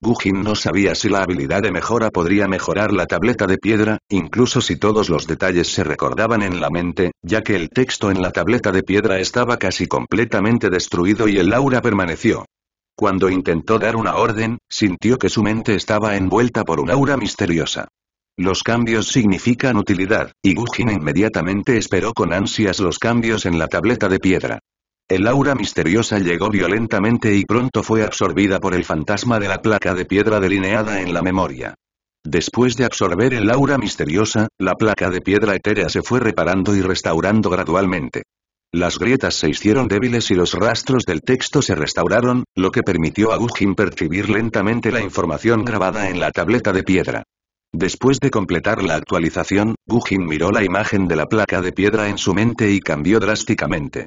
Gujin no sabía si la habilidad de mejora podría mejorar la tableta de piedra, incluso si todos los detalles se recordaban en la mente, ya que el texto en la tableta de piedra estaba casi completamente destruido y el aura permaneció. Cuando intentó dar una orden, sintió que su mente estaba envuelta por un aura misteriosa. Los cambios significan utilidad, y Gujin inmediatamente esperó con ansias los cambios en la tableta de piedra. El aura misteriosa llegó violentamente y pronto fue absorbida por el fantasma de la placa de piedra delineada en la memoria. Después de absorber el aura misteriosa, la placa de piedra etérea se fue reparando y restaurando gradualmente. Las grietas se hicieron débiles y los rastros del texto se restauraron, lo que permitió a Gujin percibir lentamente la información grabada en la tableta de piedra. Después de completar la actualización, Gujin miró la imagen de la placa de piedra en su mente y cambió drásticamente.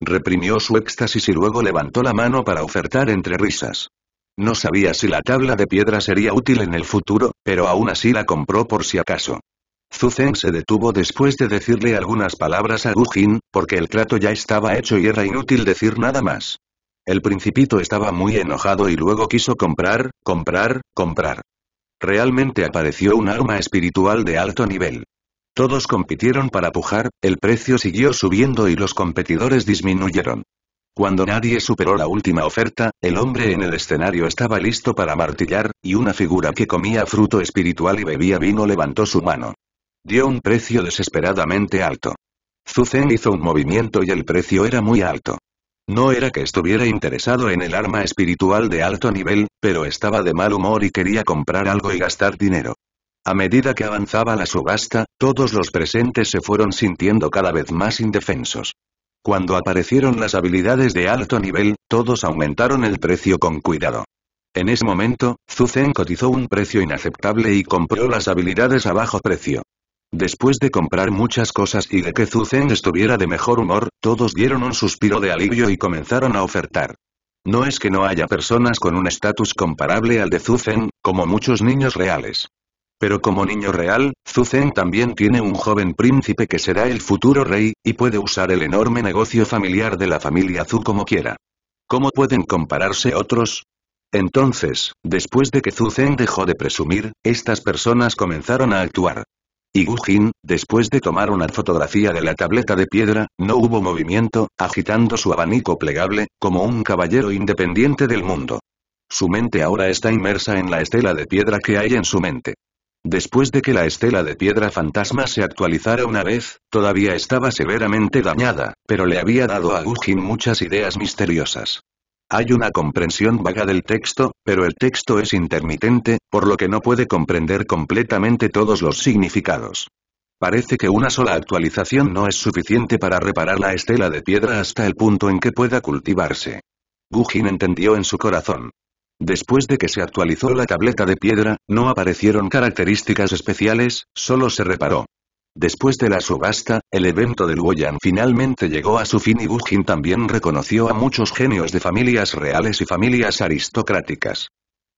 Reprimió su éxtasis y luego levantó la mano para ofertar entre risas. No sabía si la tabla de piedra sería útil en el futuro, pero aún así la compró por si acaso. Zuzen se detuvo después de decirle algunas palabras a Gujin, porque el trato ya estaba hecho y era inútil decir nada más. El principito estaba muy enojado y luego quiso comprar, comprar, comprar. Realmente apareció un arma espiritual de alto nivel. Todos compitieron para pujar, el precio siguió subiendo y los competidores disminuyeron. Cuando nadie superó la última oferta, el hombre en el escenario estaba listo para martillar, y una figura que comía fruto espiritual y bebía vino levantó su mano. Dio un precio desesperadamente alto. Zuzen hizo un movimiento y el precio era muy alto. No era que estuviera interesado en el arma espiritual de alto nivel, pero estaba de mal humor y quería comprar algo y gastar dinero. A medida que avanzaba la subasta, todos los presentes se fueron sintiendo cada vez más indefensos. Cuando aparecieron las habilidades de alto nivel, todos aumentaron el precio con cuidado. En ese momento, Zuzen cotizó un precio inaceptable y compró las habilidades a bajo precio. Después de comprar muchas cosas y de que Zuzen estuviera de mejor humor, todos dieron un suspiro de alivio y comenzaron a ofertar. No es que no haya personas con un estatus comparable al de Zuzen, como muchos niños reales. Pero como niño real, Zuzen también tiene un joven príncipe que será el futuro rey, y puede usar el enorme negocio familiar de la familia Zu como quiera. ¿Cómo pueden compararse otros? Entonces, después de que Zuzen dejó de presumir, estas personas comenzaron a actuar. Y después de tomar una fotografía de la tableta de piedra, no hubo movimiento, agitando su abanico plegable, como un caballero independiente del mundo. Su mente ahora está inmersa en la estela de piedra que hay en su mente. Después de que la estela de piedra fantasma se actualizara una vez, todavía estaba severamente dañada, pero le había dado a Gujin muchas ideas misteriosas. Hay una comprensión vaga del texto, pero el texto es intermitente, por lo que no puede comprender completamente todos los significados. Parece que una sola actualización no es suficiente para reparar la estela de piedra hasta el punto en que pueda cultivarse. Gujin entendió en su corazón. Después de que se actualizó la tableta de piedra, no aparecieron características especiales, solo se reparó. Después de la subasta, el evento del Luoyan finalmente llegó a su fin y Jin también reconoció a muchos genios de familias reales y familias aristocráticas.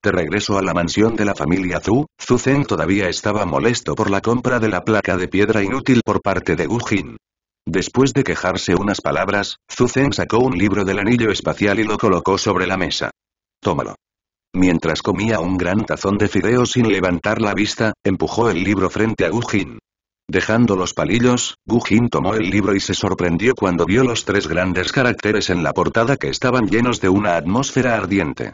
De regreso a la mansión de la familia Zhu, Zhu Zhen todavía estaba molesto por la compra de la placa de piedra inútil por parte de Jin. Después de quejarse unas palabras, Zhu Zhen sacó un libro del anillo espacial y lo colocó sobre la mesa. Tómalo. Mientras comía un gran tazón de fideo sin levantar la vista, empujó el libro frente a Gujin. Dejando los palillos, Gu tomó el libro y se sorprendió cuando vio los tres grandes caracteres en la portada que estaban llenos de una atmósfera ardiente.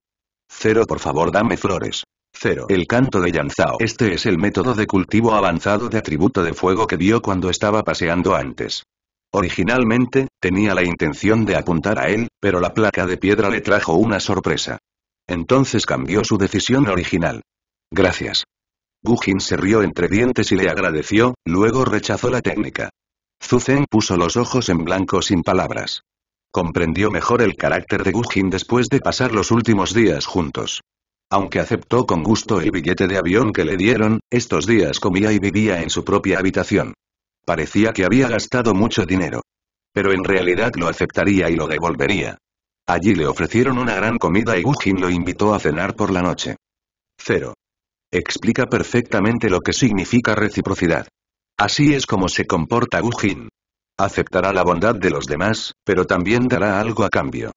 Cero por favor dame flores. Cero. El canto de Yanzao. Este es el método de cultivo avanzado de atributo de fuego que vio cuando estaba paseando antes. Originalmente, tenía la intención de apuntar a él, pero la placa de piedra le trajo una sorpresa. Entonces cambió su decisión original. Gracias. Gujin se rió entre dientes y le agradeció, luego rechazó la técnica. Zuzen puso los ojos en blanco sin palabras. Comprendió mejor el carácter de Gugin después de pasar los últimos días juntos. Aunque aceptó con gusto el billete de avión que le dieron, estos días comía y vivía en su propia habitación. Parecía que había gastado mucho dinero. Pero en realidad lo aceptaría y lo devolvería. Allí le ofrecieron una gran comida y Gugin lo invitó a cenar por la noche. Cero. Explica perfectamente lo que significa reciprocidad. Así es como se comporta Gujin. Aceptará la bondad de los demás, pero también dará algo a cambio.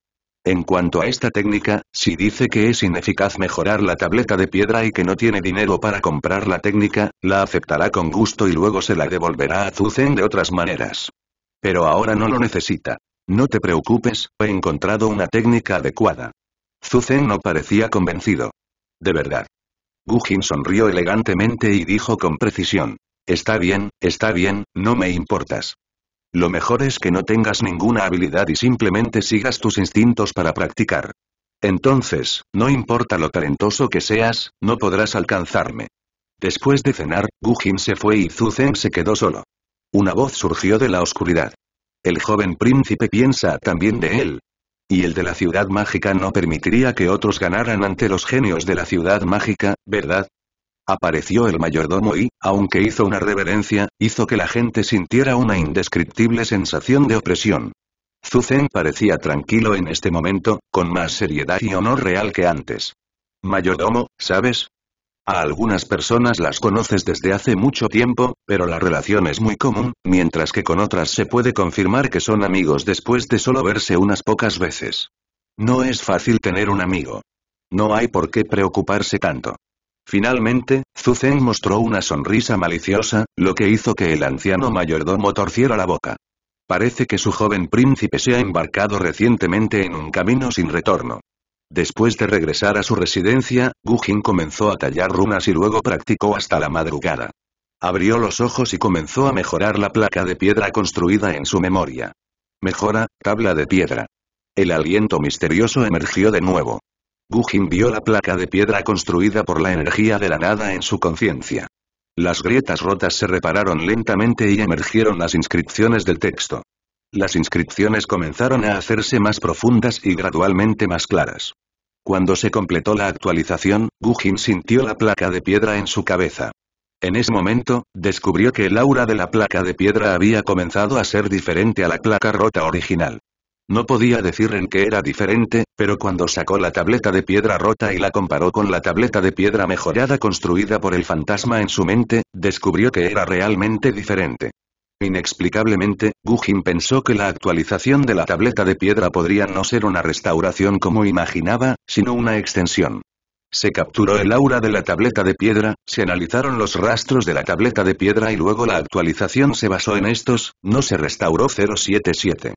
En cuanto a esta técnica, si dice que es ineficaz mejorar la tableta de piedra y que no tiene dinero para comprar la técnica, la aceptará con gusto y luego se la devolverá a Zuzen de otras maneras. Pero ahora no lo necesita. No te preocupes, he encontrado una técnica adecuada. Zuzen no parecía convencido. De verdad. Gujin sonrió elegantemente y dijo con precisión. Está bien, está bien, no me importas. Lo mejor es que no tengas ninguna habilidad y simplemente sigas tus instintos para practicar. Entonces, no importa lo talentoso que seas, no podrás alcanzarme. Después de cenar, Gujin se fue y Zucen se quedó solo. Una voz surgió de la oscuridad. El joven príncipe piensa también de él, y el de la ciudad mágica no permitiría que otros ganaran ante los genios de la ciudad mágica, ¿verdad? Apareció el mayordomo y, aunque hizo una reverencia, hizo que la gente sintiera una indescriptible sensación de opresión. Zuzen parecía tranquilo en este momento, con más seriedad y honor real que antes. Mayordomo, ¿sabes? A algunas personas las conoces desde hace mucho tiempo, pero la relación es muy común, mientras que con otras se puede confirmar que son amigos después de solo verse unas pocas veces. No es fácil tener un amigo. No hay por qué preocuparse tanto. Finalmente, Zuzen mostró una sonrisa maliciosa, lo que hizo que el anciano mayordomo torciera la boca. Parece que su joven príncipe se ha embarcado recientemente en un camino sin retorno. Después de regresar a su residencia, Gujin comenzó a tallar runas y luego practicó hasta la madrugada. Abrió los ojos y comenzó a mejorar la placa de piedra construida en su memoria. Mejora, tabla de piedra. El aliento misterioso emergió de nuevo. Gujin vio la placa de piedra construida por la energía de la nada en su conciencia. Las grietas rotas se repararon lentamente y emergieron las inscripciones del texto. Las inscripciones comenzaron a hacerse más profundas y gradualmente más claras. Cuando se completó la actualización, Gujin sintió la placa de piedra en su cabeza. En ese momento, descubrió que el aura de la placa de piedra había comenzado a ser diferente a la placa rota original. No podía decir en qué era diferente, pero cuando sacó la tableta de piedra rota y la comparó con la tableta de piedra mejorada construida por el fantasma en su mente, descubrió que era realmente diferente. Inexplicablemente, Gujin pensó que la actualización de la tableta de piedra podría no ser una restauración como imaginaba, sino una extensión. Se capturó el aura de la tableta de piedra, se analizaron los rastros de la tableta de piedra y luego la actualización se basó en estos, no se restauró 077.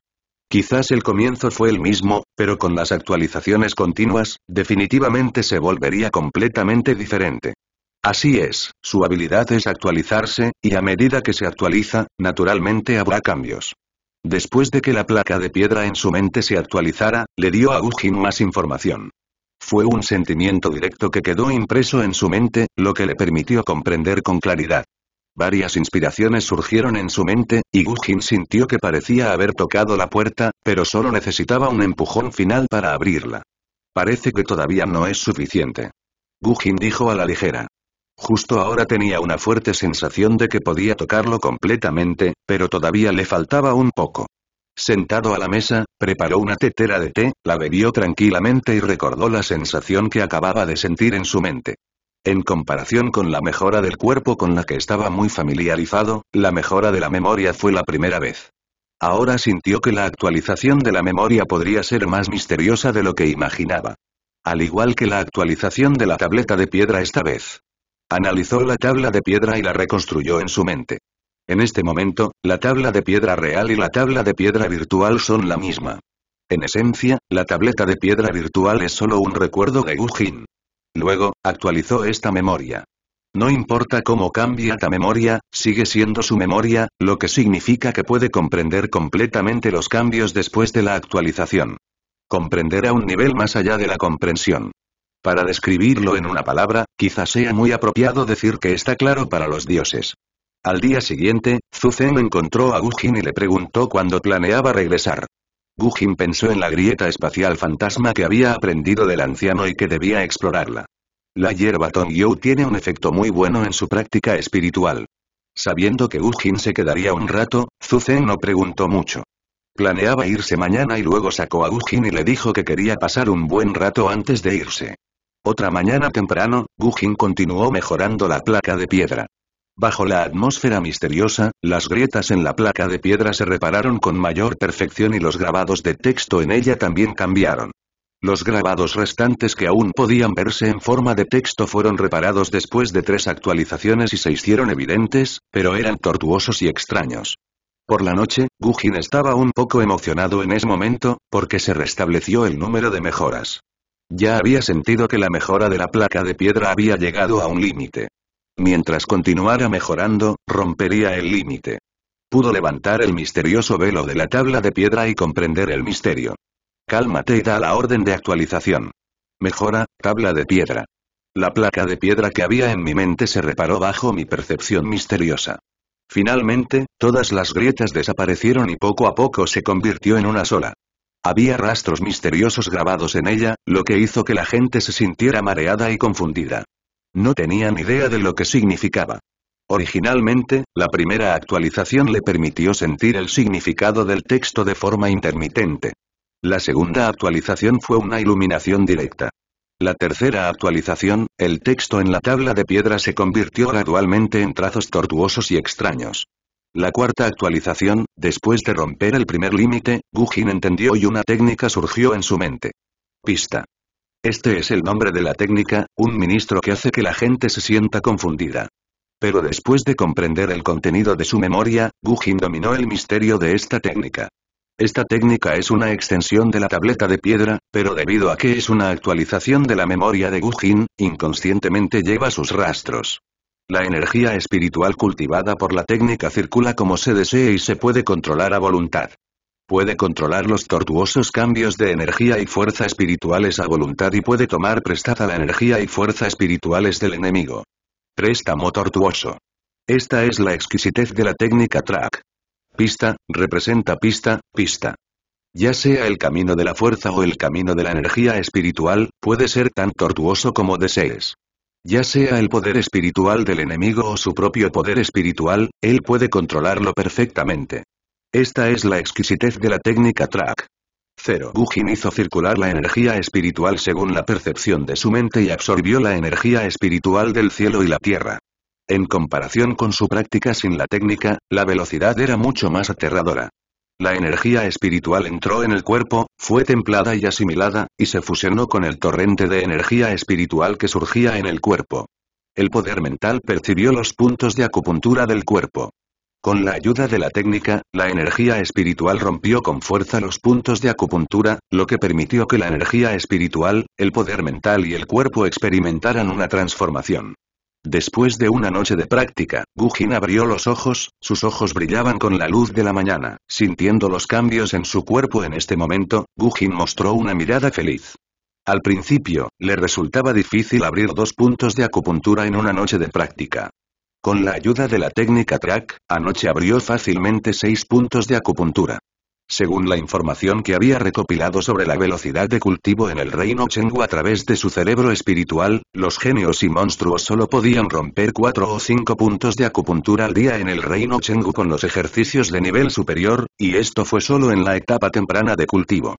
Quizás el comienzo fue el mismo, pero con las actualizaciones continuas, definitivamente se volvería completamente diferente. Así es, su habilidad es actualizarse, y a medida que se actualiza, naturalmente habrá cambios. Después de que la placa de piedra en su mente se actualizara, le dio a Gujin más información. Fue un sentimiento directo que quedó impreso en su mente, lo que le permitió comprender con claridad. Varias inspiraciones surgieron en su mente, y Gujin sintió que parecía haber tocado la puerta, pero solo necesitaba un empujón final para abrirla. Parece que todavía no es suficiente. Gujin dijo a la ligera. Justo ahora tenía una fuerte sensación de que podía tocarlo completamente, pero todavía le faltaba un poco. Sentado a la mesa, preparó una tetera de té, la bebió tranquilamente y recordó la sensación que acababa de sentir en su mente. En comparación con la mejora del cuerpo con la que estaba muy familiarizado, la mejora de la memoria fue la primera vez. Ahora sintió que la actualización de la memoria podría ser más misteriosa de lo que imaginaba. Al igual que la actualización de la tableta de piedra esta vez. Analizó la tabla de piedra y la reconstruyó en su mente. En este momento, la tabla de piedra real y la tabla de piedra virtual son la misma. En esencia, la tableta de piedra virtual es solo un recuerdo de Gujin. Luego, actualizó esta memoria. No importa cómo cambia la memoria, sigue siendo su memoria, lo que significa que puede comprender completamente los cambios después de la actualización. Comprender a un nivel más allá de la comprensión. Para describirlo en una palabra, quizá sea muy apropiado decir que está claro para los dioses. Al día siguiente, Zuzen encontró a Gujin y le preguntó cuándo planeaba regresar. Gujin pensó en la grieta espacial fantasma que había aprendido del anciano y que debía explorarla. La hierba Tongyou tiene un efecto muy bueno en su práctica espiritual. Sabiendo que Gujin se quedaría un rato, Zucen no preguntó mucho. Planeaba irse mañana y luego sacó a Gujin y le dijo que quería pasar un buen rato antes de irse. Otra mañana temprano, Gugin continuó mejorando la placa de piedra. Bajo la atmósfera misteriosa, las grietas en la placa de piedra se repararon con mayor perfección y los grabados de texto en ella también cambiaron. Los grabados restantes que aún podían verse en forma de texto fueron reparados después de tres actualizaciones y se hicieron evidentes, pero eran tortuosos y extraños. Por la noche, Gugin estaba un poco emocionado en ese momento, porque se restableció el número de mejoras. Ya había sentido que la mejora de la placa de piedra había llegado a un límite. Mientras continuara mejorando, rompería el límite. Pudo levantar el misterioso velo de la tabla de piedra y comprender el misterio. Cálmate y da la orden de actualización. Mejora, tabla de piedra. La placa de piedra que había en mi mente se reparó bajo mi percepción misteriosa. Finalmente, todas las grietas desaparecieron y poco a poco se convirtió en una sola. Había rastros misteriosos grabados en ella, lo que hizo que la gente se sintiera mareada y confundida. No tenían idea de lo que significaba. Originalmente, la primera actualización le permitió sentir el significado del texto de forma intermitente. La segunda actualización fue una iluminación directa. La tercera actualización, el texto en la tabla de piedra se convirtió gradualmente en trazos tortuosos y extraños. La cuarta actualización, después de romper el primer límite, Gujin entendió y una técnica surgió en su mente. Pista. Este es el nombre de la técnica, un ministro que hace que la gente se sienta confundida. Pero después de comprender el contenido de su memoria, Gujin dominó el misterio de esta técnica. Esta técnica es una extensión de la tableta de piedra, pero debido a que es una actualización de la memoria de Gujin, inconscientemente lleva sus rastros. La energía espiritual cultivada por la técnica circula como se desee y se puede controlar a voluntad. Puede controlar los tortuosos cambios de energía y fuerza espirituales a voluntad y puede tomar prestada la energía y fuerza espirituales del enemigo. Préstamo tortuoso. Esta es la exquisitez de la técnica track. Pista, representa pista, pista. Ya sea el camino de la fuerza o el camino de la energía espiritual, puede ser tan tortuoso como desees. Ya sea el poder espiritual del enemigo o su propio poder espiritual, él puede controlarlo perfectamente. Esta es la exquisitez de la técnica track. 0. Gujin hizo circular la energía espiritual según la percepción de su mente y absorbió la energía espiritual del cielo y la tierra. En comparación con su práctica sin la técnica, la velocidad era mucho más aterradora. La energía espiritual entró en el cuerpo, fue templada y asimilada, y se fusionó con el torrente de energía espiritual que surgía en el cuerpo. El poder mental percibió los puntos de acupuntura del cuerpo. Con la ayuda de la técnica, la energía espiritual rompió con fuerza los puntos de acupuntura, lo que permitió que la energía espiritual, el poder mental y el cuerpo experimentaran una transformación. Después de una noche de práctica, Gujin abrió los ojos, sus ojos brillaban con la luz de la mañana. Sintiendo los cambios en su cuerpo en este momento, Gujin mostró una mirada feliz. Al principio, le resultaba difícil abrir dos puntos de acupuntura en una noche de práctica. Con la ayuda de la técnica track, anoche abrió fácilmente seis puntos de acupuntura. Según la información que había recopilado sobre la velocidad de cultivo en el reino Chengu a través de su cerebro espiritual, los genios y monstruos solo podían romper cuatro o cinco puntos de acupuntura al día en el reino Chengu con los ejercicios de nivel superior, y esto fue solo en la etapa temprana de cultivo.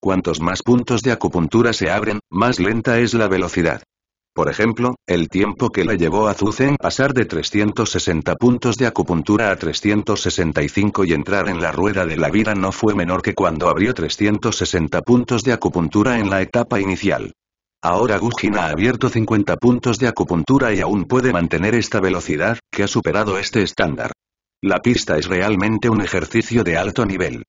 Cuantos más puntos de acupuntura se abren, más lenta es la velocidad. Por ejemplo, el tiempo que le llevó a Zuzen pasar de 360 puntos de acupuntura a 365 y entrar en la rueda de la vida no fue menor que cuando abrió 360 puntos de acupuntura en la etapa inicial. Ahora Gujin ha abierto 50 puntos de acupuntura y aún puede mantener esta velocidad, que ha superado este estándar. La pista es realmente un ejercicio de alto nivel.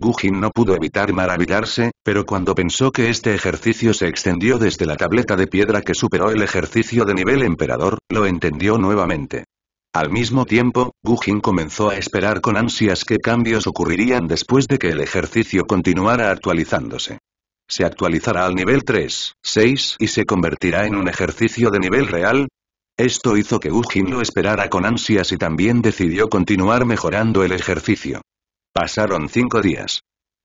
Gujin no pudo evitar maravillarse, pero cuando pensó que este ejercicio se extendió desde la tableta de piedra que superó el ejercicio de nivel emperador, lo entendió nuevamente. Al mismo tiempo, Gujin comenzó a esperar con ansias qué cambios ocurrirían después de que el ejercicio continuara actualizándose. ¿Se actualizará al nivel 3, 6 y se convertirá en un ejercicio de nivel real? Esto hizo que Gujin lo esperara con ansias y también decidió continuar mejorando el ejercicio. Pasaron cinco días.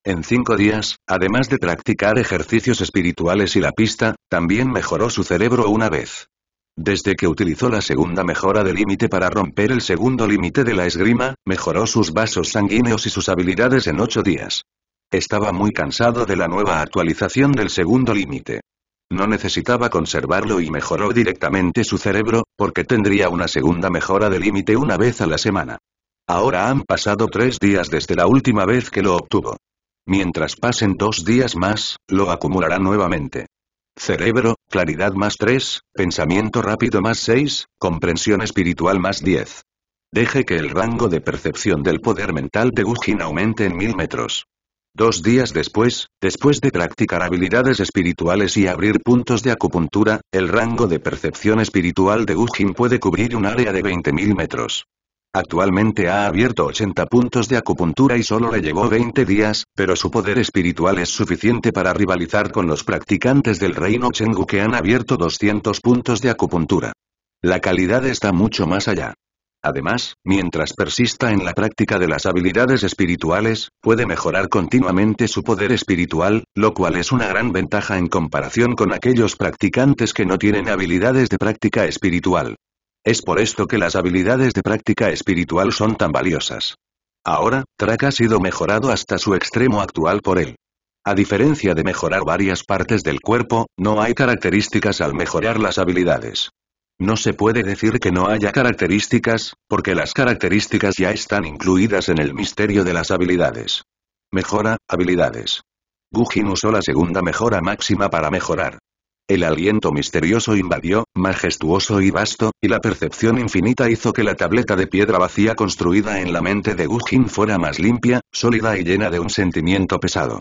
En cinco días, además de practicar ejercicios espirituales y la pista, también mejoró su cerebro una vez. Desde que utilizó la segunda mejora de límite para romper el segundo límite de la esgrima, mejoró sus vasos sanguíneos y sus habilidades en ocho días. Estaba muy cansado de la nueva actualización del segundo límite. No necesitaba conservarlo y mejoró directamente su cerebro, porque tendría una segunda mejora de límite una vez a la semana. Ahora han pasado tres días desde la última vez que lo obtuvo. Mientras pasen dos días más, lo acumulará nuevamente. Cerebro, claridad más tres, pensamiento rápido más seis, comprensión espiritual más 10. Deje que el rango de percepción del poder mental de Gujin aumente en mil metros. Dos días después, después de practicar habilidades espirituales y abrir puntos de acupuntura, el rango de percepción espiritual de Gujin puede cubrir un área de 20.000 metros. Actualmente ha abierto 80 puntos de acupuntura y solo le llevó 20 días, pero su poder espiritual es suficiente para rivalizar con los practicantes del reino Chengu que han abierto 200 puntos de acupuntura. La calidad está mucho más allá. Además, mientras persista en la práctica de las habilidades espirituales, puede mejorar continuamente su poder espiritual, lo cual es una gran ventaja en comparación con aquellos practicantes que no tienen habilidades de práctica espiritual. Es por esto que las habilidades de práctica espiritual son tan valiosas. Ahora, Track ha sido mejorado hasta su extremo actual por él. A diferencia de mejorar varias partes del cuerpo, no hay características al mejorar las habilidades. No se puede decir que no haya características, porque las características ya están incluidas en el misterio de las habilidades. Mejora, habilidades. Gujin usó la segunda mejora máxima para mejorar. El aliento misterioso invadió, majestuoso y vasto, y la percepción infinita hizo que la tableta de piedra vacía construida en la mente de Gujin fuera más limpia, sólida y llena de un sentimiento pesado.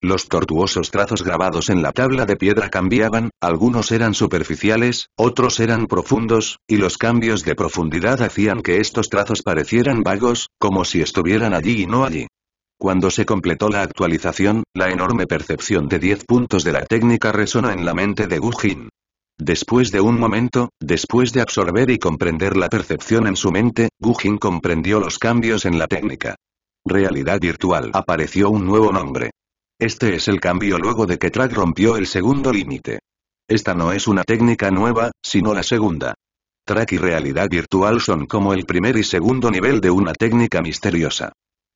Los tortuosos trazos grabados en la tabla de piedra cambiaban, algunos eran superficiales, otros eran profundos, y los cambios de profundidad hacían que estos trazos parecieran vagos, como si estuvieran allí y no allí. Cuando se completó la actualización, la enorme percepción de 10 puntos de la técnica resonó en la mente de Gu Después de un momento, después de absorber y comprender la percepción en su mente, Gu comprendió los cambios en la técnica. Realidad virtual. Apareció un nuevo nombre. Este es el cambio luego de que Track rompió el segundo límite. Esta no es una técnica nueva, sino la segunda. Track y realidad virtual son como el primer y segundo nivel de una técnica misteriosa.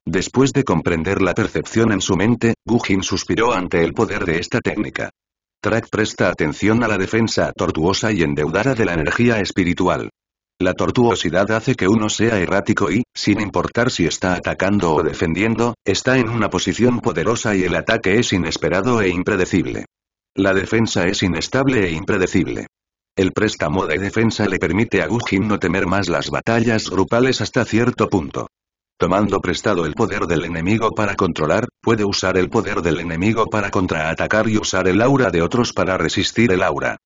Después de comprender la percepción en su mente, Gujin suspiró ante el poder de esta técnica. Track presta atención a la defensa tortuosa y endeudada de la energía espiritual. La tortuosidad hace que uno sea errático y, sin importar si está atacando o defendiendo, está en una posición poderosa y el ataque es inesperado e impredecible. La defensa es inestable e impredecible. El préstamo de defensa le permite a Gujin no temer más las batallas grupales hasta cierto punto. Tomando prestado el poder del enemigo para controlar, puede usar el poder del enemigo para contraatacar y usar el aura de otros para resistir el aura.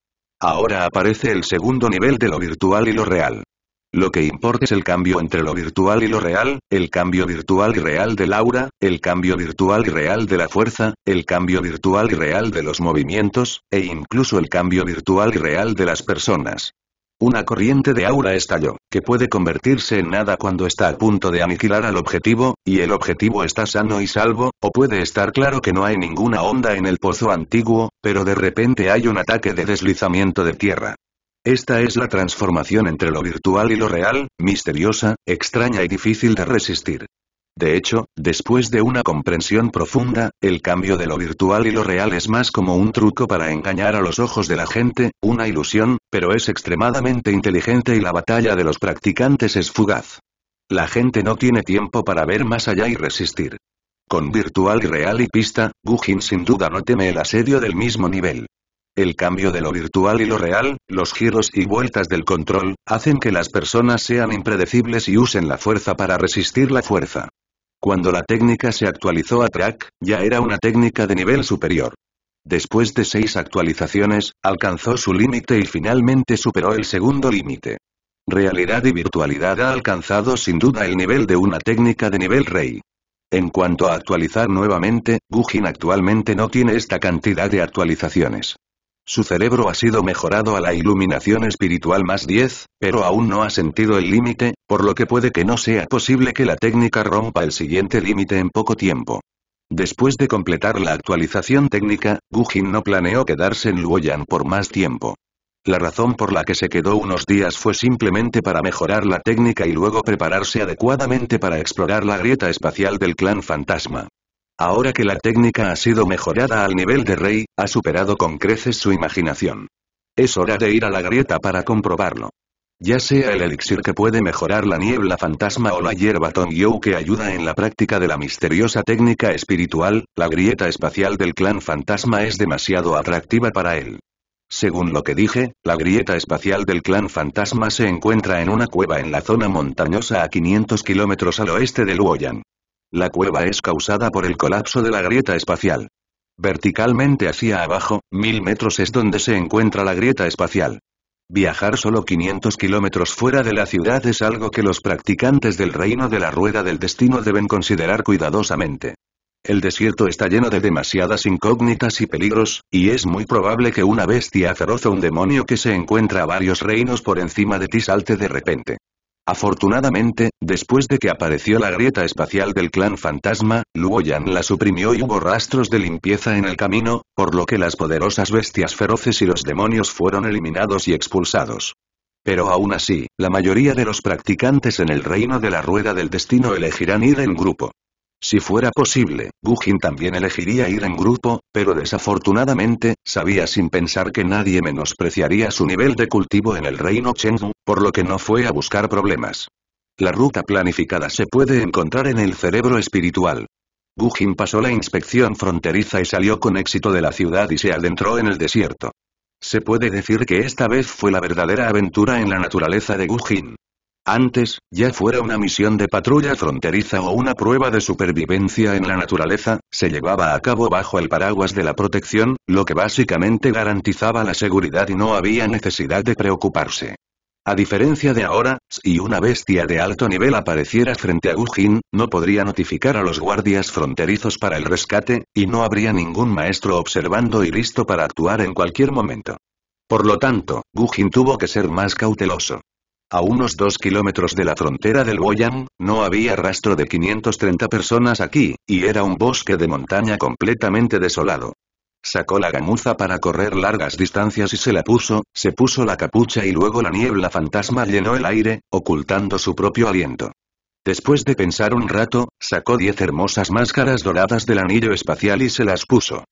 Ahora aparece el segundo nivel de lo virtual y lo real. Lo que importa es el cambio entre lo virtual y lo real, el cambio virtual y real del aura, el cambio virtual y real de la fuerza, el cambio virtual y real de los movimientos, e incluso el cambio virtual y real de las personas. Una corriente de aura estalló, que puede convertirse en nada cuando está a punto de aniquilar al objetivo, y el objetivo está sano y salvo, o puede estar claro que no hay ninguna onda en el pozo antiguo, pero de repente hay un ataque de deslizamiento de tierra. Esta es la transformación entre lo virtual y lo real, misteriosa, extraña y difícil de resistir. De hecho, después de una comprensión profunda, el cambio de lo virtual y lo real es más como un truco para engañar a los ojos de la gente, una ilusión, pero es extremadamente inteligente y la batalla de los practicantes es fugaz. La gente no tiene tiempo para ver más allá y resistir. Con virtual y real y pista, Gujin sin duda no teme el asedio del mismo nivel. El cambio de lo virtual y lo real, los giros y vueltas del control, hacen que las personas sean impredecibles y usen la fuerza para resistir la fuerza. Cuando la técnica se actualizó a track, ya era una técnica de nivel superior. Después de seis actualizaciones, alcanzó su límite y finalmente superó el segundo límite. Realidad y virtualidad ha alcanzado sin duda el nivel de una técnica de nivel rey. En cuanto a actualizar nuevamente, Gugin actualmente no tiene esta cantidad de actualizaciones. Su cerebro ha sido mejorado a la iluminación espiritual más 10, pero aún no ha sentido el límite, por lo que puede que no sea posible que la técnica rompa el siguiente límite en poco tiempo. Después de completar la actualización técnica, Gujin no planeó quedarse en Luoyan por más tiempo. La razón por la que se quedó unos días fue simplemente para mejorar la técnica y luego prepararse adecuadamente para explorar la grieta espacial del clan fantasma. Ahora que la técnica ha sido mejorada al nivel de Rey, ha superado con creces su imaginación. Es hora de ir a la grieta para comprobarlo. Ya sea el elixir que puede mejorar la niebla fantasma o la hierba Tongyou que ayuda en la práctica de la misteriosa técnica espiritual, la grieta espacial del clan fantasma es demasiado atractiva para él. Según lo que dije, la grieta espacial del clan fantasma se encuentra en una cueva en la zona montañosa a 500 kilómetros al oeste de Luoyang. La cueva es causada por el colapso de la grieta espacial. Verticalmente hacia abajo, mil metros es donde se encuentra la grieta espacial. Viajar solo 500 kilómetros fuera de la ciudad es algo que los practicantes del reino de la rueda del destino deben considerar cuidadosamente. El desierto está lleno de demasiadas incógnitas y peligros, y es muy probable que una bestia feroz o un demonio que se encuentra a varios reinos por encima de ti salte de repente. Afortunadamente, después de que apareció la grieta espacial del clan fantasma, Luoyan la suprimió y hubo rastros de limpieza en el camino, por lo que las poderosas bestias feroces y los demonios fueron eliminados y expulsados. Pero aún así, la mayoría de los practicantes en el reino de la rueda del destino elegirán ir en grupo. Si fuera posible, Gujin también elegiría ir en grupo, pero desafortunadamente, sabía sin pensar que nadie menospreciaría su nivel de cultivo en el reino Chengdu, por lo que no fue a buscar problemas. La ruta planificada se puede encontrar en el cerebro espiritual. Gujin pasó la inspección fronteriza y salió con éxito de la ciudad y se adentró en el desierto. Se puede decir que esta vez fue la verdadera aventura en la naturaleza de Gujin. Antes, ya fuera una misión de patrulla fronteriza o una prueba de supervivencia en la naturaleza, se llevaba a cabo bajo el paraguas de la protección, lo que básicamente garantizaba la seguridad y no había necesidad de preocuparse. A diferencia de ahora, si una bestia de alto nivel apareciera frente a Gujin, no podría notificar a los guardias fronterizos para el rescate, y no habría ningún maestro observando y listo para actuar en cualquier momento. Por lo tanto, Gujin tuvo que ser más cauteloso. A unos dos kilómetros de la frontera del Goyang, no había rastro de 530 personas aquí, y era un bosque de montaña completamente desolado. Sacó la gamuza para correr largas distancias y se la puso, se puso la capucha y luego la niebla fantasma llenó el aire, ocultando su propio aliento. Después de pensar un rato, sacó diez hermosas máscaras doradas del anillo espacial y se las puso.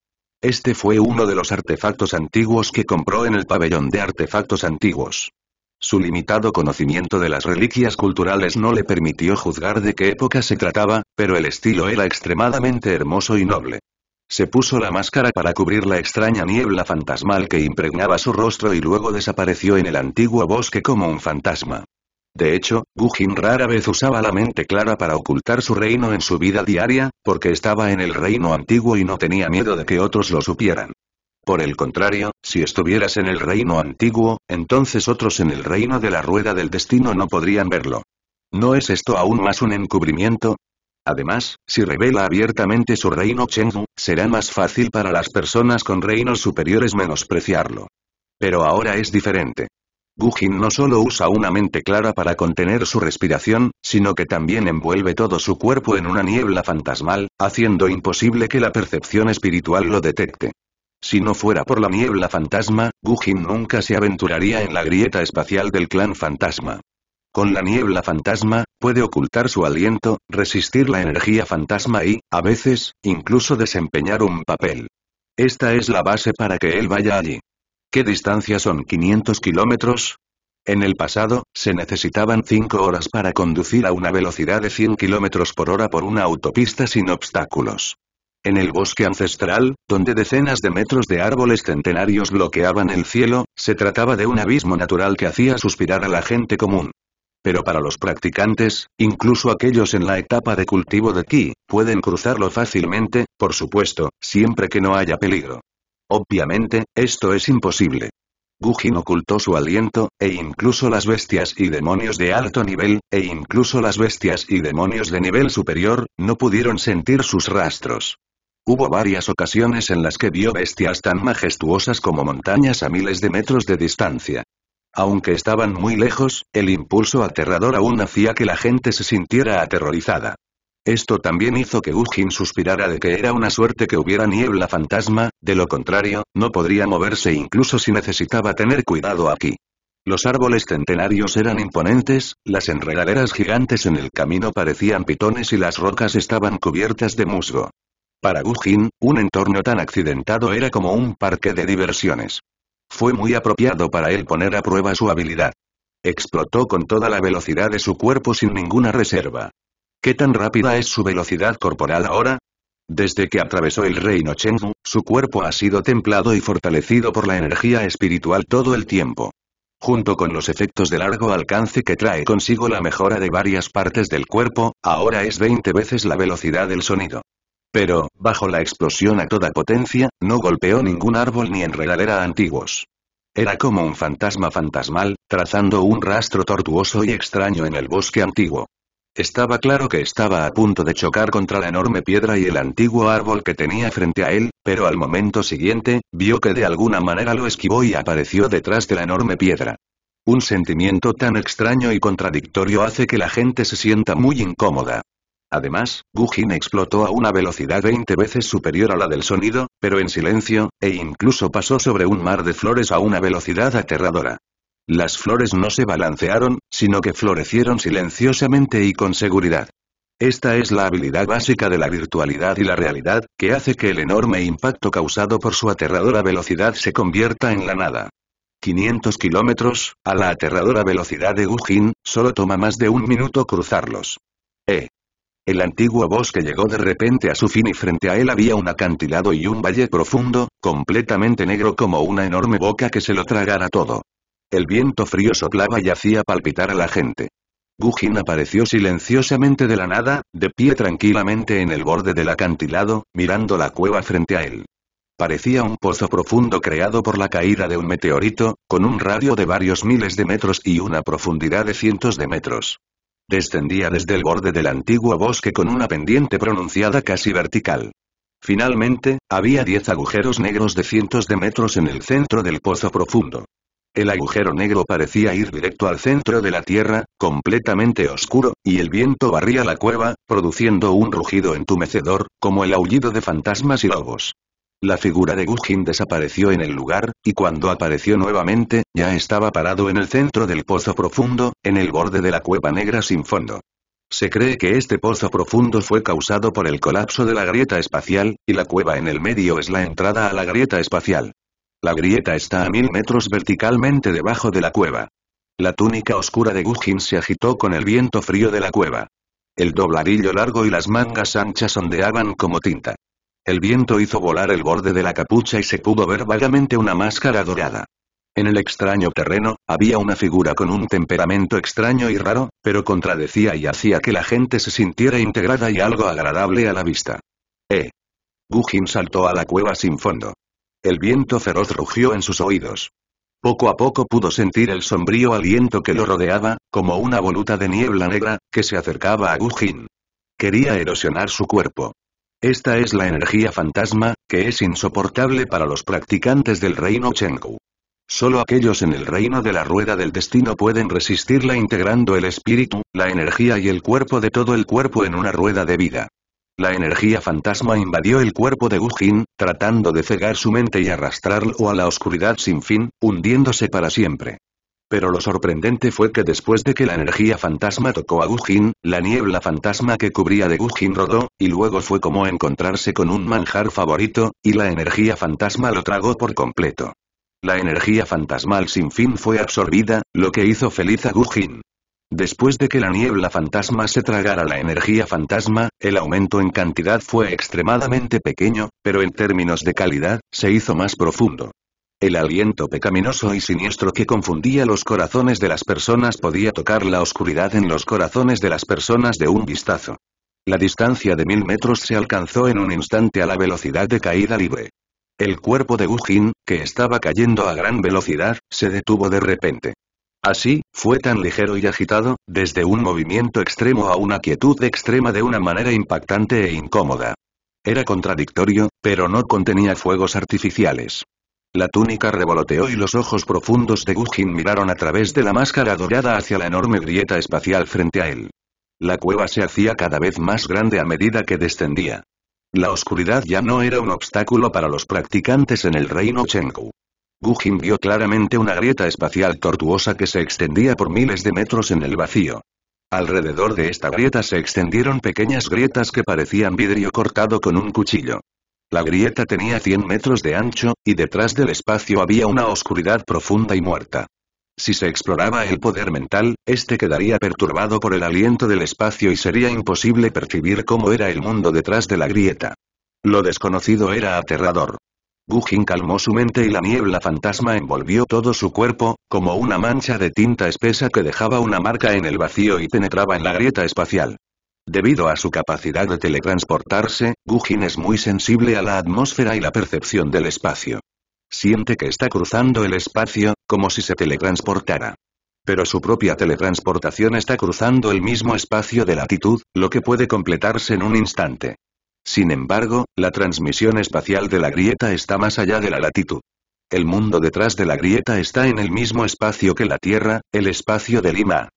Este fue uno de los artefactos antiguos que compró en el pabellón de artefactos antiguos. Su limitado conocimiento de las reliquias culturales no le permitió juzgar de qué época se trataba, pero el estilo era extremadamente hermoso y noble. Se puso la máscara para cubrir la extraña niebla fantasmal que impregnaba su rostro y luego desapareció en el antiguo bosque como un fantasma. De hecho, Gujin rara vez usaba la mente clara para ocultar su reino en su vida diaria, porque estaba en el reino antiguo y no tenía miedo de que otros lo supieran. Por el contrario, si estuvieras en el reino antiguo, entonces otros en el reino de la rueda del destino no podrían verlo. ¿No es esto aún más un encubrimiento? Además, si revela abiertamente su reino Chengdu, será más fácil para las personas con reinos superiores menospreciarlo. Pero ahora es diferente. Gujin no solo usa una mente clara para contener su respiración, sino que también envuelve todo su cuerpo en una niebla fantasmal, haciendo imposible que la percepción espiritual lo detecte. Si no fuera por la niebla fantasma, Gujin nunca se aventuraría en la grieta espacial del clan fantasma. Con la niebla fantasma, puede ocultar su aliento, resistir la energía fantasma y, a veces, incluso desempeñar un papel. Esta es la base para que él vaya allí. ¿Qué distancia son 500 kilómetros? En el pasado, se necesitaban 5 horas para conducir a una velocidad de 100 kilómetros por hora por una autopista sin obstáculos. En el bosque ancestral, donde decenas de metros de árboles centenarios bloqueaban el cielo, se trataba de un abismo natural que hacía suspirar a la gente común. Pero para los practicantes, incluso aquellos en la etapa de cultivo de ki, pueden cruzarlo fácilmente, por supuesto, siempre que no haya peligro. Obviamente, esto es imposible. Gujin ocultó su aliento, e incluso las bestias y demonios de alto nivel, e incluso las bestias y demonios de nivel superior, no pudieron sentir sus rastros. Hubo varias ocasiones en las que vio bestias tan majestuosas como montañas a miles de metros de distancia. Aunque estaban muy lejos, el impulso aterrador aún hacía que la gente se sintiera aterrorizada. Esto también hizo que Ujin suspirara de que era una suerte que hubiera niebla fantasma, de lo contrario, no podría moverse incluso si necesitaba tener cuidado aquí. Los árboles centenarios eran imponentes, las enredaderas gigantes en el camino parecían pitones y las rocas estaban cubiertas de musgo. Para Jin, un entorno tan accidentado era como un parque de diversiones. Fue muy apropiado para él poner a prueba su habilidad. Explotó con toda la velocidad de su cuerpo sin ninguna reserva. ¿Qué tan rápida es su velocidad corporal ahora? Desde que atravesó el reino Chengdu, su cuerpo ha sido templado y fortalecido por la energía espiritual todo el tiempo. Junto con los efectos de largo alcance que trae consigo la mejora de varias partes del cuerpo, ahora es 20 veces la velocidad del sonido. Pero, bajo la explosión a toda potencia, no golpeó ningún árbol ni enredadera antiguos. Era como un fantasma fantasmal, trazando un rastro tortuoso y extraño en el bosque antiguo. Estaba claro que estaba a punto de chocar contra la enorme piedra y el antiguo árbol que tenía frente a él, pero al momento siguiente, vio que de alguna manera lo esquivó y apareció detrás de la enorme piedra. Un sentimiento tan extraño y contradictorio hace que la gente se sienta muy incómoda. Además, Gujin explotó a una velocidad 20 veces superior a la del sonido, pero en silencio, e incluso pasó sobre un mar de flores a una velocidad aterradora. Las flores no se balancearon, sino que florecieron silenciosamente y con seguridad. Esta es la habilidad básica de la virtualidad y la realidad, que hace que el enorme impacto causado por su aterradora velocidad se convierta en la nada. 500 kilómetros, a la aterradora velocidad de Gujin, solo toma más de un minuto cruzarlos. E. El antiguo bosque llegó de repente a su fin y frente a él había un acantilado y un valle profundo, completamente negro como una enorme boca que se lo tragara todo. El viento frío soplaba y hacía palpitar a la gente. Gujin apareció silenciosamente de la nada, de pie tranquilamente en el borde del acantilado, mirando la cueva frente a él. Parecía un pozo profundo creado por la caída de un meteorito, con un radio de varios miles de metros y una profundidad de cientos de metros. Descendía desde el borde del antiguo bosque con una pendiente pronunciada casi vertical. Finalmente, había diez agujeros negros de cientos de metros en el centro del pozo profundo. El agujero negro parecía ir directo al centro de la tierra, completamente oscuro, y el viento barría la cueva, produciendo un rugido entumecedor, como el aullido de fantasmas y lobos. La figura de Gugin desapareció en el lugar, y cuando apareció nuevamente, ya estaba parado en el centro del pozo profundo, en el borde de la cueva negra sin fondo. Se cree que este pozo profundo fue causado por el colapso de la grieta espacial, y la cueva en el medio es la entrada a la grieta espacial. La grieta está a mil metros verticalmente debajo de la cueva. La túnica oscura de Gujin se agitó con el viento frío de la cueva. El dobladillo largo y las mangas anchas ondeaban como tinta. El viento hizo volar el borde de la capucha y se pudo ver vagamente una máscara dorada. En el extraño terreno, había una figura con un temperamento extraño y raro, pero contradecía y hacía que la gente se sintiera integrada y algo agradable a la vista. ¡Eh! Gujin saltó a la cueva sin fondo. El viento feroz rugió en sus oídos. Poco a poco pudo sentir el sombrío aliento que lo rodeaba, como una voluta de niebla negra, que se acercaba a Gujin. Quería erosionar su cuerpo. Esta es la energía fantasma, que es insoportable para los practicantes del reino Chengu. Solo aquellos en el reino de la rueda del destino pueden resistirla integrando el espíritu, la energía y el cuerpo de todo el cuerpo en una rueda de vida. La energía fantasma invadió el cuerpo de Gujin, tratando de cegar su mente y arrastrarlo a la oscuridad sin fin, hundiéndose para siempre. Pero lo sorprendente fue que después de que la energía fantasma tocó a Gujin, la niebla fantasma que cubría de Gujin rodó, y luego fue como encontrarse con un manjar favorito, y la energía fantasma lo tragó por completo. La energía fantasmal sin fin fue absorbida, lo que hizo feliz a Gujin. Después de que la niebla fantasma se tragara la energía fantasma, el aumento en cantidad fue extremadamente pequeño, pero en términos de calidad, se hizo más profundo. El aliento pecaminoso y siniestro que confundía los corazones de las personas podía tocar la oscuridad en los corazones de las personas de un vistazo. La distancia de mil metros se alcanzó en un instante a la velocidad de caída libre. El cuerpo de Gujin, que estaba cayendo a gran velocidad, se detuvo de repente. Así, fue tan ligero y agitado, desde un movimiento extremo a una quietud extrema de una manera impactante e incómoda. Era contradictorio, pero no contenía fuegos artificiales. La túnica revoloteó y los ojos profundos de Gujin miraron a través de la máscara dorada hacia la enorme grieta espacial frente a él. La cueva se hacía cada vez más grande a medida que descendía. La oscuridad ya no era un obstáculo para los practicantes en el reino Gu Gujin vio claramente una grieta espacial tortuosa que se extendía por miles de metros en el vacío. Alrededor de esta grieta se extendieron pequeñas grietas que parecían vidrio cortado con un cuchillo. La grieta tenía 100 metros de ancho, y detrás del espacio había una oscuridad profunda y muerta. Si se exploraba el poder mental, este quedaría perturbado por el aliento del espacio y sería imposible percibir cómo era el mundo detrás de la grieta. Lo desconocido era aterrador. Gujin calmó su mente y la niebla fantasma envolvió todo su cuerpo, como una mancha de tinta espesa que dejaba una marca en el vacío y penetraba en la grieta espacial. Debido a su capacidad de teletransportarse, Gujin es muy sensible a la atmósfera y la percepción del espacio. Siente que está cruzando el espacio, como si se teletransportara. Pero su propia teletransportación está cruzando el mismo espacio de latitud, lo que puede completarse en un instante. Sin embargo, la transmisión espacial de la grieta está más allá de la latitud. El mundo detrás de la grieta está en el mismo espacio que la Tierra, el espacio de Lima.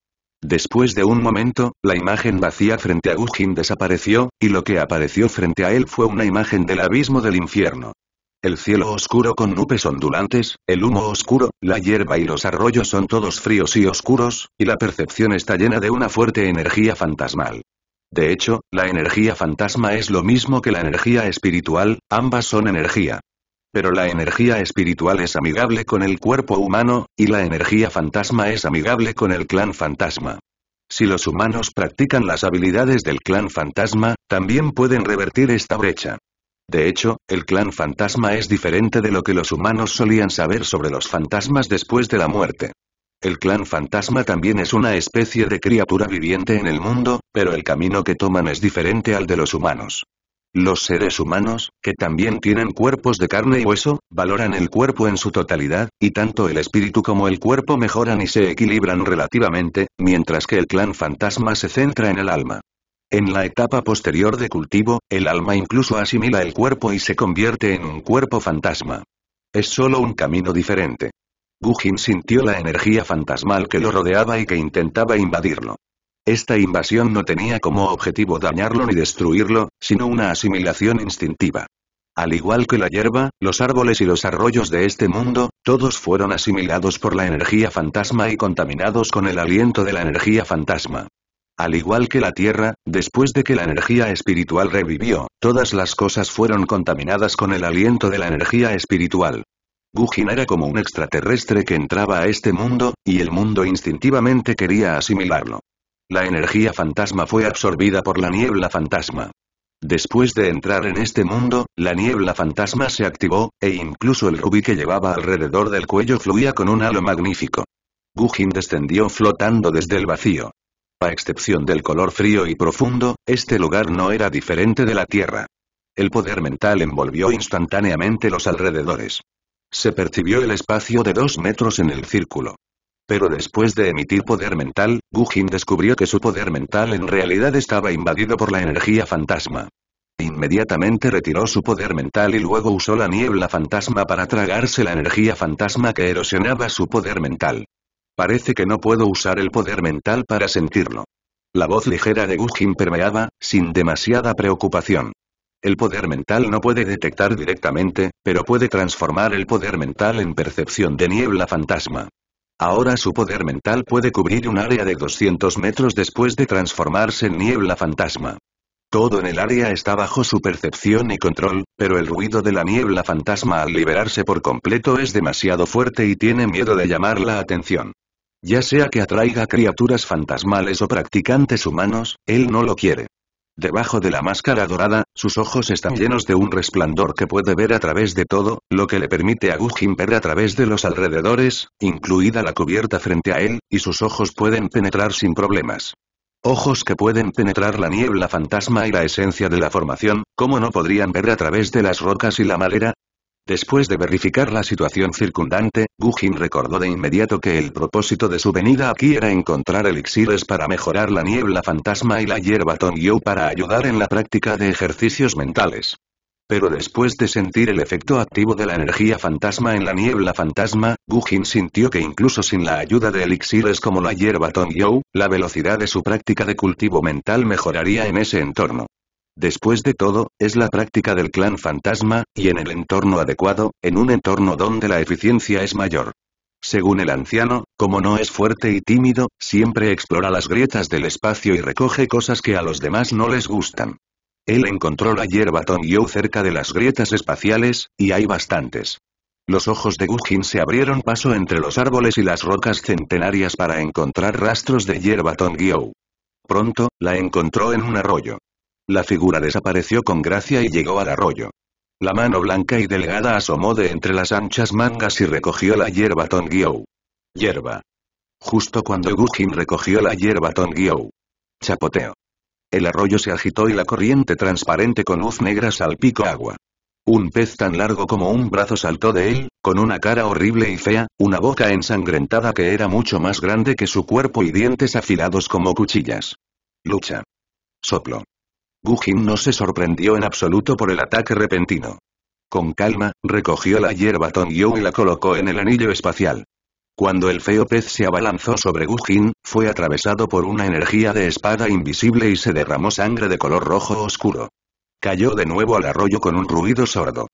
Después de un momento, la imagen vacía frente a Gugin desapareció, y lo que apareció frente a él fue una imagen del abismo del infierno. El cielo oscuro con nubes ondulantes, el humo oscuro, la hierba y los arroyos son todos fríos y oscuros, y la percepción está llena de una fuerte energía fantasmal. De hecho, la energía fantasma es lo mismo que la energía espiritual, ambas son energía. Pero la energía espiritual es amigable con el cuerpo humano, y la energía fantasma es amigable con el clan fantasma. Si los humanos practican las habilidades del clan fantasma, también pueden revertir esta brecha. De hecho, el clan fantasma es diferente de lo que los humanos solían saber sobre los fantasmas después de la muerte. El clan fantasma también es una especie de criatura viviente en el mundo, pero el camino que toman es diferente al de los humanos. Los seres humanos, que también tienen cuerpos de carne y hueso, valoran el cuerpo en su totalidad, y tanto el espíritu como el cuerpo mejoran y se equilibran relativamente, mientras que el clan fantasma se centra en el alma. En la etapa posterior de cultivo, el alma incluso asimila el cuerpo y se convierte en un cuerpo fantasma. Es solo un camino diferente. Gujin sintió la energía fantasmal que lo rodeaba y que intentaba invadirlo. Esta invasión no tenía como objetivo dañarlo ni destruirlo, sino una asimilación instintiva. Al igual que la hierba, los árboles y los arroyos de este mundo, todos fueron asimilados por la energía fantasma y contaminados con el aliento de la energía fantasma. Al igual que la Tierra, después de que la energía espiritual revivió, todas las cosas fueron contaminadas con el aliento de la energía espiritual. Gujin era como un extraterrestre que entraba a este mundo, y el mundo instintivamente quería asimilarlo. La energía fantasma fue absorbida por la niebla fantasma. Después de entrar en este mundo, la niebla fantasma se activó, e incluso el rubí que llevaba alrededor del cuello fluía con un halo magnífico. Gujin descendió flotando desde el vacío. A excepción del color frío y profundo, este lugar no era diferente de la Tierra. El poder mental envolvió instantáneamente los alrededores. Se percibió el espacio de dos metros en el círculo. Pero después de emitir poder mental, Gujin descubrió que su poder mental en realidad estaba invadido por la energía fantasma. Inmediatamente retiró su poder mental y luego usó la niebla fantasma para tragarse la energía fantasma que erosionaba su poder mental. Parece que no puedo usar el poder mental para sentirlo. La voz ligera de Gujin permeaba, sin demasiada preocupación. El poder mental no puede detectar directamente, pero puede transformar el poder mental en percepción de niebla fantasma. Ahora su poder mental puede cubrir un área de 200 metros después de transformarse en niebla fantasma. Todo en el área está bajo su percepción y control, pero el ruido de la niebla fantasma al liberarse por completo es demasiado fuerte y tiene miedo de llamar la atención. Ya sea que atraiga criaturas fantasmales o practicantes humanos, él no lo quiere. Debajo de la máscara dorada, sus ojos están llenos de un resplandor que puede ver a través de todo, lo que le permite a Gujin ver a través de los alrededores, incluida la cubierta frente a él, y sus ojos pueden penetrar sin problemas. Ojos que pueden penetrar la niebla fantasma y la esencia de la formación, ¿cómo no podrían ver a través de las rocas y la madera? Después de verificar la situación circundante, Gujin recordó de inmediato que el propósito de su venida aquí era encontrar elixires para mejorar la niebla fantasma y la hierba Tongyou para ayudar en la práctica de ejercicios mentales. Pero después de sentir el efecto activo de la energía fantasma en la niebla fantasma, Gujin sintió que incluso sin la ayuda de elixires como la hierba Tongyou, la velocidad de su práctica de cultivo mental mejoraría en ese entorno. Después de todo, es la práctica del clan fantasma, y en el entorno adecuado, en un entorno donde la eficiencia es mayor. Según el anciano, como no es fuerte y tímido, siempre explora las grietas del espacio y recoge cosas que a los demás no les gustan. Él encontró la hierba Tongyou cerca de las grietas espaciales, y hay bastantes. Los ojos de Gujin se abrieron paso entre los árboles y las rocas centenarias para encontrar rastros de hierba Tongyou. Pronto, la encontró en un arroyo. La figura desapareció con gracia y llegó al arroyo. La mano blanca y delgada asomó de entre las anchas mangas y recogió la hierba Tongyou. Hierba. Justo cuando Gujin recogió la hierba Tongyou. Chapoteo. El arroyo se agitó y la corriente transparente con luz negra salpicó agua. Un pez tan largo como un brazo saltó de él, con una cara horrible y fea, una boca ensangrentada que era mucho más grande que su cuerpo y dientes afilados como cuchillas. Lucha. Soplo. Gu no se sorprendió en absoluto por el ataque repentino. Con calma, recogió la hierba Tongyu y la colocó en el anillo espacial. Cuando el feo pez se abalanzó sobre Gujin, fue atravesado por una energía de espada invisible y se derramó sangre de color rojo oscuro. Cayó de nuevo al arroyo con un ruido sordo.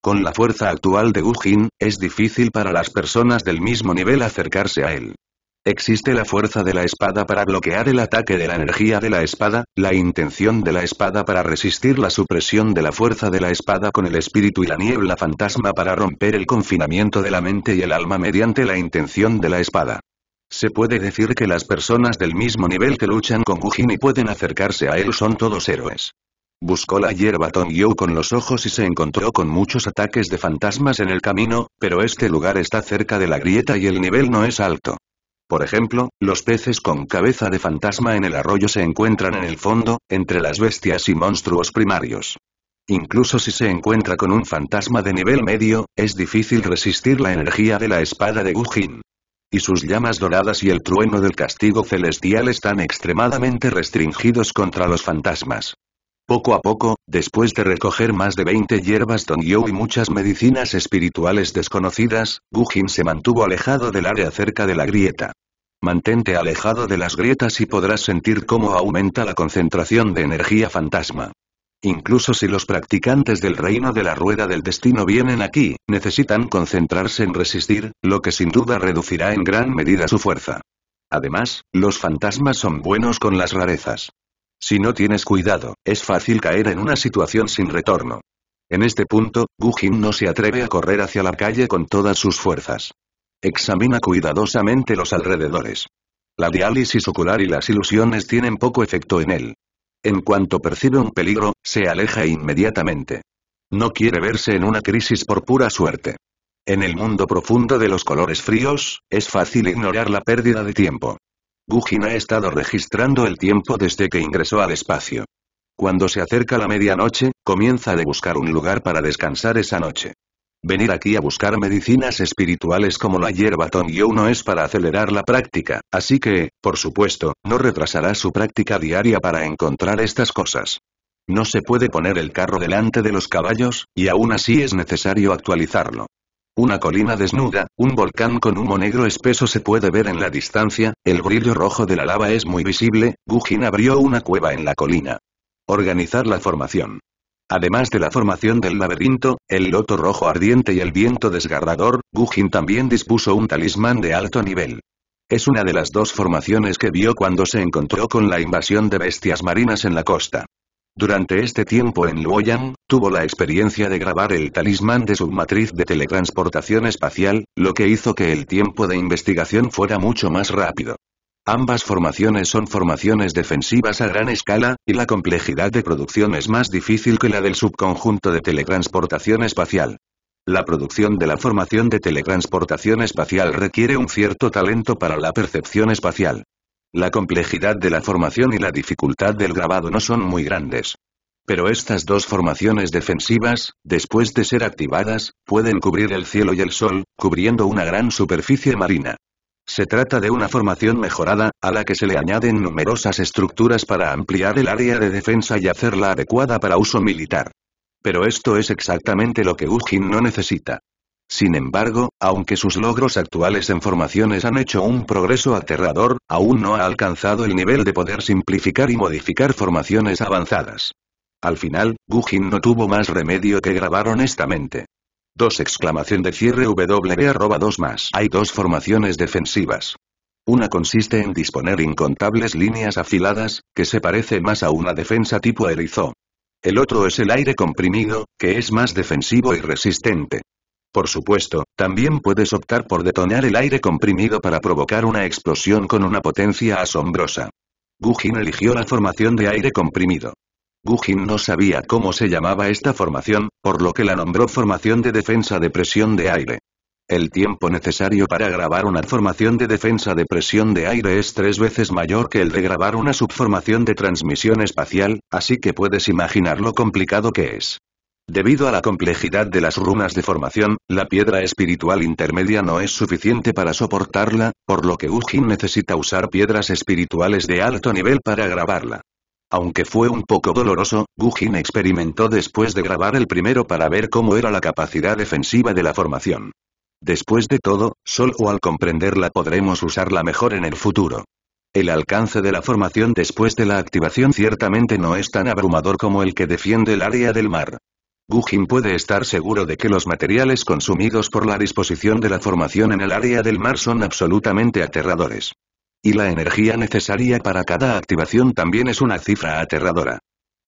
Con la fuerza actual de Gujin, es difícil para las personas del mismo nivel acercarse a él. Existe la fuerza de la espada para bloquear el ataque de la energía de la espada, la intención de la espada para resistir la supresión de la fuerza de la espada con el espíritu y la niebla fantasma para romper el confinamiento de la mente y el alma mediante la intención de la espada. Se puede decir que las personas del mismo nivel que luchan con Gujin y pueden acercarse a él son todos héroes. Buscó la hierba Tongyou con los ojos y se encontró con muchos ataques de fantasmas en el camino, pero este lugar está cerca de la grieta y el nivel no es alto. Por ejemplo, los peces con cabeza de fantasma en el arroyo se encuentran en el fondo, entre las bestias y monstruos primarios. Incluso si se encuentra con un fantasma de nivel medio, es difícil resistir la energía de la espada de Gujin. Y sus llamas doradas y el trueno del castigo celestial están extremadamente restringidos contra los fantasmas. Poco a poco, después de recoger más de 20 hierbas Tongyo y muchas medicinas espirituales desconocidas, Gujin se mantuvo alejado del área cerca de la grieta. Mantente alejado de las grietas y podrás sentir cómo aumenta la concentración de energía fantasma. Incluso si los practicantes del reino de la rueda del destino vienen aquí, necesitan concentrarse en resistir, lo que sin duda reducirá en gran medida su fuerza. Además, los fantasmas son buenos con las rarezas. Si no tienes cuidado, es fácil caer en una situación sin retorno. En este punto, Gujin no se atreve a correr hacia la calle con todas sus fuerzas. Examina cuidadosamente los alrededores. La diálisis ocular y las ilusiones tienen poco efecto en él. En cuanto percibe un peligro, se aleja inmediatamente. No quiere verse en una crisis por pura suerte. En el mundo profundo de los colores fríos, es fácil ignorar la pérdida de tiempo. Gugin ha estado registrando el tiempo desde que ingresó al espacio. Cuando se acerca la medianoche, comienza de buscar un lugar para descansar esa noche. Venir aquí a buscar medicinas espirituales como la hierba Tongyo no es para acelerar la práctica, así que, por supuesto, no retrasará su práctica diaria para encontrar estas cosas. No se puede poner el carro delante de los caballos, y aún así es necesario actualizarlo. Una colina desnuda, un volcán con humo negro espeso se puede ver en la distancia, el brillo rojo de la lava es muy visible, Gujin abrió una cueva en la colina. Organizar la formación. Además de la formación del laberinto, el loto rojo ardiente y el viento desgarrador, Gujin también dispuso un talismán de alto nivel. Es una de las dos formaciones que vio cuando se encontró con la invasión de bestias marinas en la costa. Durante este tiempo en Luoyang, tuvo la experiencia de grabar el talismán de su matriz de teletransportación espacial, lo que hizo que el tiempo de investigación fuera mucho más rápido. Ambas formaciones son formaciones defensivas a gran escala, y la complejidad de producción es más difícil que la del subconjunto de teletransportación espacial. La producción de la formación de teletransportación espacial requiere un cierto talento para la percepción espacial. La complejidad de la formación y la dificultad del grabado no son muy grandes. Pero estas dos formaciones defensivas, después de ser activadas, pueden cubrir el cielo y el sol, cubriendo una gran superficie marina. Se trata de una formación mejorada, a la que se le añaden numerosas estructuras para ampliar el área de defensa y hacerla adecuada para uso militar. Pero esto es exactamente lo que Ujin no necesita. Sin embargo, aunque sus logros actuales en formaciones han hecho un progreso aterrador, aún no ha alcanzado el nivel de poder simplificar y modificar formaciones avanzadas. Al final, Gujin no tuvo más remedio que grabar honestamente. Dos exclamación de cierre W 2 más. Hay dos formaciones defensivas. Una consiste en disponer incontables líneas afiladas, que se parece más a una defensa tipo erizo. El otro es el aire comprimido, que es más defensivo y resistente. Por supuesto, también puedes optar por detonar el aire comprimido para provocar una explosión con una potencia asombrosa. Gugin eligió la formación de aire comprimido. Gujin no sabía cómo se llamaba esta formación, por lo que la nombró Formación de Defensa de Presión de Aire. El tiempo necesario para grabar una formación de defensa de presión de aire es tres veces mayor que el de grabar una subformación de transmisión espacial, así que puedes imaginar lo complicado que es. Debido a la complejidad de las runas de formación, la piedra espiritual intermedia no es suficiente para soportarla, por lo que Gujin necesita usar piedras espirituales de alto nivel para grabarla. Aunque fue un poco doloroso, Gugin experimentó después de grabar el primero para ver cómo era la capacidad defensiva de la formación. Después de todo, solo al comprenderla podremos usarla mejor en el futuro. El alcance de la formación después de la activación ciertamente no es tan abrumador como el que defiende el área del mar. Gugin puede estar seguro de que los materiales consumidos por la disposición de la formación en el área del mar son absolutamente aterradores. Y la energía necesaria para cada activación también es una cifra aterradora.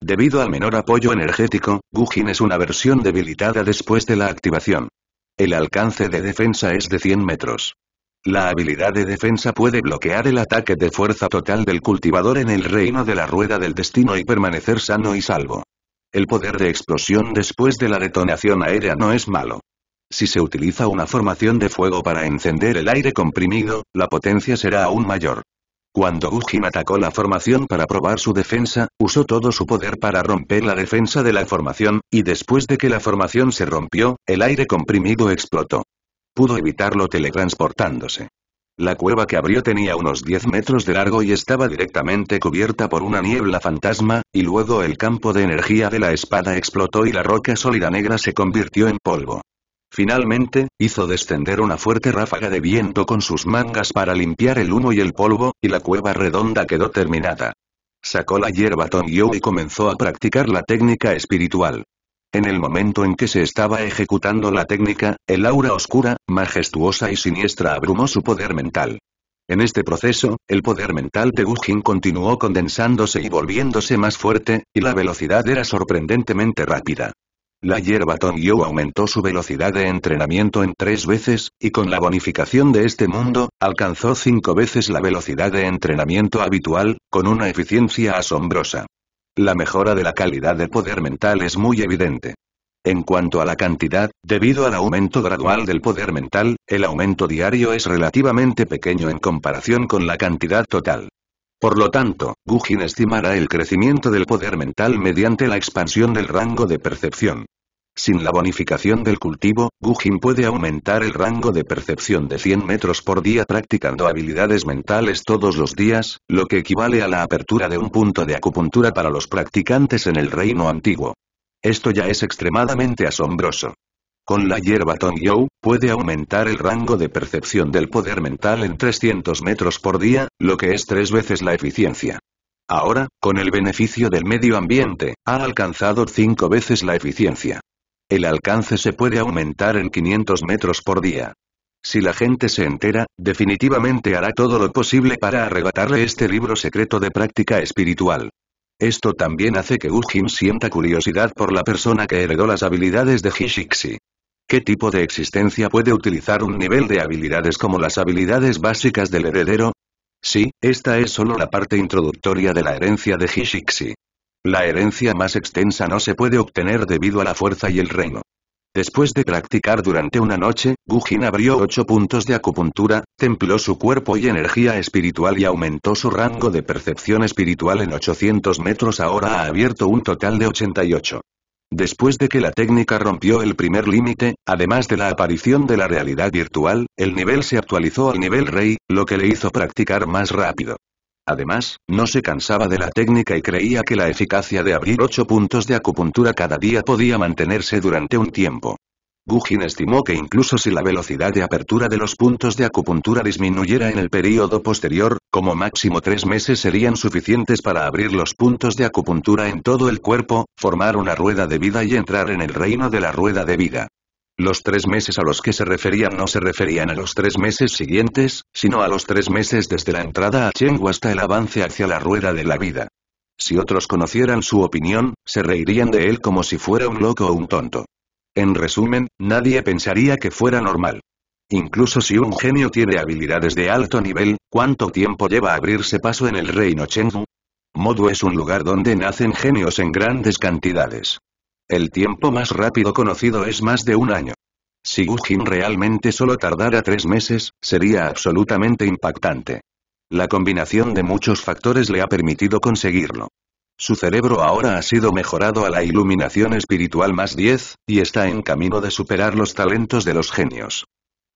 Debido al menor apoyo energético, Gujin es una versión debilitada después de la activación. El alcance de defensa es de 100 metros. La habilidad de defensa puede bloquear el ataque de fuerza total del cultivador en el reino de la rueda del destino y permanecer sano y salvo. El poder de explosión después de la detonación aérea no es malo. Si se utiliza una formación de fuego para encender el aire comprimido, la potencia será aún mayor. Cuando Gujin atacó la formación para probar su defensa, usó todo su poder para romper la defensa de la formación, y después de que la formación se rompió, el aire comprimido explotó. Pudo evitarlo teletransportándose. La cueva que abrió tenía unos 10 metros de largo y estaba directamente cubierta por una niebla fantasma, y luego el campo de energía de la espada explotó y la roca sólida negra se convirtió en polvo. Finalmente, hizo descender una fuerte ráfaga de viento con sus mangas para limpiar el humo y el polvo, y la cueva redonda quedó terminada. Sacó la hierba Tongyo y comenzó a practicar la técnica espiritual. En el momento en que se estaba ejecutando la técnica, el aura oscura, majestuosa y siniestra abrumó su poder mental. En este proceso, el poder mental de Gujin continuó condensándose y volviéndose más fuerte, y la velocidad era sorprendentemente rápida. La hierba Tongyu aumentó su velocidad de entrenamiento en tres veces, y con la bonificación de este mundo, alcanzó cinco veces la velocidad de entrenamiento habitual, con una eficiencia asombrosa. La mejora de la calidad del poder mental es muy evidente. En cuanto a la cantidad, debido al aumento gradual del poder mental, el aumento diario es relativamente pequeño en comparación con la cantidad total. Por lo tanto, Gujin estimará el crecimiento del poder mental mediante la expansión del rango de percepción. Sin la bonificación del cultivo, Gujin puede aumentar el rango de percepción de 100 metros por día practicando habilidades mentales todos los días, lo que equivale a la apertura de un punto de acupuntura para los practicantes en el reino antiguo. Esto ya es extremadamente asombroso. Con la hierba Tongyou, puede aumentar el rango de percepción del poder mental en 300 metros por día, lo que es tres veces la eficiencia. Ahora, con el beneficio del medio ambiente, ha alcanzado cinco veces la eficiencia. El alcance se puede aumentar en 500 metros por día. Si la gente se entera, definitivamente hará todo lo posible para arrebatarle este libro secreto de práctica espiritual. Esto también hace que Ujin sienta curiosidad por la persona que heredó las habilidades de Hishixi. ¿Qué tipo de existencia puede utilizar un nivel de habilidades como las habilidades básicas del heredero? Sí, esta es solo la parte introductoria de la herencia de Hishixi. La herencia más extensa no se puede obtener debido a la fuerza y el reino. Después de practicar durante una noche, Gujin abrió ocho puntos de acupuntura, templó su cuerpo y energía espiritual y aumentó su rango de percepción espiritual en 800 metros. Ahora ha abierto un total de 88. Después de que la técnica rompió el primer límite, además de la aparición de la realidad virtual, el nivel se actualizó al nivel rey, lo que le hizo practicar más rápido. Además, no se cansaba de la técnica y creía que la eficacia de abrir ocho puntos de acupuntura cada día podía mantenerse durante un tiempo. Gugin estimó que incluso si la velocidad de apertura de los puntos de acupuntura disminuyera en el período posterior, como máximo tres meses serían suficientes para abrir los puntos de acupuntura en todo el cuerpo, formar una rueda de vida y entrar en el reino de la rueda de vida. Los tres meses a los que se referían no se referían a los tres meses siguientes, sino a los tres meses desde la entrada a Chengu hasta el avance hacia la rueda de la vida. Si otros conocieran su opinión, se reirían de él como si fuera un loco o un tonto. En resumen, nadie pensaría que fuera normal. Incluso si un genio tiene habilidades de alto nivel, ¿cuánto tiempo lleva abrirse paso en el reino Chengdu? Modu es un lugar donde nacen genios en grandes cantidades. El tiempo más rápido conocido es más de un año. Si Gujin realmente solo tardara tres meses, sería absolutamente impactante. La combinación de muchos factores le ha permitido conseguirlo. Su cerebro ahora ha sido mejorado a la iluminación espiritual más 10, y está en camino de superar los talentos de los genios.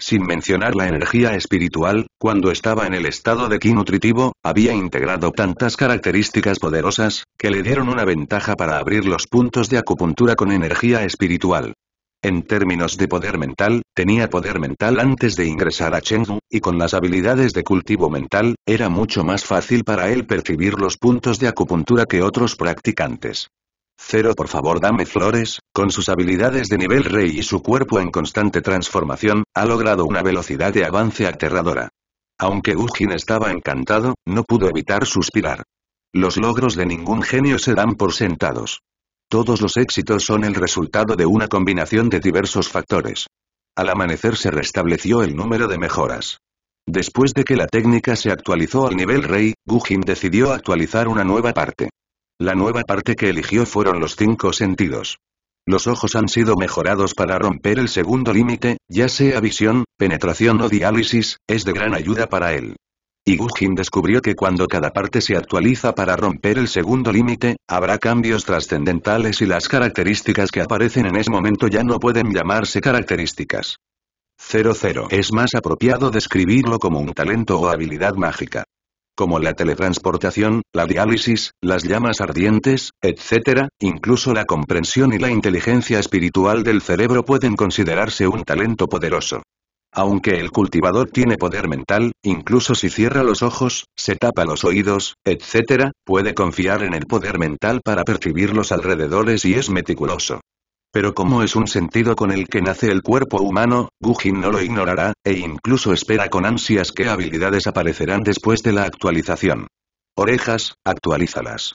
Sin mencionar la energía espiritual, cuando estaba en el estado de ki nutritivo, había integrado tantas características poderosas, que le dieron una ventaja para abrir los puntos de acupuntura con energía espiritual. En términos de poder mental, tenía poder mental antes de ingresar a Chengdu, y con las habilidades de cultivo mental, era mucho más fácil para él percibir los puntos de acupuntura que otros practicantes. Cero por favor dame flores, con sus habilidades de nivel rey y su cuerpo en constante transformación, ha logrado una velocidad de avance aterradora. Aunque Ugin estaba encantado, no pudo evitar suspirar. Los logros de ningún genio se dan por sentados. Todos los éxitos son el resultado de una combinación de diversos factores. Al amanecer se restableció el número de mejoras. Después de que la técnica se actualizó al nivel rey, Gugin decidió actualizar una nueva parte. La nueva parte que eligió fueron los cinco sentidos. Los ojos han sido mejorados para romper el segundo límite, ya sea visión, penetración o diálisis, es de gran ayuda para él. Y Gujin descubrió que cuando cada parte se actualiza para romper el segundo límite, habrá cambios trascendentales y las características que aparecen en ese momento ya no pueden llamarse características. 00 Es más apropiado describirlo como un talento o habilidad mágica como la teletransportación, la diálisis, las llamas ardientes, etc., incluso la comprensión y la inteligencia espiritual del cerebro pueden considerarse un talento poderoso. Aunque el cultivador tiene poder mental, incluso si cierra los ojos, se tapa los oídos, etc., puede confiar en el poder mental para percibir los alrededores y es meticuloso. Pero como es un sentido con el que nace el cuerpo humano, Gugin no lo ignorará, e incluso espera con ansias qué habilidades aparecerán después de la actualización. Orejas, actualízalas.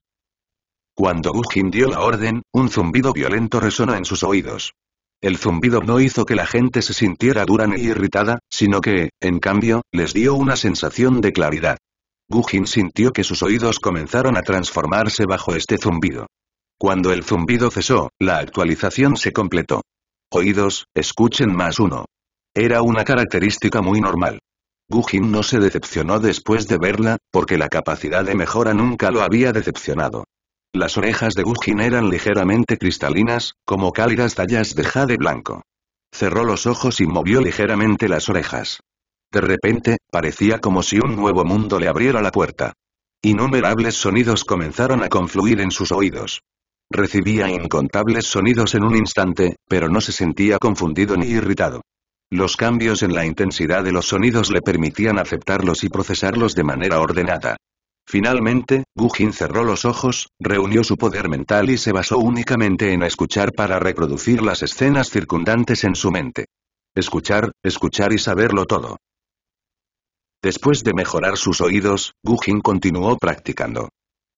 Cuando Gugin dio la orden, un zumbido violento resonó en sus oídos. El zumbido no hizo que la gente se sintiera dura ni irritada, sino que, en cambio, les dio una sensación de claridad. Gugin sintió que sus oídos comenzaron a transformarse bajo este zumbido. Cuando el zumbido cesó, la actualización se completó. Oídos, escuchen más uno. Era una característica muy normal. Gujin no se decepcionó después de verla, porque la capacidad de mejora nunca lo había decepcionado. Las orejas de Gujin eran ligeramente cristalinas, como cálidas tallas de jade blanco. Cerró los ojos y movió ligeramente las orejas. De repente, parecía como si un nuevo mundo le abriera la puerta. Innumerables sonidos comenzaron a confluir en sus oídos. Recibía incontables sonidos en un instante, pero no se sentía confundido ni irritado. Los cambios en la intensidad de los sonidos le permitían aceptarlos y procesarlos de manera ordenada. Finalmente, Gujin cerró los ojos, reunió su poder mental y se basó únicamente en escuchar para reproducir las escenas circundantes en su mente. Escuchar, escuchar y saberlo todo. Después de mejorar sus oídos, Gujin continuó practicando.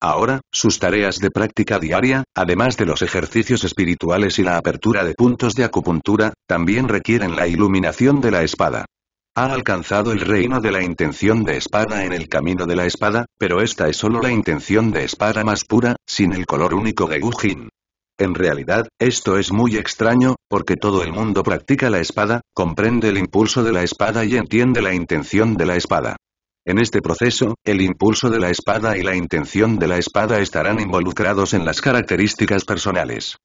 Ahora, sus tareas de práctica diaria, además de los ejercicios espirituales y la apertura de puntos de acupuntura, también requieren la iluminación de la espada. Ha alcanzado el reino de la intención de espada en el camino de la espada, pero esta es solo la intención de espada más pura, sin el color único de Gujin. En realidad, esto es muy extraño, porque todo el mundo practica la espada, comprende el impulso de la espada y entiende la intención de la espada. En este proceso, el impulso de la espada y la intención de la espada estarán involucrados en las características personales.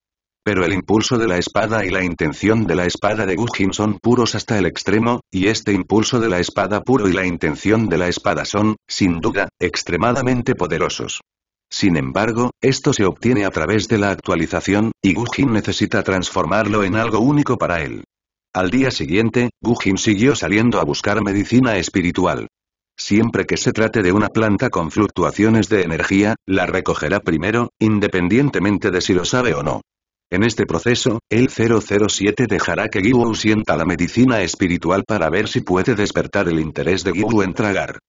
Pero el impulso de la espada y la intención de la espada de Gujin son puros hasta el extremo, y este impulso de la espada puro y la intención de la espada son, sin duda, extremadamente poderosos. Sin embargo, esto se obtiene a través de la actualización, y Gujin necesita transformarlo en algo único para él. Al día siguiente, Gujin siguió saliendo a buscar medicina espiritual. Siempre que se trate de una planta con fluctuaciones de energía, la recogerá primero, independientemente de si lo sabe o no. En este proceso, el 007 dejará que Giwu sienta la medicina espiritual para ver si puede despertar el interés de Giwu en tragar.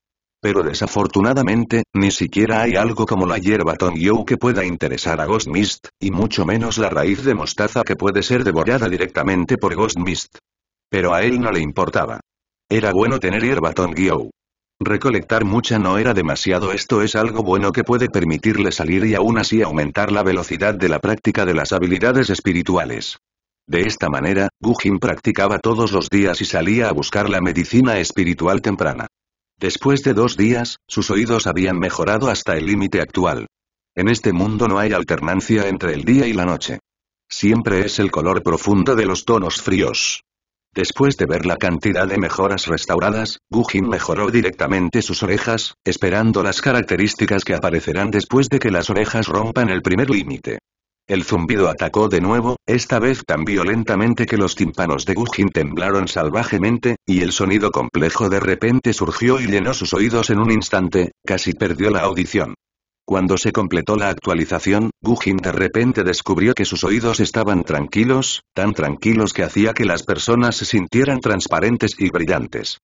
Pero desafortunadamente, ni siquiera hay algo como la hierba Tongyou que pueda interesar a Ghost Mist, y mucho menos la raíz de mostaza que puede ser devorada directamente por Ghost Mist. Pero a él no le importaba. Era bueno tener hierba Tongyou. Recolectar mucha no era demasiado esto es algo bueno que puede permitirle salir y aún así aumentar la velocidad de la práctica de las habilidades espirituales. De esta manera, Gujin practicaba todos los días y salía a buscar la medicina espiritual temprana. Después de dos días, sus oídos habían mejorado hasta el límite actual. En este mundo no hay alternancia entre el día y la noche. Siempre es el color profundo de los tonos fríos. Después de ver la cantidad de mejoras restauradas, Gujin mejoró directamente sus orejas, esperando las características que aparecerán después de que las orejas rompan el primer límite. El zumbido atacó de nuevo, esta vez tan violentamente que los tímpanos de Gujin temblaron salvajemente, y el sonido complejo de repente surgió y llenó sus oídos en un instante, casi perdió la audición. Cuando se completó la actualización, Gujin de repente descubrió que sus oídos estaban tranquilos, tan tranquilos que hacía que las personas se sintieran transparentes y brillantes.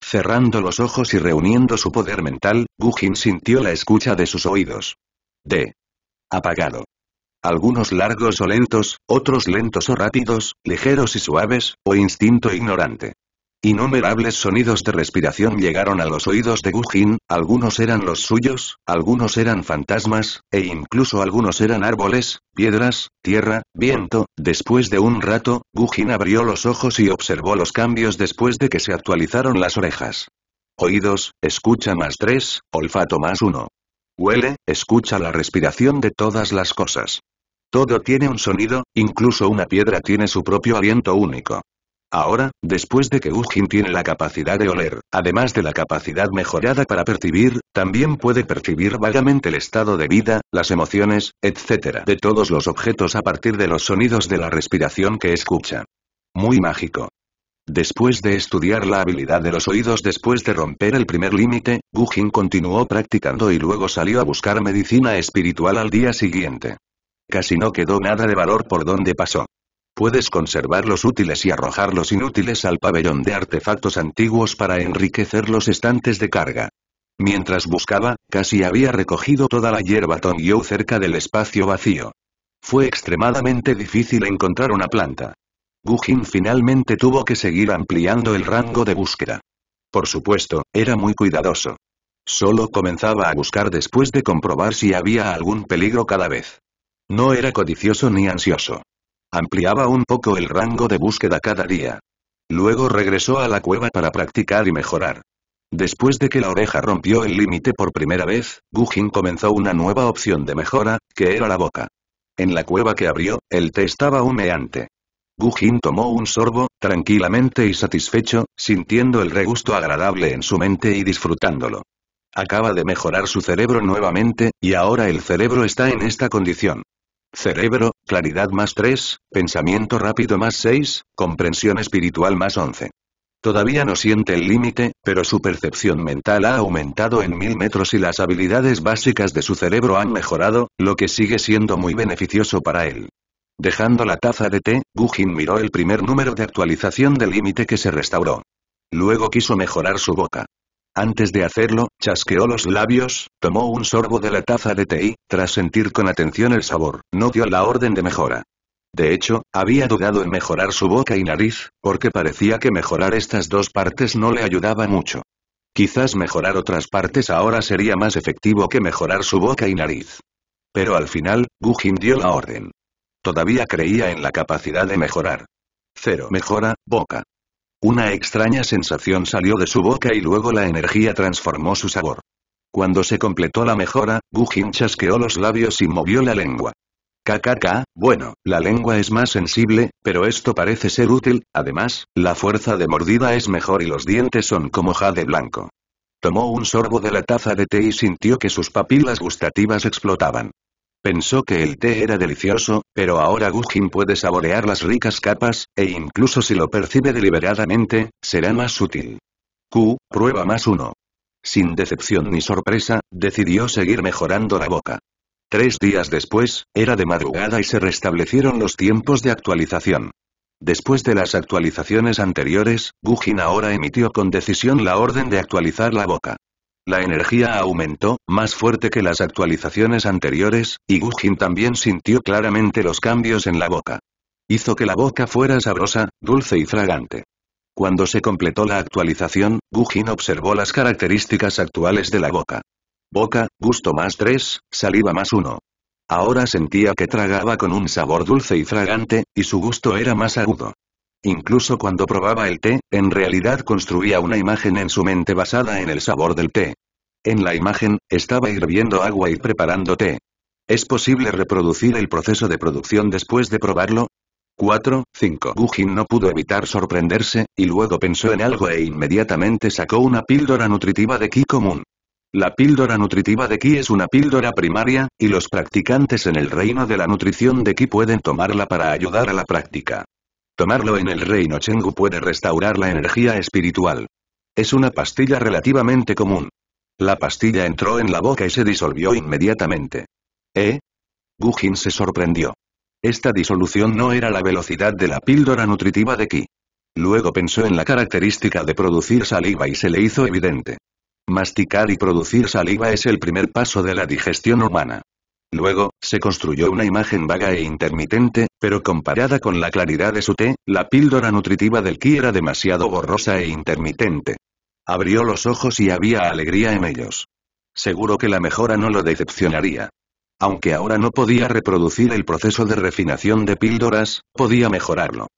Cerrando los ojos y reuniendo su poder mental, Gujin sintió la escucha de sus oídos. D. Apagado. Algunos largos o lentos, otros lentos o rápidos, ligeros y suaves, o instinto ignorante. Innumerables sonidos de respiración llegaron a los oídos de Gujin, algunos eran los suyos, algunos eran fantasmas, e incluso algunos eran árboles, piedras, tierra, viento. Después de un rato, Gujin abrió los ojos y observó los cambios después de que se actualizaron las orejas. Oídos, escucha más tres olfato más uno Huele, escucha la respiración de todas las cosas. Todo tiene un sonido, incluso una piedra tiene su propio aliento único. Ahora, después de que Ujin tiene la capacidad de oler, además de la capacidad mejorada para percibir, también puede percibir vagamente el estado de vida, las emociones, etc. de todos los objetos a partir de los sonidos de la respiración que escucha. Muy mágico. Después de estudiar la habilidad de los oídos después de romper el primer límite, Gujin continuó practicando y luego salió a buscar medicina espiritual al día siguiente. Casi no quedó nada de valor por donde pasó. Puedes conservar los útiles y arrojar los inútiles al pabellón de artefactos antiguos para enriquecer los estantes de carga. Mientras buscaba, casi había recogido toda la hierba Tongyou cerca del espacio vacío. Fue extremadamente difícil encontrar una planta. Gujin finalmente tuvo que seguir ampliando el rango de búsqueda. Por supuesto, era muy cuidadoso. Solo comenzaba a buscar después de comprobar si había algún peligro cada vez. No era codicioso ni ansioso ampliaba un poco el rango de búsqueda cada día. Luego regresó a la cueva para practicar y mejorar. Después de que la oreja rompió el límite por primera vez, Gujin comenzó una nueva opción de mejora, que era la boca. En la cueva que abrió, el té estaba humeante. Gujin tomó un sorbo, tranquilamente y satisfecho, sintiendo el regusto agradable en su mente y disfrutándolo. Acaba de mejorar su cerebro nuevamente, y ahora el cerebro está en esta condición. Cerebro, claridad más 3, pensamiento rápido más 6, comprensión espiritual más 11. Todavía no siente el límite, pero su percepción mental ha aumentado en mil metros y las habilidades básicas de su cerebro han mejorado, lo que sigue siendo muy beneficioso para él. Dejando la taza de té, Gujin miró el primer número de actualización del límite que se restauró. Luego quiso mejorar su boca. Antes de hacerlo, chasqueó los labios, tomó un sorbo de la taza de té y, tras sentir con atención el sabor, no dio la orden de mejora. De hecho, había dudado en mejorar su boca y nariz, porque parecía que mejorar estas dos partes no le ayudaba mucho. Quizás mejorar otras partes ahora sería más efectivo que mejorar su boca y nariz. Pero al final, Gujin dio la orden. Todavía creía en la capacidad de mejorar. Cero mejora, boca. Una extraña sensación salió de su boca y luego la energía transformó su sabor. Cuando se completó la mejora, Gujin chasqueó los labios y movió la lengua. KKK, bueno, la lengua es más sensible, pero esto parece ser útil, además, la fuerza de mordida es mejor y los dientes son como jade blanco. Tomó un sorbo de la taza de té y sintió que sus papilas gustativas explotaban. Pensó que el té era delicioso, pero ahora Gugin puede saborear las ricas capas, e incluso si lo percibe deliberadamente, será más útil. Q, prueba más uno. Sin decepción ni sorpresa, decidió seguir mejorando la boca. Tres días después, era de madrugada y se restablecieron los tiempos de actualización. Después de las actualizaciones anteriores, Gugin ahora emitió con decisión la orden de actualizar la boca. La energía aumentó, más fuerte que las actualizaciones anteriores, y Gujin también sintió claramente los cambios en la boca. Hizo que la boca fuera sabrosa, dulce y fragante. Cuando se completó la actualización, Gujin observó las características actuales de la boca. Boca, gusto más 3, saliva más 1. Ahora sentía que tragaba con un sabor dulce y fragante, y su gusto era más agudo. Incluso cuando probaba el té, en realidad construía una imagen en su mente basada en el sabor del té. En la imagen, estaba hirviendo agua y preparando té. ¿Es posible reproducir el proceso de producción después de probarlo? 4, 5. Gujin no pudo evitar sorprenderse, y luego pensó en algo e inmediatamente sacó una píldora nutritiva de ki común. La píldora nutritiva de ki es una píldora primaria, y los practicantes en el reino de la nutrición de ki pueden tomarla para ayudar a la práctica. Tomarlo en el reino Chengu puede restaurar la energía espiritual. Es una pastilla relativamente común. La pastilla entró en la boca y se disolvió inmediatamente. ¿Eh? Gujin se sorprendió. Esta disolución no era la velocidad de la píldora nutritiva de Ki. Luego pensó en la característica de producir saliva y se le hizo evidente. Masticar y producir saliva es el primer paso de la digestión humana. Luego, se construyó una imagen vaga e intermitente, pero comparada con la claridad de su té, la píldora nutritiva del ki era demasiado borrosa e intermitente. Abrió los ojos y había alegría en ellos. Seguro que la mejora no lo decepcionaría. Aunque ahora no podía reproducir el proceso de refinación de píldoras, podía mejorarlo.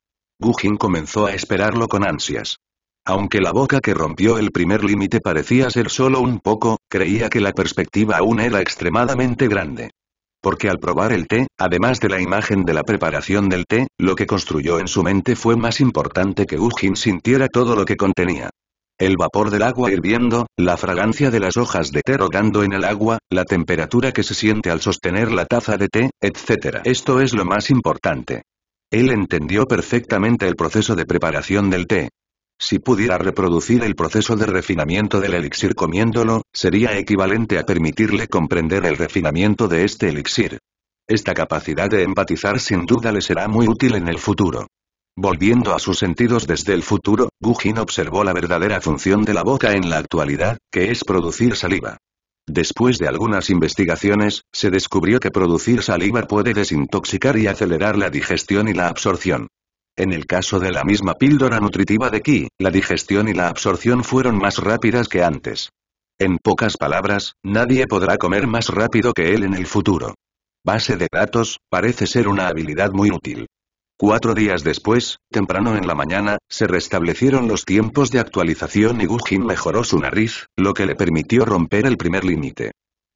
Gujin comenzó a esperarlo con ansias. Aunque la boca que rompió el primer límite parecía ser solo un poco, creía que la perspectiva aún era extremadamente grande porque al probar el té, además de la imagen de la preparación del té, lo que construyó en su mente fue más importante que Ujin sintiera todo lo que contenía. El vapor del agua hirviendo, la fragancia de las hojas de té rogando en el agua, la temperatura que se siente al sostener la taza de té, etc. Esto es lo más importante. Él entendió perfectamente el proceso de preparación del té, si pudiera reproducir el proceso de refinamiento del elixir comiéndolo, sería equivalente a permitirle comprender el refinamiento de este elixir. Esta capacidad de empatizar sin duda le será muy útil en el futuro. Volviendo a sus sentidos desde el futuro, Gujin observó la verdadera función de la boca en la actualidad, que es producir saliva. Después de algunas investigaciones, se descubrió que producir saliva puede desintoxicar y acelerar la digestión y la absorción. En el caso de la misma píldora nutritiva de Ki, la digestión y la absorción fueron más rápidas que antes. En pocas palabras, nadie podrá comer más rápido que él en el futuro. Base de datos, parece ser una habilidad muy útil. Cuatro días después, temprano en la mañana, se restablecieron los tiempos de actualización y Gujin mejoró su nariz, lo que le permitió romper el primer límite.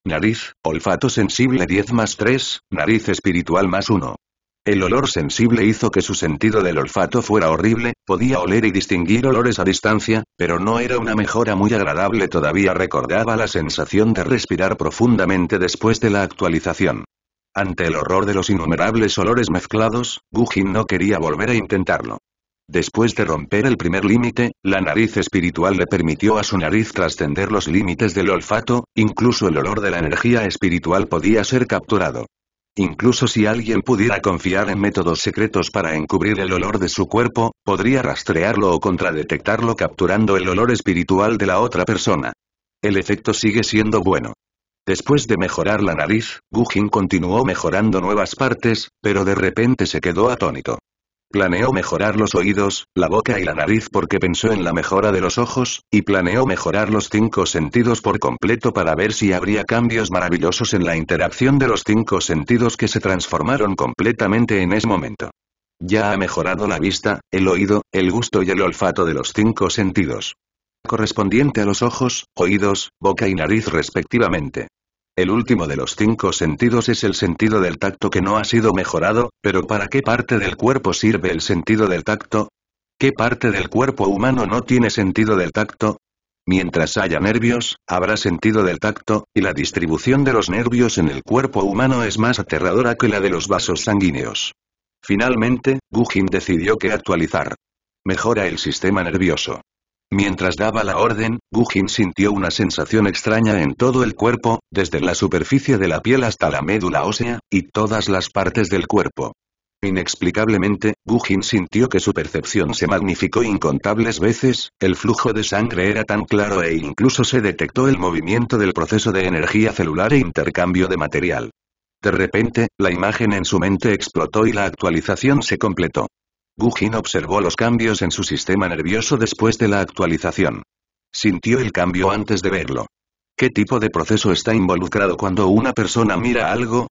Nariz, olfato sensible 10 más 3, nariz espiritual más 1. El olor sensible hizo que su sentido del olfato fuera horrible, podía oler y distinguir olores a distancia, pero no era una mejora muy agradable todavía recordaba la sensación de respirar profundamente después de la actualización. Ante el horror de los innumerables olores mezclados, Gujin no quería volver a intentarlo. Después de romper el primer límite, la nariz espiritual le permitió a su nariz trascender los límites del olfato, incluso el olor de la energía espiritual podía ser capturado. Incluso si alguien pudiera confiar en métodos secretos para encubrir el olor de su cuerpo, podría rastrearlo o contradetectarlo capturando el olor espiritual de la otra persona. El efecto sigue siendo bueno. Después de mejorar la nariz, Gujin continuó mejorando nuevas partes, pero de repente se quedó atónito. Planeó mejorar los oídos, la boca y la nariz porque pensó en la mejora de los ojos, y planeó mejorar los cinco sentidos por completo para ver si habría cambios maravillosos en la interacción de los cinco sentidos que se transformaron completamente en ese momento. Ya ha mejorado la vista, el oído, el gusto y el olfato de los cinco sentidos. Correspondiente a los ojos, oídos, boca y nariz respectivamente. El último de los cinco sentidos es el sentido del tacto que no ha sido mejorado, pero ¿para qué parte del cuerpo sirve el sentido del tacto? ¿Qué parte del cuerpo humano no tiene sentido del tacto? Mientras haya nervios, habrá sentido del tacto, y la distribución de los nervios en el cuerpo humano es más aterradora que la de los vasos sanguíneos. Finalmente, Gugin decidió que actualizar. Mejora el sistema nervioso. Mientras daba la orden, Gujin sintió una sensación extraña en todo el cuerpo, desde la superficie de la piel hasta la médula ósea, y todas las partes del cuerpo. Inexplicablemente, Gujin sintió que su percepción se magnificó incontables veces, el flujo de sangre era tan claro e incluso se detectó el movimiento del proceso de energía celular e intercambio de material. De repente, la imagen en su mente explotó y la actualización se completó. Gugin observó los cambios en su sistema nervioso después de la actualización. Sintió el cambio antes de verlo. ¿Qué tipo de proceso está involucrado cuando una persona mira algo?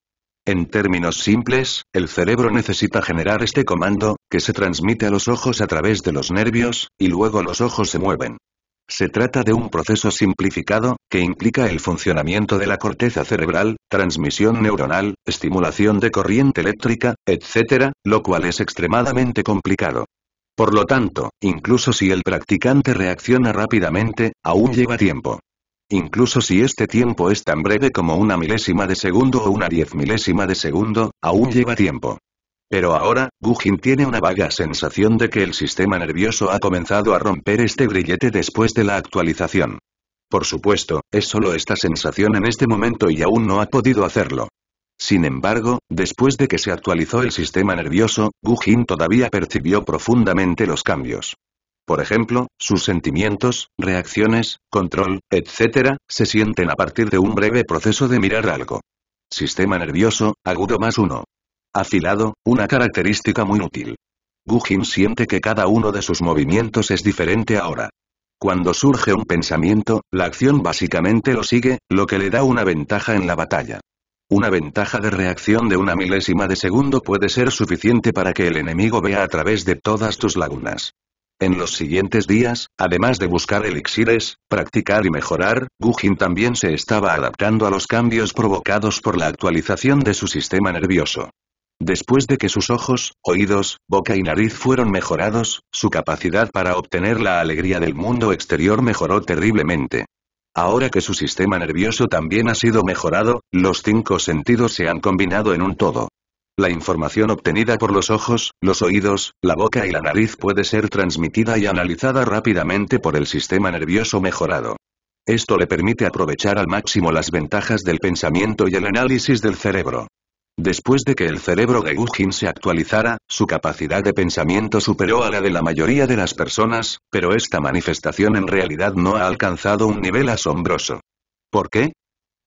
En términos simples, el cerebro necesita generar este comando, que se transmite a los ojos a través de los nervios, y luego los ojos se mueven. Se trata de un proceso simplificado, que implica el funcionamiento de la corteza cerebral, transmisión neuronal, estimulación de corriente eléctrica, etc., lo cual es extremadamente complicado. Por lo tanto, incluso si el practicante reacciona rápidamente, aún lleva tiempo. Incluso si este tiempo es tan breve como una milésima de segundo o una diez milésima de segundo, aún lleva tiempo. Pero ahora, Gugin tiene una vaga sensación de que el sistema nervioso ha comenzado a romper este brillete después de la actualización. Por supuesto, es solo esta sensación en este momento y aún no ha podido hacerlo. Sin embargo, después de que se actualizó el sistema nervioso, Gu todavía percibió profundamente los cambios. Por ejemplo, sus sentimientos, reacciones, control, etc., se sienten a partir de un breve proceso de mirar algo. Sistema nervioso, agudo más uno. Afilado, una característica muy útil. Gu siente que cada uno de sus movimientos es diferente ahora. Cuando surge un pensamiento, la acción básicamente lo sigue, lo que le da una ventaja en la batalla. Una ventaja de reacción de una milésima de segundo puede ser suficiente para que el enemigo vea a través de todas tus lagunas. En los siguientes días, además de buscar elixires, practicar y mejorar, Gujin también se estaba adaptando a los cambios provocados por la actualización de su sistema nervioso. Después de que sus ojos, oídos, boca y nariz fueron mejorados, su capacidad para obtener la alegría del mundo exterior mejoró terriblemente. Ahora que su sistema nervioso también ha sido mejorado, los cinco sentidos se han combinado en un todo. La información obtenida por los ojos, los oídos, la boca y la nariz puede ser transmitida y analizada rápidamente por el sistema nervioso mejorado. Esto le permite aprovechar al máximo las ventajas del pensamiento y el análisis del cerebro. Después de que el cerebro de se actualizara, su capacidad de pensamiento superó a la de la mayoría de las personas, pero esta manifestación en realidad no ha alcanzado un nivel asombroso. ¿Por qué?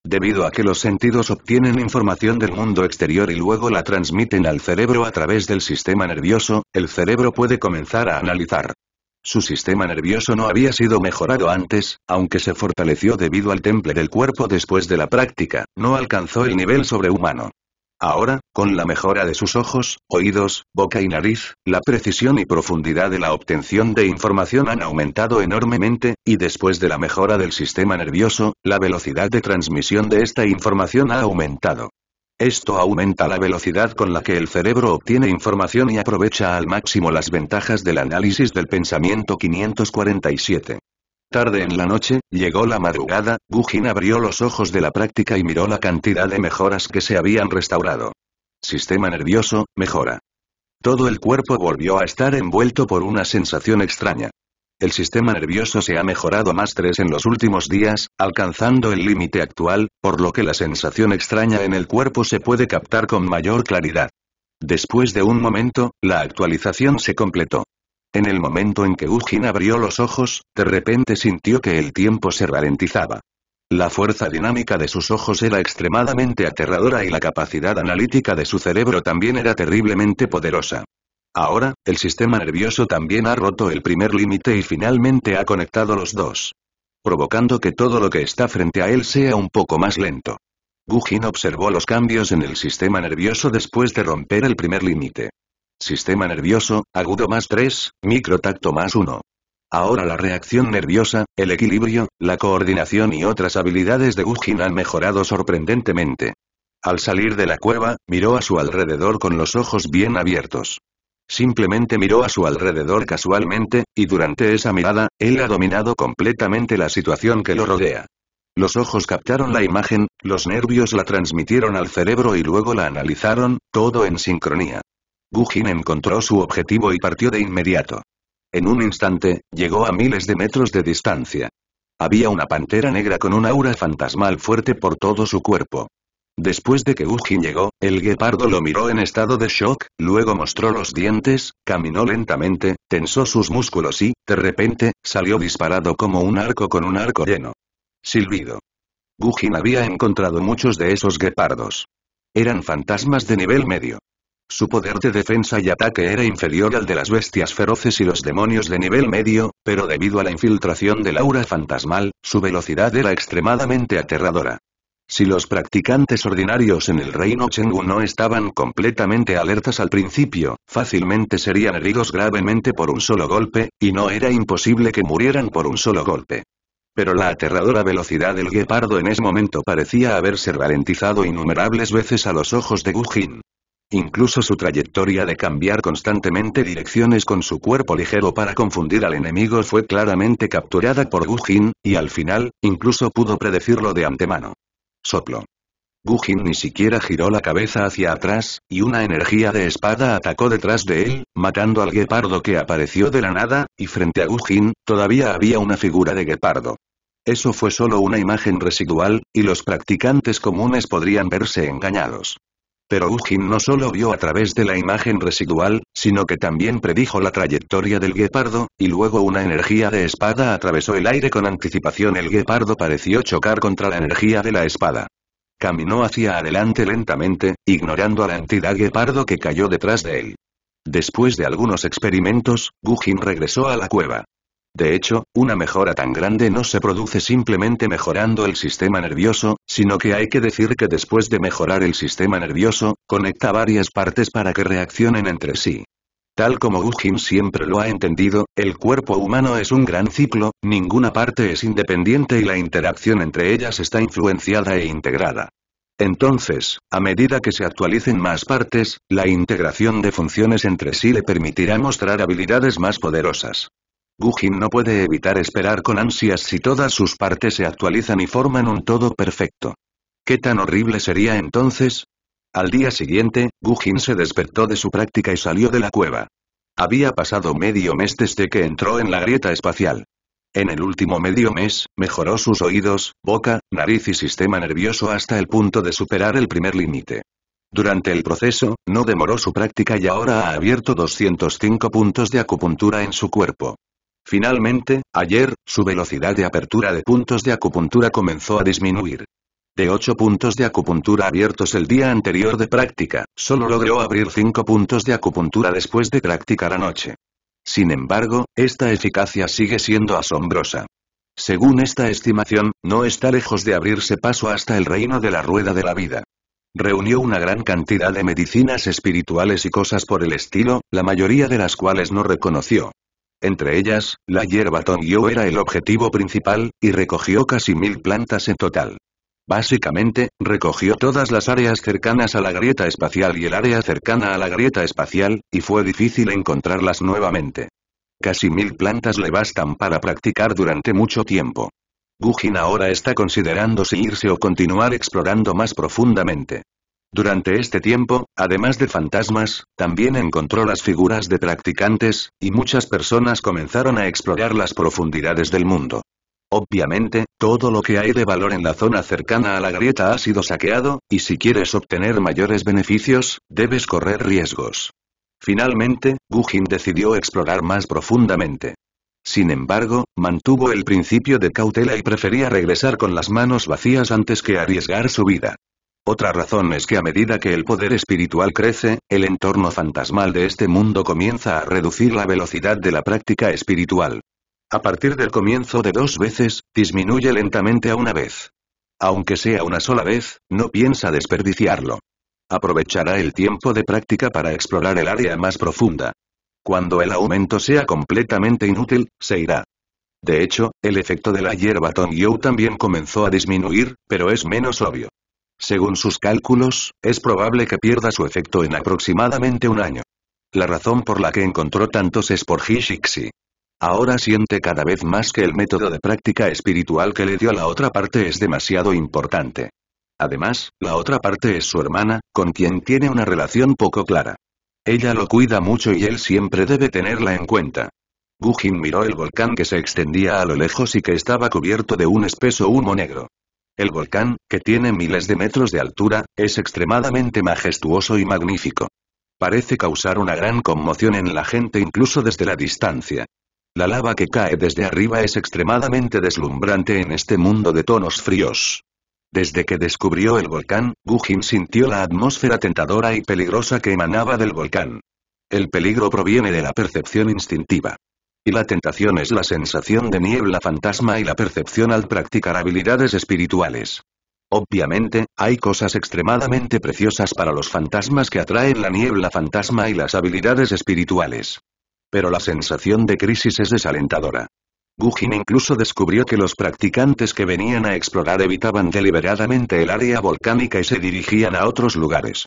Debido a que los sentidos obtienen información del mundo exterior y luego la transmiten al cerebro a través del sistema nervioso, el cerebro puede comenzar a analizar. Su sistema nervioso no había sido mejorado antes, aunque se fortaleció debido al temple del cuerpo después de la práctica, no alcanzó el nivel sobrehumano. Ahora, con la mejora de sus ojos, oídos, boca y nariz, la precisión y profundidad de la obtención de información han aumentado enormemente, y después de la mejora del sistema nervioso, la velocidad de transmisión de esta información ha aumentado. Esto aumenta la velocidad con la que el cerebro obtiene información y aprovecha al máximo las ventajas del análisis del pensamiento 547. Tarde en la noche, llegó la madrugada, Gujin abrió los ojos de la práctica y miró la cantidad de mejoras que se habían restaurado. Sistema nervioso, mejora. Todo el cuerpo volvió a estar envuelto por una sensación extraña. El sistema nervioso se ha mejorado más tres en los últimos días, alcanzando el límite actual, por lo que la sensación extraña en el cuerpo se puede captar con mayor claridad. Después de un momento, la actualización se completó. En el momento en que Ugin abrió los ojos, de repente sintió que el tiempo se ralentizaba. La fuerza dinámica de sus ojos era extremadamente aterradora y la capacidad analítica de su cerebro también era terriblemente poderosa. Ahora, el sistema nervioso también ha roto el primer límite y finalmente ha conectado los dos. Provocando que todo lo que está frente a él sea un poco más lento. Gujin observó los cambios en el sistema nervioso después de romper el primer límite. Sistema nervioso, agudo más 3, microtacto más 1. Ahora la reacción nerviosa, el equilibrio, la coordinación y otras habilidades de Gujin han mejorado sorprendentemente. Al salir de la cueva, miró a su alrededor con los ojos bien abiertos. Simplemente miró a su alrededor casualmente, y durante esa mirada, él ha dominado completamente la situación que lo rodea. Los ojos captaron la imagen, los nervios la transmitieron al cerebro y luego la analizaron, todo en sincronía. Gugin encontró su objetivo y partió de inmediato. En un instante, llegó a miles de metros de distancia. Había una pantera negra con un aura fantasmal fuerte por todo su cuerpo. Después de que Gujin llegó, el guepardo lo miró en estado de shock, luego mostró los dientes, caminó lentamente, tensó sus músculos y, de repente, salió disparado como un arco con un arco lleno. Silbido. Gujin había encontrado muchos de esos guepardos. Eran fantasmas de nivel medio. Su poder de defensa y ataque era inferior al de las bestias feroces y los demonios de nivel medio, pero debido a la infiltración del aura fantasmal, su velocidad era extremadamente aterradora. Si los practicantes ordinarios en el reino Chengu no estaban completamente alertas al principio, fácilmente serían heridos gravemente por un solo golpe, y no era imposible que murieran por un solo golpe. Pero la aterradora velocidad del guepardo en ese momento parecía haberse ralentizado innumerables veces a los ojos de Gujin. Incluso su trayectoria de cambiar constantemente direcciones con su cuerpo ligero para confundir al enemigo fue claramente capturada por Gujin, y al final, incluso pudo predecirlo de antemano. Soplo. Gujin ni siquiera giró la cabeza hacia atrás, y una energía de espada atacó detrás de él, matando al guepardo que apareció de la nada, y frente a Gujin, todavía había una figura de guepardo. Eso fue solo una imagen residual, y los practicantes comunes podrían verse engañados. Pero Ugin no solo vio a través de la imagen residual, sino que también predijo la trayectoria del guepardo, y luego una energía de espada atravesó el aire con anticipación. El guepardo pareció chocar contra la energía de la espada. Caminó hacia adelante lentamente, ignorando a la entidad guepardo que cayó detrás de él. Después de algunos experimentos, Gujin regresó a la cueva. De hecho, una mejora tan grande no se produce simplemente mejorando el sistema nervioso, sino que hay que decir que después de mejorar el sistema nervioso, conecta varias partes para que reaccionen entre sí. Tal como Gugin siempre lo ha entendido, el cuerpo humano es un gran ciclo, ninguna parte es independiente y la interacción entre ellas está influenciada e integrada. Entonces, a medida que se actualicen más partes, la integración de funciones entre sí le permitirá mostrar habilidades más poderosas. Gujin no puede evitar esperar con ansias si todas sus partes se actualizan y forman un todo perfecto. ¿Qué tan horrible sería entonces? Al día siguiente, Gujin se despertó de su práctica y salió de la cueva. Había pasado medio mes desde que entró en la grieta espacial. En el último medio mes, mejoró sus oídos, boca, nariz y sistema nervioso hasta el punto de superar el primer límite. Durante el proceso, no demoró su práctica y ahora ha abierto 205 puntos de acupuntura en su cuerpo. Finalmente, ayer, su velocidad de apertura de puntos de acupuntura comenzó a disminuir. De ocho puntos de acupuntura abiertos el día anterior de práctica, solo logró abrir cinco puntos de acupuntura después de practicar anoche. Sin embargo, esta eficacia sigue siendo asombrosa. Según esta estimación, no está lejos de abrirse paso hasta el reino de la rueda de la vida. Reunió una gran cantidad de medicinas espirituales y cosas por el estilo, la mayoría de las cuales no reconoció, entre ellas, la hierba Tongyo era el objetivo principal, y recogió casi mil plantas en total. Básicamente, recogió todas las áreas cercanas a la grieta espacial y el área cercana a la grieta espacial, y fue difícil encontrarlas nuevamente. Casi mil plantas le bastan para practicar durante mucho tiempo. Gugin ahora está considerando si irse o continuar explorando más profundamente. Durante este tiempo, además de fantasmas, también encontró las figuras de practicantes, y muchas personas comenzaron a explorar las profundidades del mundo. Obviamente, todo lo que hay de valor en la zona cercana a la grieta ha sido saqueado, y si quieres obtener mayores beneficios, debes correr riesgos. Finalmente, Gujin decidió explorar más profundamente. Sin embargo, mantuvo el principio de cautela y prefería regresar con las manos vacías antes que arriesgar su vida. Otra razón es que a medida que el poder espiritual crece, el entorno fantasmal de este mundo comienza a reducir la velocidad de la práctica espiritual. A partir del comienzo de dos veces, disminuye lentamente a una vez. Aunque sea una sola vez, no piensa desperdiciarlo. Aprovechará el tiempo de práctica para explorar el área más profunda. Cuando el aumento sea completamente inútil, se irá. De hecho, el efecto de la hierba Tongyou también comenzó a disminuir, pero es menos obvio. Según sus cálculos, es probable que pierda su efecto en aproximadamente un año. La razón por la que encontró tantos es por Hishixi. Ahora siente cada vez más que el método de práctica espiritual que le dio la otra parte es demasiado importante. Además, la otra parte es su hermana, con quien tiene una relación poco clara. Ella lo cuida mucho y él siempre debe tenerla en cuenta. Gujin miró el volcán que se extendía a lo lejos y que estaba cubierto de un espeso humo negro. El volcán, que tiene miles de metros de altura, es extremadamente majestuoso y magnífico. Parece causar una gran conmoción en la gente incluso desde la distancia. La lava que cae desde arriba es extremadamente deslumbrante en este mundo de tonos fríos. Desde que descubrió el volcán, Gujin sintió la atmósfera tentadora y peligrosa que emanaba del volcán. El peligro proviene de la percepción instintiva y la tentación es la sensación de niebla fantasma y la percepción al practicar habilidades espirituales. Obviamente, hay cosas extremadamente preciosas para los fantasmas que atraen la niebla fantasma y las habilidades espirituales. Pero la sensación de crisis es desalentadora. Gugin incluso descubrió que los practicantes que venían a explorar evitaban deliberadamente el área volcánica y se dirigían a otros lugares.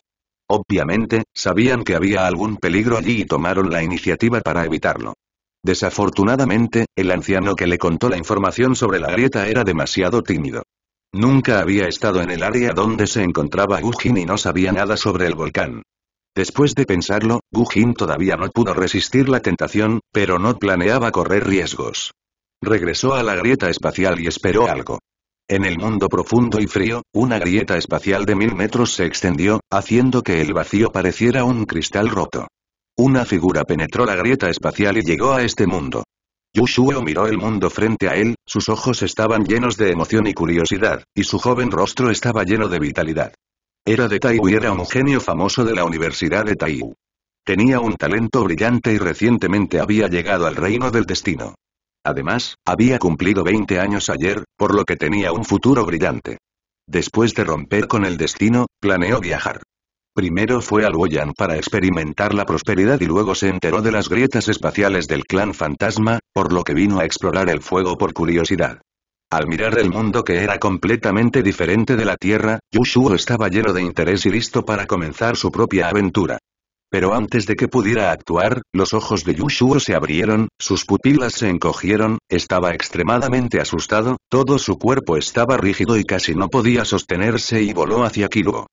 Obviamente, sabían que había algún peligro allí y tomaron la iniciativa para evitarlo. Desafortunadamente, el anciano que le contó la información sobre la grieta era demasiado tímido. Nunca había estado en el área donde se encontraba Gujin y no sabía nada sobre el volcán. Después de pensarlo, Gujin todavía no pudo resistir la tentación, pero no planeaba correr riesgos. Regresó a la grieta espacial y esperó algo. En el mundo profundo y frío, una grieta espacial de mil metros se extendió, haciendo que el vacío pareciera un cristal roto. Una figura penetró la grieta espacial y llegó a este mundo. Yushuo miró el mundo frente a él, sus ojos estaban llenos de emoción y curiosidad, y su joven rostro estaba lleno de vitalidad. Era de Taiwu y era un genio famoso de la Universidad de Taiwu. Tenía un talento brillante y recientemente había llegado al reino del destino. Además, había cumplido 20 años ayer, por lo que tenía un futuro brillante. Después de romper con el destino, planeó viajar. Primero fue al Goyan para experimentar la prosperidad y luego se enteró de las grietas espaciales del clan fantasma, por lo que vino a explorar el fuego por curiosidad. Al mirar el mundo que era completamente diferente de la Tierra, Yushuo estaba lleno de interés y listo para comenzar su propia aventura. Pero antes de que pudiera actuar, los ojos de Yushuo se abrieron, sus pupilas se encogieron, estaba extremadamente asustado, todo su cuerpo estaba rígido y casi no podía sostenerse y voló hacia Kiruo.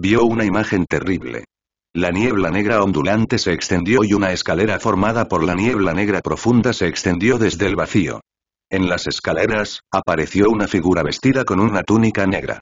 Vio una imagen terrible. La niebla negra ondulante se extendió y una escalera formada por la niebla negra profunda se extendió desde el vacío. En las escaleras, apareció una figura vestida con una túnica negra.